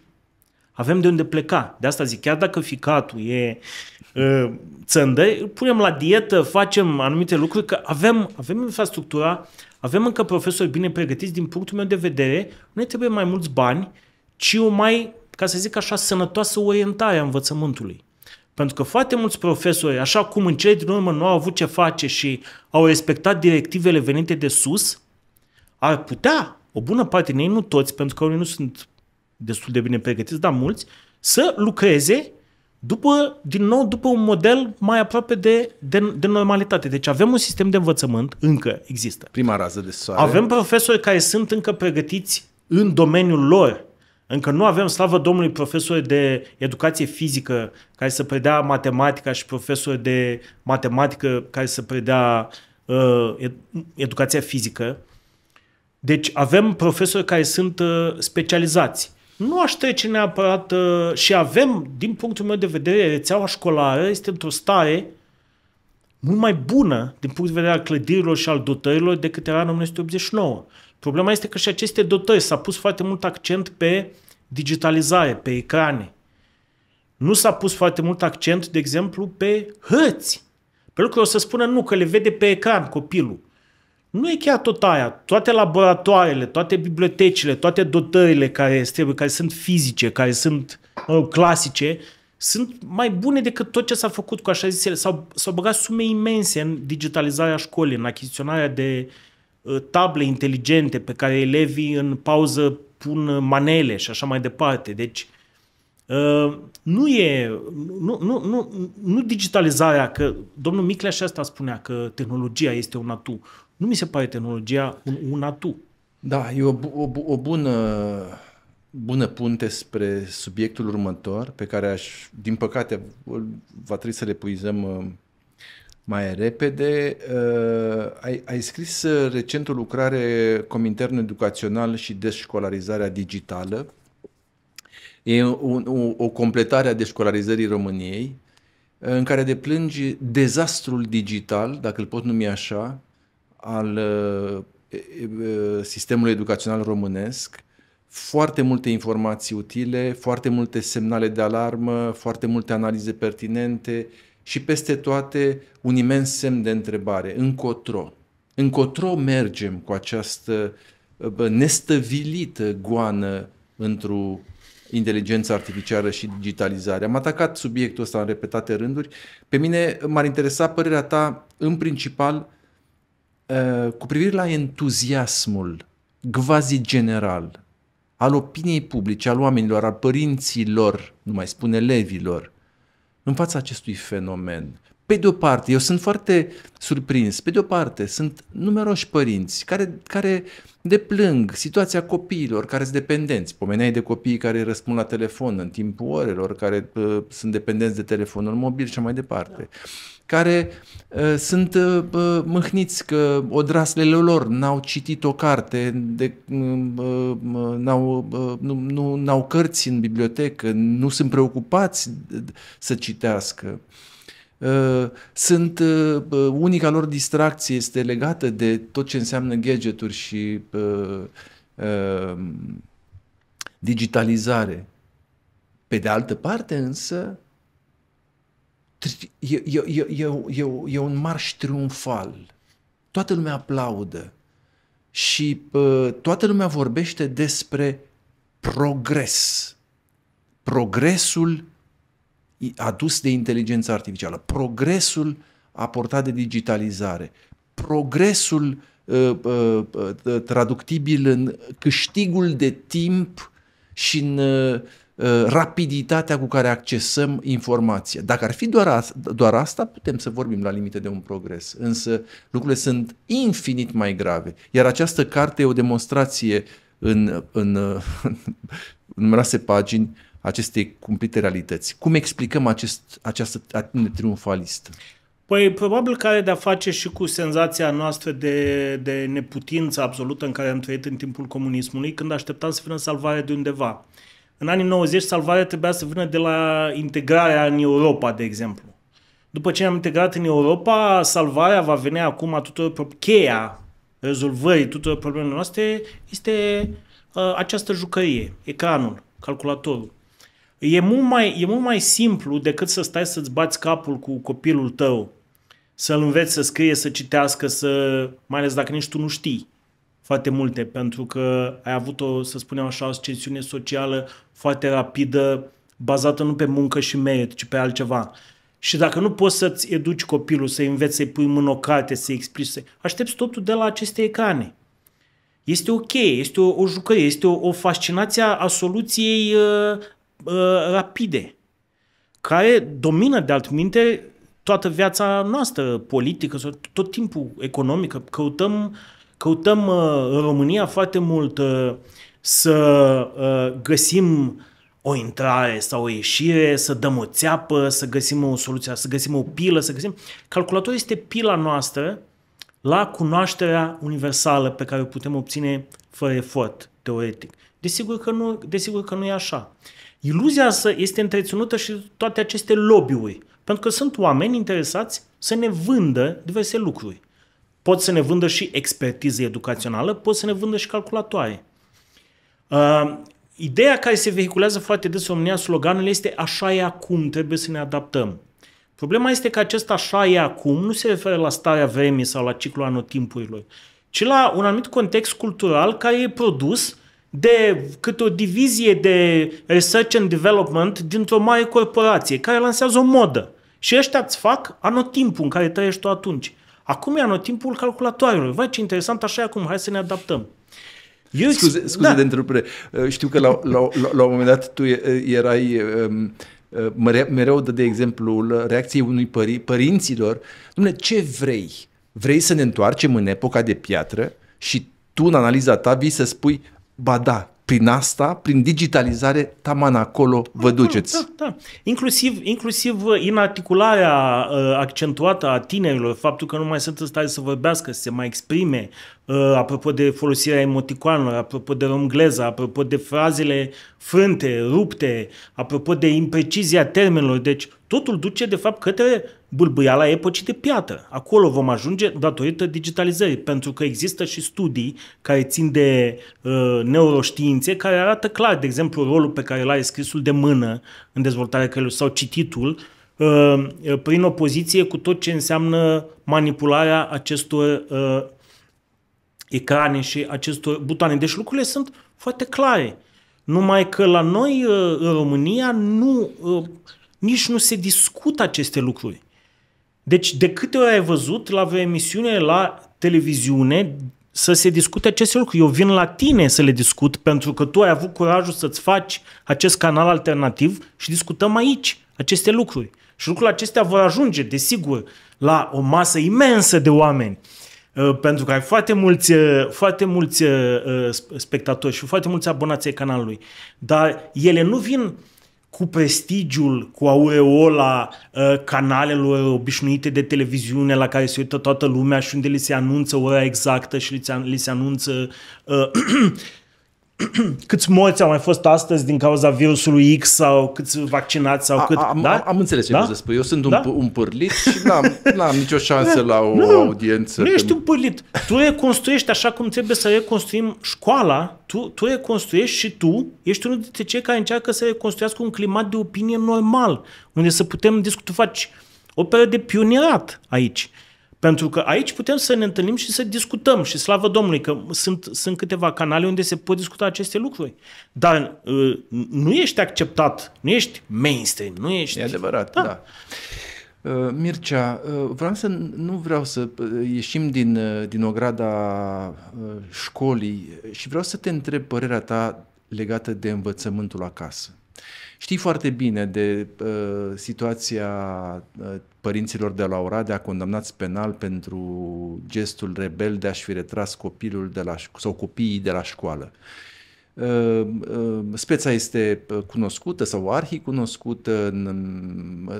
Avem de unde pleca. De asta zic, chiar dacă ficatul e ă, țândă, îl punem la dietă, facem anumite lucruri, că avem, avem infrastructura, avem încă profesori bine pregătiți, din punctul meu de vedere, nu ne trebuie mai mulți bani, ci o mai, ca să zic așa, sănătoasă orientare a învățământului. Pentru că foarte mulți profesori, așa cum în cele din urmă nu au avut ce face și au respectat directivele venite de sus, ar putea, o bună parte din ei, nu toți, pentru că unii nu sunt destul de bine pregătiți, dar mulți, să lucreze după, din nou după un model mai aproape de, de, de normalitate. Deci avem un sistem de învățământ, încă există. Prima rază de soare. Avem profesori care sunt încă pregătiți în domeniul lor. Încă nu avem, slavă Domnului, profesori de educație fizică care să predea matematica și profesori de matematică care să predea uh, educația fizică. Deci avem profesori care sunt uh, specializați nu aș trece neapărat uh, și avem, din punctul meu de vedere, rețeaua școlară este într-o stare mult mai bună din punct de vedere al clădirilor și al dotărilor decât era în 1989. Problema este că și aceste dotări s-a pus foarte mult accent pe digitalizare, pe ecrane. Nu s-a pus foarte mult accent, de exemplu, pe hărți. Pentru că o să spună nu, că le vede pe ecran copilul nu e chiar tot aia. Toate laboratoarele, toate bibliotecile, toate dotările care, trebuie, care sunt fizice, care sunt mă rog, clasice, sunt mai bune decât tot ce s-a făcut cu așa zisele. S-au, s-au băgat sume imense în digitalizarea școlii, în achiziționarea de uh, table inteligente pe care elevii în pauză pun manele și așa mai departe. Deci uh, nu e, nu, nu, nu, nu digitalizarea, că domnul Miclea și asta spunea, că tehnologia este un atu. Nu mi se pare tehnologia un, un atu. Da, e o, o, o bună, bună punte spre subiectul următor, pe care aș, din păcate, va trebui să le puizăm uh, mai repede. Uh, ai, ai scris uh, recent o lucrare Comintern Educațional și Deșcolarizarea Digitală. E o, o, o completare a deșcolarizării României, în care deplângi dezastrul digital, dacă îl pot numi așa, al uh, uh, sistemului educațional românesc, foarte multe informații utile, foarte multe semnale de alarmă, foarte multe analize pertinente și peste toate un imens semn de întrebare, încotro. Încotro mergem cu această uh, nestăvilită goană într-o inteligența artificială și digitalizare. Am atacat subiectul ăsta în repetate rânduri. Pe mine m-ar interesa părerea ta în principal Uh, cu privire la entuziasmul gvazi general al opiniei publice, al oamenilor, al părinților, nu mai spun elevilor, în fața acestui fenomen. Pe de o parte, eu sunt foarte surprins, pe de o parte, sunt numeroși părinți care, care deplâng situația copiilor care sunt dependenți. Pomeneai de copiii care răspund la telefon în timpul orelor, care uh, sunt dependenți de telefonul mobil și mai departe. Da. Care uh, sunt uh, mâhniți că odraslele lor n-au citit o carte, de, uh, n-au, uh, nu, nu, n-au cărți în bibliotecă, nu sunt preocupați să citească. Uh, Uh, sunt uh, uh, unica lor distracție este legată de tot ce înseamnă gadgeturi și digitalizare. Pe de altă parte însă e, e, e, e, e, e un marș triumfal. Toată lumea aplaudă și pă, toată lumea vorbește despre progres. Progresul adus de inteligența artificială, progresul aportat de digitalizare, progresul uh, uh, uh, traductibil în câștigul de timp și în rapiditatea cu care accesăm informația. Dacă ar fi doar, a, doar asta, putem să vorbim la limite de un progres, însă lucrurile sunt infinit mai grave. Iar această carte e o demonstrație în, în, [LAUGHS] în numeroase pagini acestei cumplite realități. Cum explicăm acest, această atitudine triumfalistă? Păi probabil că are de-a face și cu senzația noastră de, de neputință absolută în care am trăit în timpul comunismului, când așteptam să vină salvare de undeva. În anii 90 salvarea trebuia să vină de la integrarea în Europa, de exemplu. După ce am integrat în Europa, salvarea va veni acum a tuturor pro- cheia rezolvării tuturor problemelor noastre este uh, această jucărie, ecranul, calculatorul. E mult mai, e mult mai simplu decât să stai să-ți bați capul cu copilul tău, să-l înveți să scrie, să citească, să, mai ales dacă nici tu nu știi foarte multe, pentru că ai avut o, să spunem așa, o ascensiune socială foarte rapidă, bazată nu pe muncă și merit, ci pe altceva. Și dacă nu poți să-ți educi copilul, să-i înveți, să-i pui mână carte, să-i explici, să aștepți totul de la aceste ecrane. Este ok, este o, o jucărie, este o, o fascinație a soluției uh, Uh, rapide, care domină de altminte toată viața noastră politică, sau tot timpul economică. Căutăm, căutăm uh, în România foarte mult uh, să găsim o intrare sau o ieșire, să dăm o țeapă, să găsim o soluție, să găsim o pilă, să găsim... Calculatorul este pila noastră la cunoașterea universală pe care o putem obține fără efort teoretic. Desigur că nu, desigur că nu e așa. Iluzia asta este întreținută și toate aceste lobby-uri, pentru că sunt oameni interesați să ne vândă diverse lucruri. Pot să ne vândă și expertiză educațională, pot să ne vândă și calculatoare. Uh, ideea care se vehiculează foarte des în România, sloganul este așa e acum, trebuie să ne adaptăm. Problema este că acest așa e acum nu se referă la starea vremii sau la ciclul anotimpurilor, ci la un anumit context cultural care e produs de cât o divizie de research and development dintr-o mare corporație care lansează o modă. Și ăștia îți fac anotimpul în care trăiești tu atunci. Acum e anotimpul calculatoarelor. Vai ce interesant, așa e acum, hai să ne adaptăm. Eu scuze, scuze da. de întrebare. Uh, știu că la, la, la, la un moment dat tu uh, erai... Um, uh, mereu dă de exemplul reacției unui pări, părinților. Dom'le, ce vrei? Vrei să ne întoarcem în epoca de piatră și tu în analiza ta vii să spui Ba da, prin asta, prin digitalizare, taman acolo vă da, da, duceți. Da, da. Inclusiv, inclusiv uh, inarticularea uh, accentuată a tinerilor, faptul că nu mai sunt în stare să vorbească, să se mai exprime, uh, apropo de folosirea emoticoanelor, apropo de romgleza, apropo de frazele frânte, rupte, apropo de imprecizia termenilor. Deci totul duce, de fapt, către bâlbâiala epocii de piatră. Acolo vom ajunge datorită digitalizării, pentru că există și studii care țin de uh, neuroștiințe care arată clar, de exemplu, rolul pe care îl are scrisul de mână în dezvoltarea creierului sau cititul uh, uh, prin opoziție cu tot ce înseamnă manipularea acestor uh, ecrane și acestor butoane. Deci lucrurile sunt foarte clare. Numai că la noi, uh, în România, nu, uh, nici nu se discută aceste lucruri. Deci de câte ori ai văzut la vreo emisiune la televiziune să se discute aceste lucruri. Eu vin la tine să le discut pentru că tu ai avut curajul să-ți faci acest canal alternativ și discutăm aici aceste lucruri. Și lucrurile acestea vor ajunge, desigur, la o masă imensă de oameni uh, pentru că ai foarte mulți, uh, foarte mulți uh, spectatori și foarte mulți abonați ai canalului, dar ele nu vin cu prestigiul, cu aureola uh, canalelor obișnuite de televiziune la care se uită toată lumea și unde li se anunță ora exactă și li se, anunță uh, [CLEARS THROAT] [CLEARS THROAT] câți morți au mai fost astăzi din cauza virusului X sau câți vaccinați sau a, cât. Am, da? am înțeles ce da? să spui. Eu sunt un, da? un pârlit și n-am, [LAUGHS] n-am nicio șansă la o nu, audiență. Nu ești un pârlit. Tu reconstruiești așa cum trebuie să reconstruim școala, tu, tu reconstruiești și tu ești unul dintre cei care încearcă să reconstruiască un climat de opinie normal, unde să putem discuta, tu faci o perioadă de pionierat aici. Pentru că aici putem să ne întâlnim și să discutăm și slavă Domnului că sunt, sunt câteva canale unde se pot discuta aceste lucruri. Dar uh, nu ești acceptat, nu ești mainstream, nu ești... E adevărat, da. da. Uh, Mircea, uh, vreau să, nu vreau să ieșim din, din ograda școlii și vreau să te întreb părerea ta legată de învățământul acasă. Știi foarte bine de uh, situația uh, părinților de la Oradea condamnați penal pentru gestul rebel de a-și fi retras copilul de la, sau copiii de la școală. Uh, uh, speța este uh, cunoscută sau arhi cunoscută,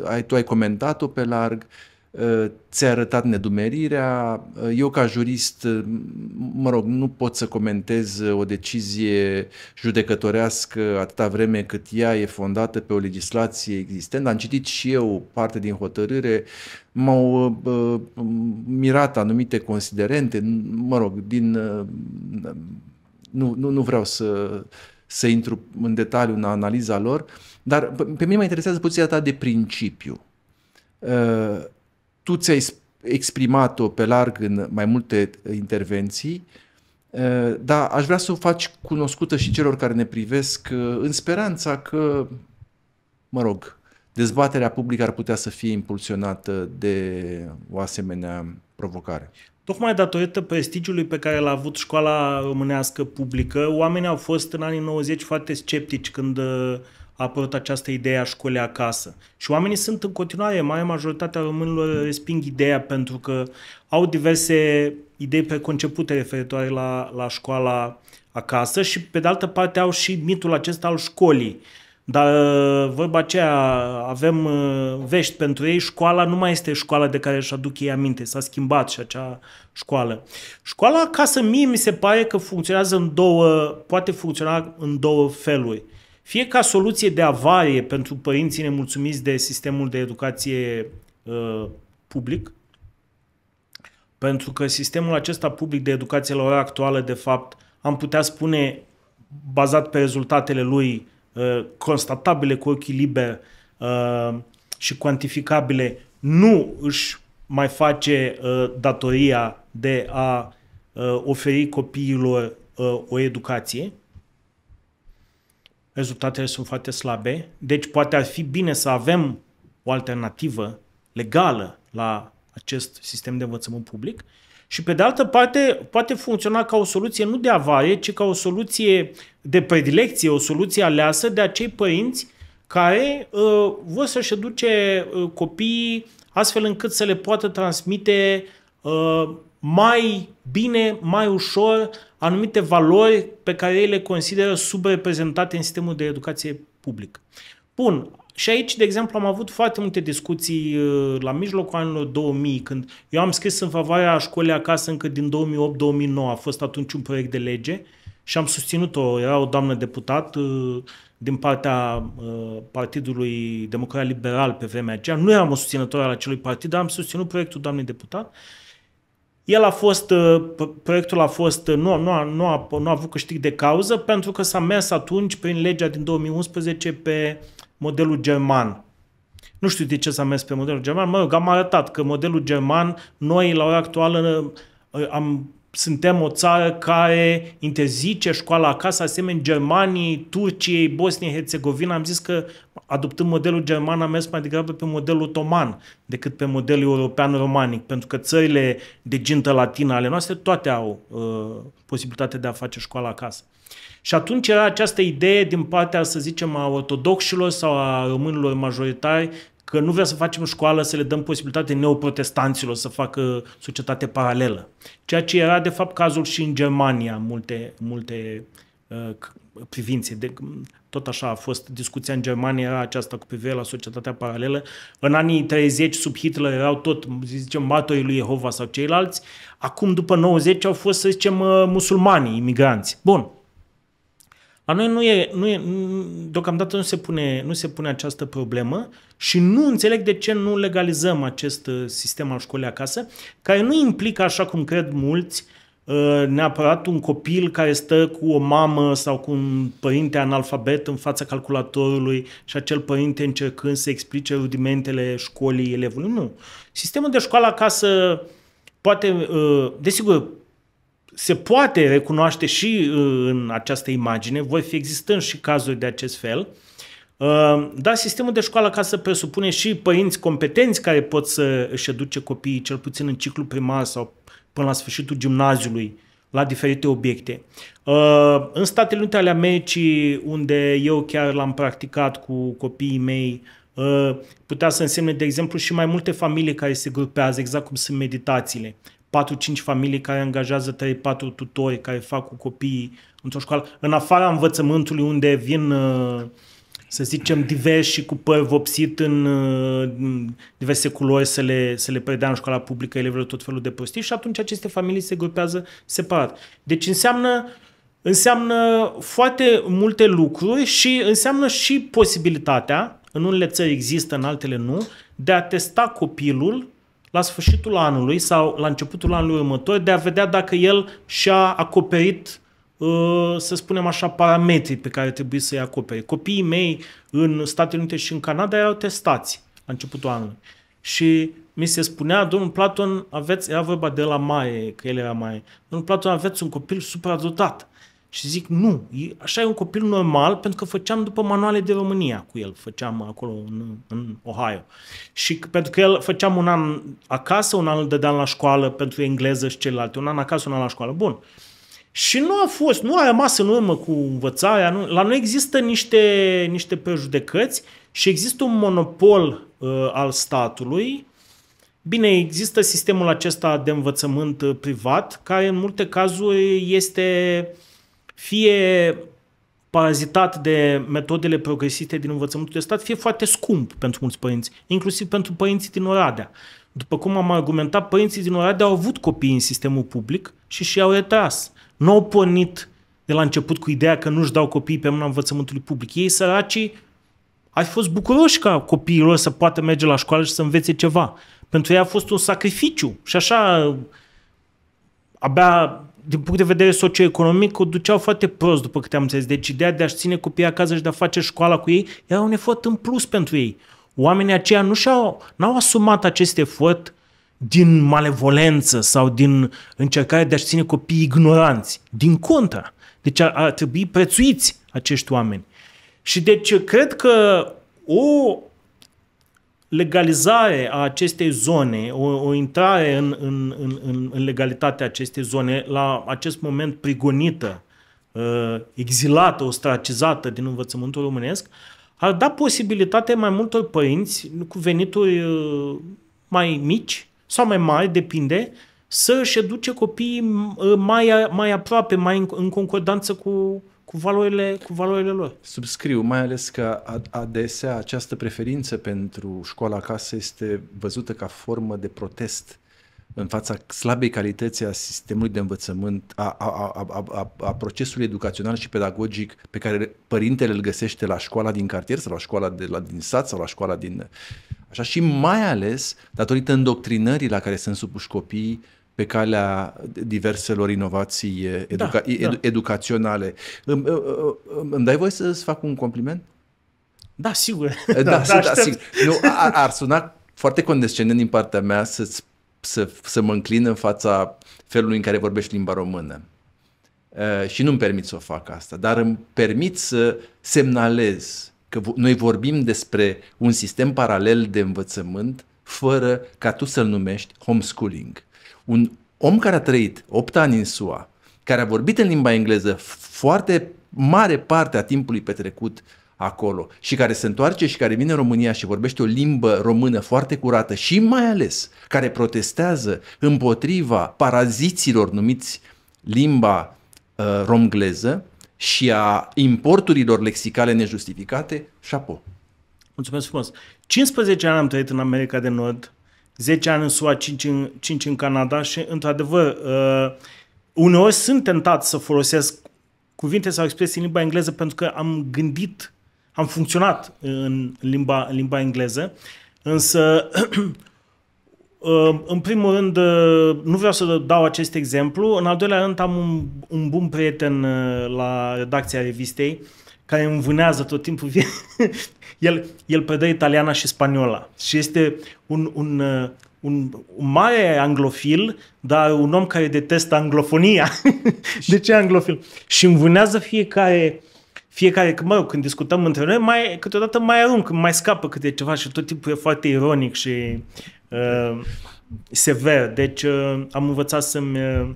ai, tu ai comentat-o pe larg, uh, ți-a arătat nedumerirea. Eu, ca jurist, mă rog, nu pot să comentez o decizie judecătorească atâta vreme cât ea e fondată pe o legislație existentă. Am citit și eu parte din hotărâre, m-au uh, mirat anumite considerente, mă rog, din. Uh, nu, nu, nu vreau să, să intru în detaliu în analiza lor, dar pe mine mă interesează poziția ta de principiu. Uh, tu ți-ai exprimat-o pe larg în mai multe uh, intervenții, uh, dar aș vrea să o faci cunoscută și celor care ne privesc uh, în speranța că, mă rog, dezbaterea publică ar putea să fie impulsionată de o asemenea provocare. Tocmai datorită prestigiului pe care l-a avut școala românească publică, oamenii au fost în anii 90 foarte sceptici când a apărut această idee a școlii acasă. Și oamenii sunt în continuare, mai majoritatea românilor resping ideea pentru că au diverse idei preconcepute referitoare la, la școala acasă și pe de altă parte au și mitul acesta al școlii. Dar uh, vorba aceea, avem uh, vești pentru ei, școala nu mai este școala de care își aduc ei aminte, s-a schimbat și acea școală. Școala acasă mie mi se pare că funcționează în două, poate funcționa în două feluri fie ca soluție de avarie pentru părinții nemulțumiți de sistemul de educație uh, public, pentru că sistemul acesta public de educație la ora actuală, de fapt, am putea spune, bazat pe rezultatele lui uh, constatabile cu ochii liber uh, și cuantificabile, nu își mai face uh, datoria de a uh, oferi copiilor uh, o educație, rezultatele sunt foarte slabe, deci poate ar fi bine să avem o alternativă legală la acest sistem de învățământ public și pe de altă parte poate funcționa ca o soluție nu de avare, ci ca o soluție de predilecție, o soluție aleasă de acei părinți care uh, vor să-și educe uh, copiii astfel încât să le poată transmite uh, mai bine, mai ușor, anumite valori pe care ei le consideră subreprezentate în sistemul de educație public. Bun, și aici, de exemplu, am avut foarte multe discuții uh, la mijlocul anilor 2000, când eu am scris în favoarea școlii acasă încă din 2008-2009, a fost atunci un proiect de lege și am susținut-o, era o doamnă deputat uh, din partea uh, Partidului Democrat Liberal pe vremea aceea, nu eram o susținătoare al acelui partid, dar am susținut proiectul doamnei deputat el a fost, uh, proiectul a fost, uh, nu, nu, a, nu, a, nu a avut câștig de cauză pentru că s-a mers atunci prin legea din 2011 pe modelul german. Nu știu de ce s-a mers pe modelul german, mă rog, am arătat că modelul german, noi la ora actuală uh, am suntem o țară care interzice școala acasă, asemeni Germaniei, Turciei, Bosniei, Herțegovina. Am zis că adoptând modelul german am mers mai degrabă pe modelul otoman decât pe modelul european-romanic, pentru că țările de gintă latină ale noastre toate au uh, posibilitatea de a face școala acasă. Și atunci era această idee din partea, să zicem, a ortodoxilor sau a românilor majoritari că nu vrea să facem școală, să le dăm posibilitate neoprotestanților să facă societate paralelă. Ceea ce era, de fapt, cazul și în Germania, multe, multe uh, privințe. De, tot așa a fost discuția în Germania, era aceasta cu privire la societatea paralelă. În anii 30, sub Hitler, erau tot, zicem, matorii lui Jehova sau ceilalți. Acum, după 90, au fost, să zicem, uh, musulmanii, imigranți. Bun, la noi nu e, nu e, deocamdată nu se, pune, nu se pune această problemă și nu înțeleg de ce nu legalizăm acest uh, sistem al școlii acasă, care nu implică, așa cum cred mulți, uh, neapărat un copil care stă cu o mamă sau cu un părinte analfabet în fața calculatorului și acel părinte încercând să explice rudimentele școlii elevului. Nu. Sistemul de școală acasă poate, uh, desigur, se poate recunoaște și uh, în această imagine, voi fi existând și cazuri de acest fel, uh, dar sistemul de școală acasă presupune și părinți competenți care pot să își educe copiii cel puțin în ciclu primar sau până la sfârșitul gimnaziului la diferite obiecte. Uh, în Statele Unite ale Americii, unde eu chiar l-am practicat cu copiii mei, putea să însemne, de exemplu, și mai multe familii care se grupează, exact cum sunt meditațiile. 4-5 familii care angajează 3-4 tutori care fac cu copiii într-o școală, în afara învățământului unde vin, uh, să zicem, diversi și cu păr vopsit uh, în diverse culori să le, să le predea în școala publică elevilor tot felul de prostii și atunci aceste familii se grupează separat. Deci înseamnă înseamnă foarte multe lucruri și înseamnă și posibilitatea, în unele țări există, în altele nu, de a testa copilul la sfârșitul anului sau la începutul anului următor de a vedea dacă el și-a acoperit uh, să spunem așa, parametrii pe care trebuie să-i acopere. Copiii mei în Statele Unite și în Canada erau testați la începutul anului. Și mi se spunea, domnul Platon, aveți, era vorba de la mai, că el era mai. domnul Platon, aveți un copil supradotat. Și zic, nu, așa e un copil normal, pentru că făceam după manuale de România cu el, făceam acolo în, în Ohio. Și pentru că el făceam un an acasă, un an îl dădeam la școală pentru engleză și celelalte, un an acasă, un an la școală. Bun. Și nu a fost, nu a rămas în urmă cu învățarea, nu, la noi există niște, niște prejudecăți și există un monopol uh, al statului Bine, există sistemul acesta de învățământ uh, privat, care în multe cazuri este uh, fie parazitat de metodele progresiste din învățământul de stat, fie foarte scump pentru mulți părinți, inclusiv pentru părinții din Oradea. După cum am argumentat, părinții din Oradea au avut copii în sistemul public și și-au retras. Nu au pornit de la început cu ideea că nu-și dau copiii pe mâna învățământului public. Ei, săracii, ai fost bucuroși ca copiilor să poată merge la școală și să învețe ceva. Pentru ei a fost un sacrificiu și așa abia din punct de vedere socioeconomic, o duceau foarte prost, după câte am înțeles. Deci ideea de a-și ține copiii acasă și de a face școala cu ei era un efort în plus pentru ei. Oamenii aceia nu și-au, n-au asumat acest efort din malevolență sau din încercare de a-și ține copiii ignoranți. Din contra. Deci ar, ar trebui prețuiți acești oameni. Și deci cred că o legalizare a acestei zone, o, o intrare în, în, în, în legalitatea acestei zone, la acest moment prigonită, uh, exilată, ostracizată din învățământul românesc, ar da posibilitate mai multor părinți cu venituri uh, mai mici sau mai mari, depinde, să își educe copiii uh, mai, mai aproape, mai în, în concordanță cu, cu valorile, cu valorile lor. Subscriu, mai ales că adesea această preferință pentru școala acasă este văzută ca formă de protest în fața slabei calității a sistemului de învățământ, a, a, a, a, a procesului educațional și pedagogic pe care părintele îl găsește la școala din cartier sau la școala de, la, din sat sau la școala din... Așa și mai ales datorită îndoctrinării la care sunt supuși copiii pe calea diverselor inovații eh, educa- da, ed- da. educaționale. Îmi, îmi dai voie să-ți fac un compliment? Da, sigur. Eh, da, da, [LAUGHS] da, da sigur. Nu, da, ar, ar suna foarte condescendent din partea mea să, să, să mă înclin în fața felului în care vorbești limba română. Uh, și nu-mi permit să o fac asta, dar îmi permit să semnalez că noi vorbim despre un sistem paralel de învățământ fără ca tu să-l numești homeschooling. Uh, un om care a trăit 8 ani în SUA, care a vorbit în limba engleză foarte mare parte a timpului petrecut acolo și care se întoarce și care vine în România și vorbește o limbă română foarte curată și mai ales care protestează împotriva paraziților numiți limba uh, romgleză și a importurilor lexicale nejustificate, șapo. Mulțumesc frumos. 15 ani am trăit în America de Nord 10 ani în SUA, 5 în, 5 în Canada și, într-adevăr, uh, uneori sunt tentat să folosesc cuvinte sau expresii în limba engleză pentru că am gândit, am funcționat în limba, în limba engleză, însă, [CLEARS THROAT] uh, în primul rând, uh, nu vreau să dau acest exemplu, în al doilea rând am un, un bun prieten uh, la redacția revistei, uh, care învânează tot timpul. [LAUGHS] el, el predă italiana și spaniola și este un, un, uh, un, un mare anglofil, dar un om care detestă anglofonia. [LAUGHS] De ce anglofil? Și învânează fiecare fiecare, mă rog, când discutăm între noi, mai, câteodată mai arunc, mai scapă câte ceva și tot timpul e foarte ironic și uh, sever. Deci uh, am învățat să-mi uh,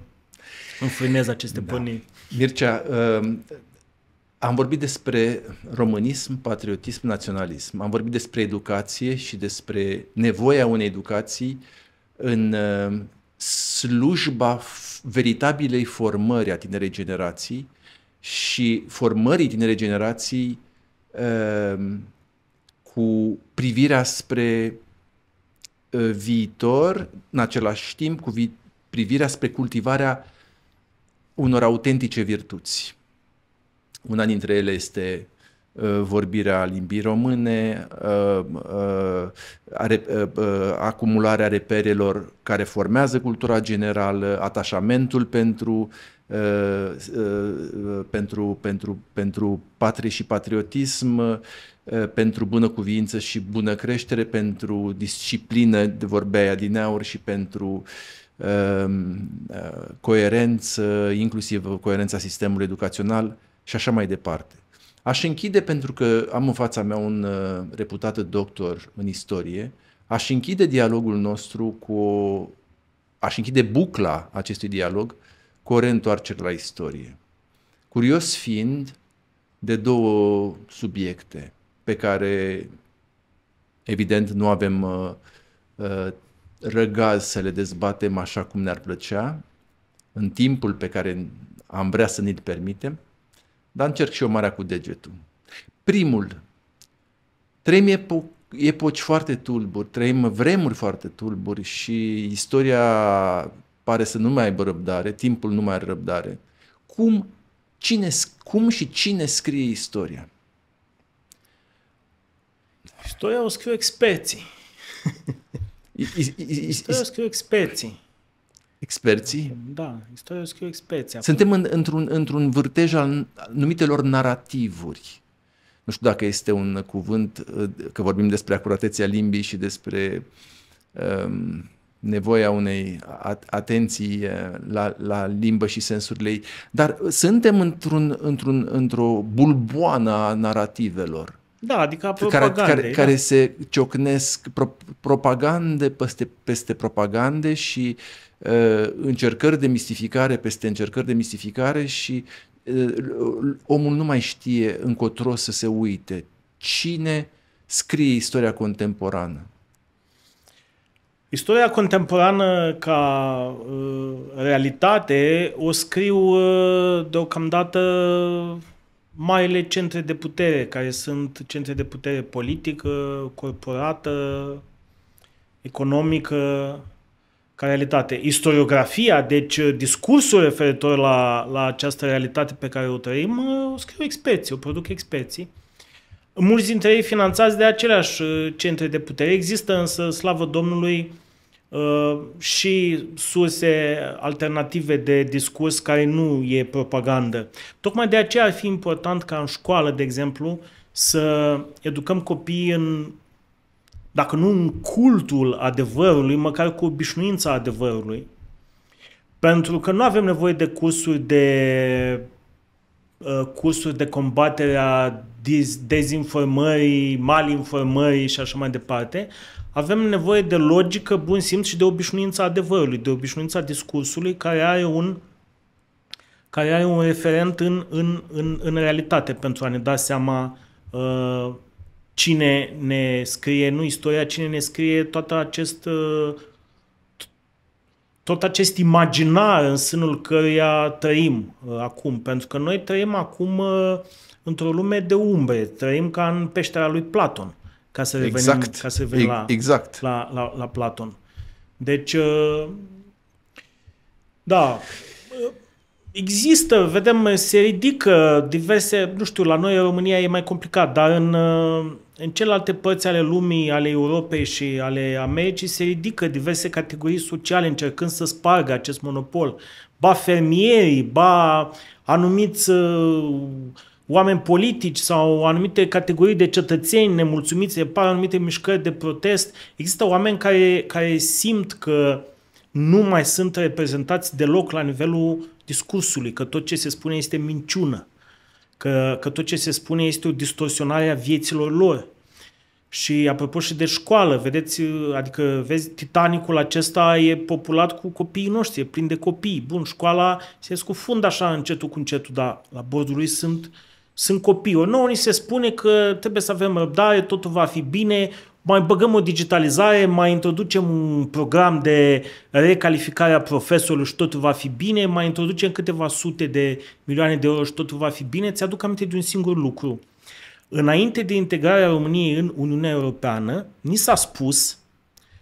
înfrânez aceste da. porniri. Mircea, uh, am vorbit despre românism, patriotism, naționalism. Am vorbit despre educație și despre nevoia unei educații în uh, slujba veritabilei formări a tinerei generații și formării tinerei generații uh, cu privirea spre uh, viitor, în același timp cu privirea spre cultivarea unor autentice virtuți. Una dintre ele este uh, vorbirea limbii române, uh, uh, acumularea reperelor care formează cultura generală, atașamentul pentru, pentru, pentru, pentru patrie și patriotism, pentru bună cuvință și bună creștere, pentru disciplină, de vorbea din aur, și pentru coerență, inclusiv coerența sistemului educațional și așa mai departe. Aș închide pentru că am în fața mea un uh, reputat doctor în istorie, aș închide dialogul nostru cu aș închide bucla acestui dialog cu o reîntoarcere la istorie. Curios fiind de două subiecte pe care evident nu avem uh, uh, răgaz să le dezbatem așa cum ne-ar plăcea, în timpul pe care am vrea să ne-l permitem, dar încerc și eu marea cu degetul. Primul, trăim epo- epoci foarte tulburi, trăim vremuri foarte tulburi și istoria pare să nu mai aibă răbdare, timpul nu mai are răbdare. Cum, cine, cum și cine scrie istoria? Istoria o scriu experții. [LAUGHS] Istoria o scriu experții. Experții? Da, istoria scriu experții. Suntem în, într-un, într-un vârtej al numitelor narativuri. Nu știu dacă este un cuvânt, uh, că vorbim despre acuratețea limbii și despre um, nevoia unei atenții uh, la, la limbă și sensurile ei, dar suntem într-un, într-un, într-o bulboană a narativelor. Da, adică care, care, da. care da. se ciocnesc pro, propagande peste, peste propagande și uh, încercări de mistificare peste încercări de mistificare și uh, omul nu mai știe încotro să se uite. Cine scrie istoria contemporană? Istoria contemporană ca uh, realitate o scriu uh, deocamdată uh, marile centre de putere, care sunt centre de putere politică, corporată, economică, ca realitate. Istoriografia, deci uh, discursul referitor la, la această realitate pe care o trăim, uh, o scriu experții, o produc experții. Mulți dintre ei finanțați de aceleași uh, centre de putere. Există însă, slavă Domnului, Uh, și surse alternative de discurs care nu e propagandă. Tocmai de aceea ar fi important ca în școală, de exemplu, să educăm copiii în, dacă nu în cultul adevărului, măcar cu obișnuința adevărului. Pentru că nu avem nevoie de cursuri de uh, cursuri de combatere a dezinformării, malinformării și așa mai departe, avem nevoie de logică, bun simț și de obișnuința adevărului, de obișnuința discursului care are un care are un referent în, în, în, în realitate pentru a ne da seama uh, cine ne scrie, nu istoria, cine ne scrie tot acest, uh, tot acest imaginar în sânul căruia trăim uh, acum. Pentru că noi trăim acum uh, într-o lume de umbre, trăim ca în peștera lui Platon. Uh, ca să revenim, exact. ca să revenim la, exact. la, la, la Platon. Deci, uh, da, există, vedem, se ridică diverse, nu știu, la noi în România e mai complicat, dar în, uh, în celelalte părți ale lumii, ale Europei și ale Americii se ridică diverse categorii sociale încercând să spargă acest monopol. Ba fermierii, ba anumiți uh, oameni politici sau anumite categorii de cetățeni nemulțumiți, par anumite mișcări de protest. Există oameni care, care simt că nu mai sunt reprezentați deloc la nivelul discursului, că tot ce se spune este minciună, că, că tot ce se spune este o distorsionare a vieților lor. Și apropo și de școală, vedeți, adică vezi, Titanicul acesta e populat cu copiii noștri, e plin de copii. Bun, școala se scufundă așa încetul cu încetul, dar la bordul lui sunt uh, sunt copii. O nouă ni se spune că trebuie să avem răbdare, totul va fi bine, mai băgăm o digitalizare, mai introducem un program de recalificare a profesorului și totul va fi bine, mai introducem câteva sute de milioane de euro și totul va fi bine. Ți-aduc aminte de un singur lucru. Înainte de integrarea României în Uniunea Europeană, ni s-a spus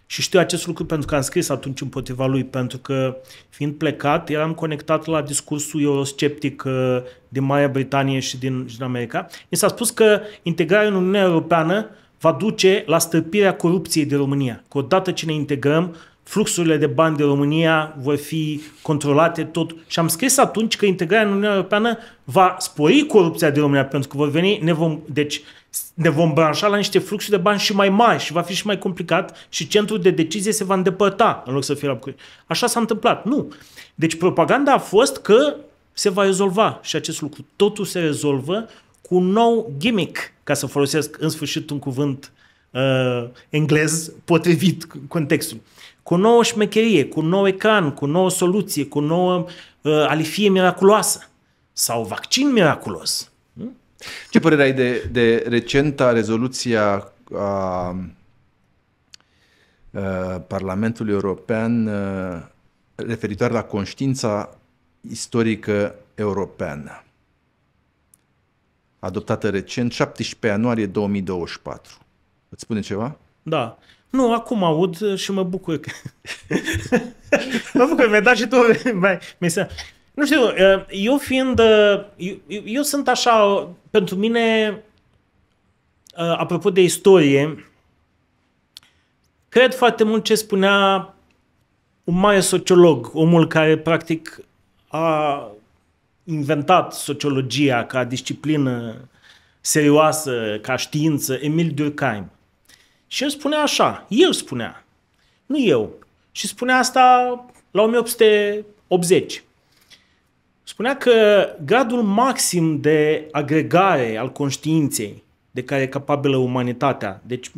și știu acest lucru pentru că am scris atunci împotriva lui, pentru că fiind plecat, eram conectat la discursul eurosceptic uh, din Marea Britanie și din, și din America. Mi s-a spus că integrarea în Uniunea Europeană va duce la stăpirea corupției de România. Că odată ce ne integrăm, fluxurile de bani de România vor fi controlate tot. Și am scris atunci că integrarea în Uniunea Europeană va spori corupția de România, pentru că vor veni, ne vom, deci ne vom branșa la niște fluxuri de bani și mai mari și va fi și mai complicat și centrul de decizie se va îndepărta în loc să fie la București. Așa s-a întâmplat. Nu. Deci propaganda a fost că se va rezolva și acest lucru. Totul se rezolvă cu un nou gimmick, ca să folosesc în sfârșit un cuvânt uh, englez potrivit contextului. Cu o nouă șmecherie, cu un nou ecran, cu o nouă soluție, cu o nouă uh, alifie miraculoasă sau vaccin miraculos ce părere ai de, de recenta rezoluția a, a Parlamentului European a, referitoare la conștiința istorică europeană, adoptată recent, 17 ianuarie 2024? Îți spune ceva? Da. Nu, acum aud și mă bucur că... [LAUGHS] mă bucur, mi-ai dat și tu... [LAUGHS] Mai, mi nu știu, eu fiind... Eu, eu sunt așa pentru mine, apropo de istorie, cred foarte mult ce spunea un mare sociolog, omul care practic a inventat sociologia ca disciplină serioasă, ca știință, Emil Durkheim. Și el spunea așa, el spunea, nu eu. Și spunea asta la 1880 spunea că gradul maxim de agregare al conștiinței de care e capabilă umanitatea, deci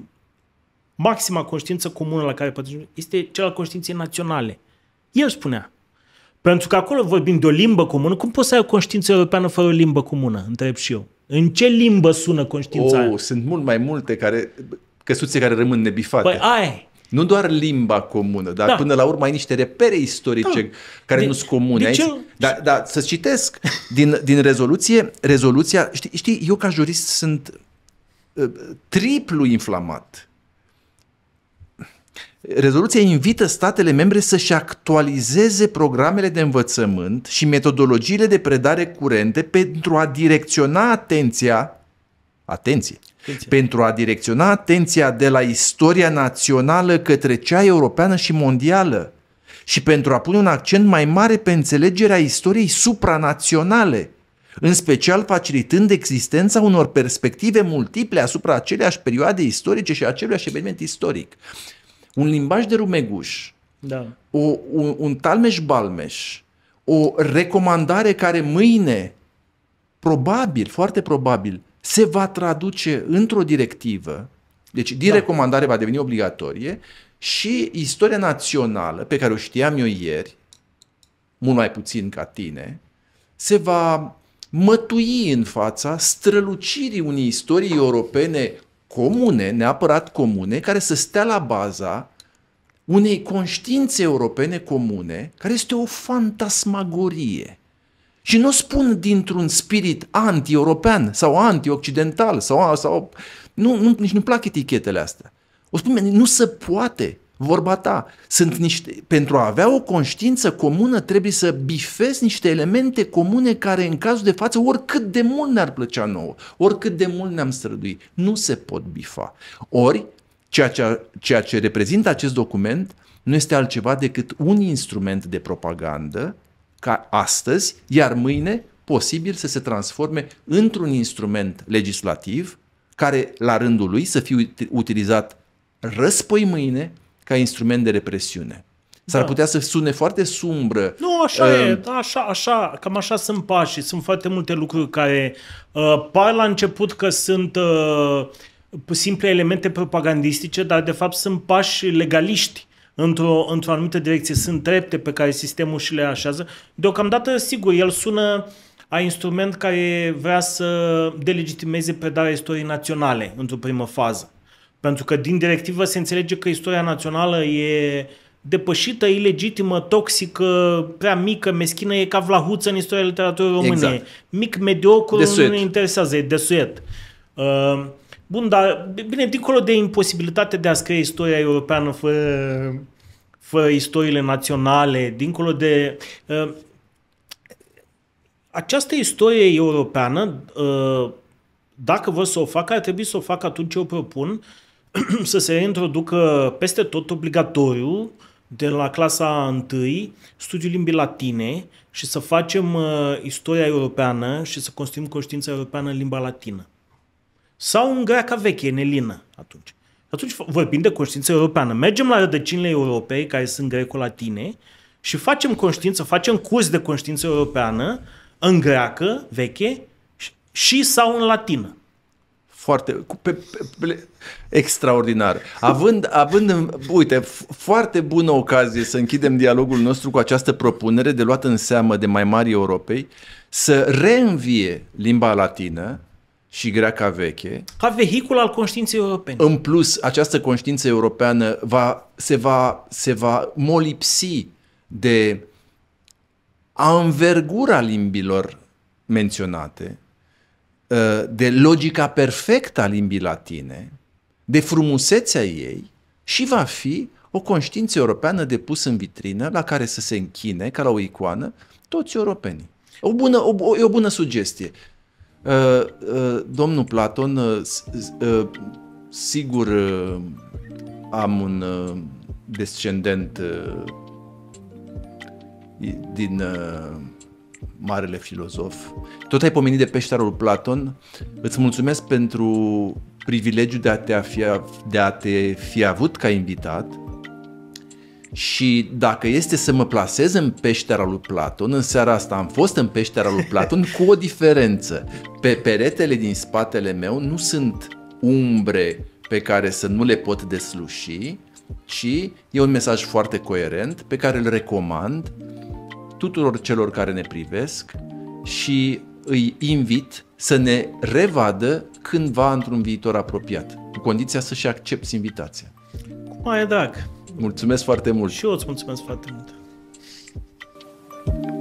maxima conștiință comună la care poate este cel al conștiinței naționale. El spunea. Pentru că acolo vorbim de o limbă comună, cum poți să ai o conștiință europeană fără o limbă comună? Întreb și eu. În ce limbă sună conștiința oh, aia? Sunt mult mai multe care, căsuțe care rămân nebifate. Păi ai, nu doar limba comună, dar da. până la urmă ai niște repere istorice da. care nu sunt comune. Aici, dar, dar să citesc din, din rezoluție, rezoluția, știi, știi, eu ca jurist sunt uh, triplu inflamat. Rezoluția invită statele membre să-și actualizeze programele de învățământ și metodologiile de predare curente pentru a direcționa atenția Atenție! Atenție! Pentru a direcționa atenția de la istoria națională către cea europeană și mondială și pentru a pune un accent mai mare pe înțelegerea istoriei supranaționale, în special facilitând existența unor perspective multiple asupra aceleași perioade istorice și aceleași eveniment istoric. Un limbaj de rumeguș, da. o, un, un talmeș-balmeș, o recomandare care mâine, probabil, foarte probabil, se va traduce într-o directivă, deci din da. recomandare va deveni obligatorie și istoria națională pe care o știam eu ieri, mult mai puțin ca tine, se va mătui în fața strălucirii unei istorii europene comune, neapărat comune, care să stea la baza unei conștiințe europene comune, care este o fantasmagorie. Și nu spun dintr-un spirit anti-european sau anti-occidental sau, sau nu, nu, nici nu plac etichetele astea. O spun, nu se poate vorba ta. Sunt niște, pentru a avea o conștiință comună trebuie să bifezi niște elemente comune care în cazul de față, oricât de mult ne-ar plăcea nouă, oricât de mult ne-am strădui, nu se pot bifa. Ori, ceea ce, ceea ce reprezintă acest document nu este altceva decât un instrument de propagandă ca astăzi, iar mâine posibil să se transforme într-un instrument legislativ care la rândul lui să fie utilizat răspoi mâine ca instrument de represiune. S-ar da. putea să sune foarte sumbră. Nu, așa uh, e, da, așa, așa, cam așa sunt pașii. Sunt foarte multe lucruri care uh, par la început că sunt uh, simple elemente propagandistice, dar de fapt sunt pași legaliști într-o, într-o anumită direcție. Sunt trepte pe care sistemul și le așează. Deocamdată, sigur, el sună a instrument care vrea să delegitimeze predarea istoriei naționale într-o primă fază. Pentru că din directivă se înțelege că istoria națională e depășită, ilegitimă, toxică, prea mică, meschină, e ca vlahuță în istoria literaturii române. Exact. Mic, mediocru, nu ne interesează, e desuet. Uh, Bun, dar bine, dincolo de imposibilitatea de a scrie istoria europeană fără, fără istoriile naționale, dincolo de... Uh, această istorie europeană, uh, dacă vă să o facă, ar trebui să o facă atunci eu propun [CLEARS THROAT] să se reintroducă peste tot obligatoriu de la clasa 1 studiul limbii latine și să facem uh, istoria europeană și să construim conștiința europeană în limba latină sau în greaca veche, în elină atunci. Atunci vorbim de conștiință europeană. Mergem la rădăcinile europei, care sunt greco-latine, și facem conștiință, facem curs de conștiință europeană în greacă veche și sau în latină foarte pe, pe, pe, extraordinar. Având, având, uite, foarte bună ocazie să închidem dialogul nostru cu această propunere de luat în seamă de mai mari Europei, să reînvie limba latină și greaca veche. Ca vehicul al conștiinței europene. În plus, această conștiință europeană va, se, va, se va molipsi de anvergura limbilor menționate, uh, de logica perfectă a limbii latine, de frumusețea ei și va fi o conștiință europeană depusă în vitrină la care să se închine, ca la o icoană, toți europenii. O bună, o, o, e o bună sugestie. Uh, uh, domnul Platon, uh, sigur am un descendent din marele filozof. Tot ai pomenit de peștarul Platon. Îți mulțumesc pentru privilegiul de a te fi, de a te fi avut ca invitat și dacă este să mă plasez în peștera lui Platon, în seara asta am fost în peștera lui Platon cu o diferență. Pe peretele din spatele meu nu sunt umbre pe care să nu le pot desluși, ci e un mesaj foarte coerent pe care îl recomand tuturor celor care ne privesc și îi invit să ne revadă cândva într-un viitor apropiat, cu condiția să-și accepti invitația. Cum mai e drag? Mulțumesc foarte mult! Și eu îți mulțumesc foarte mult! thank you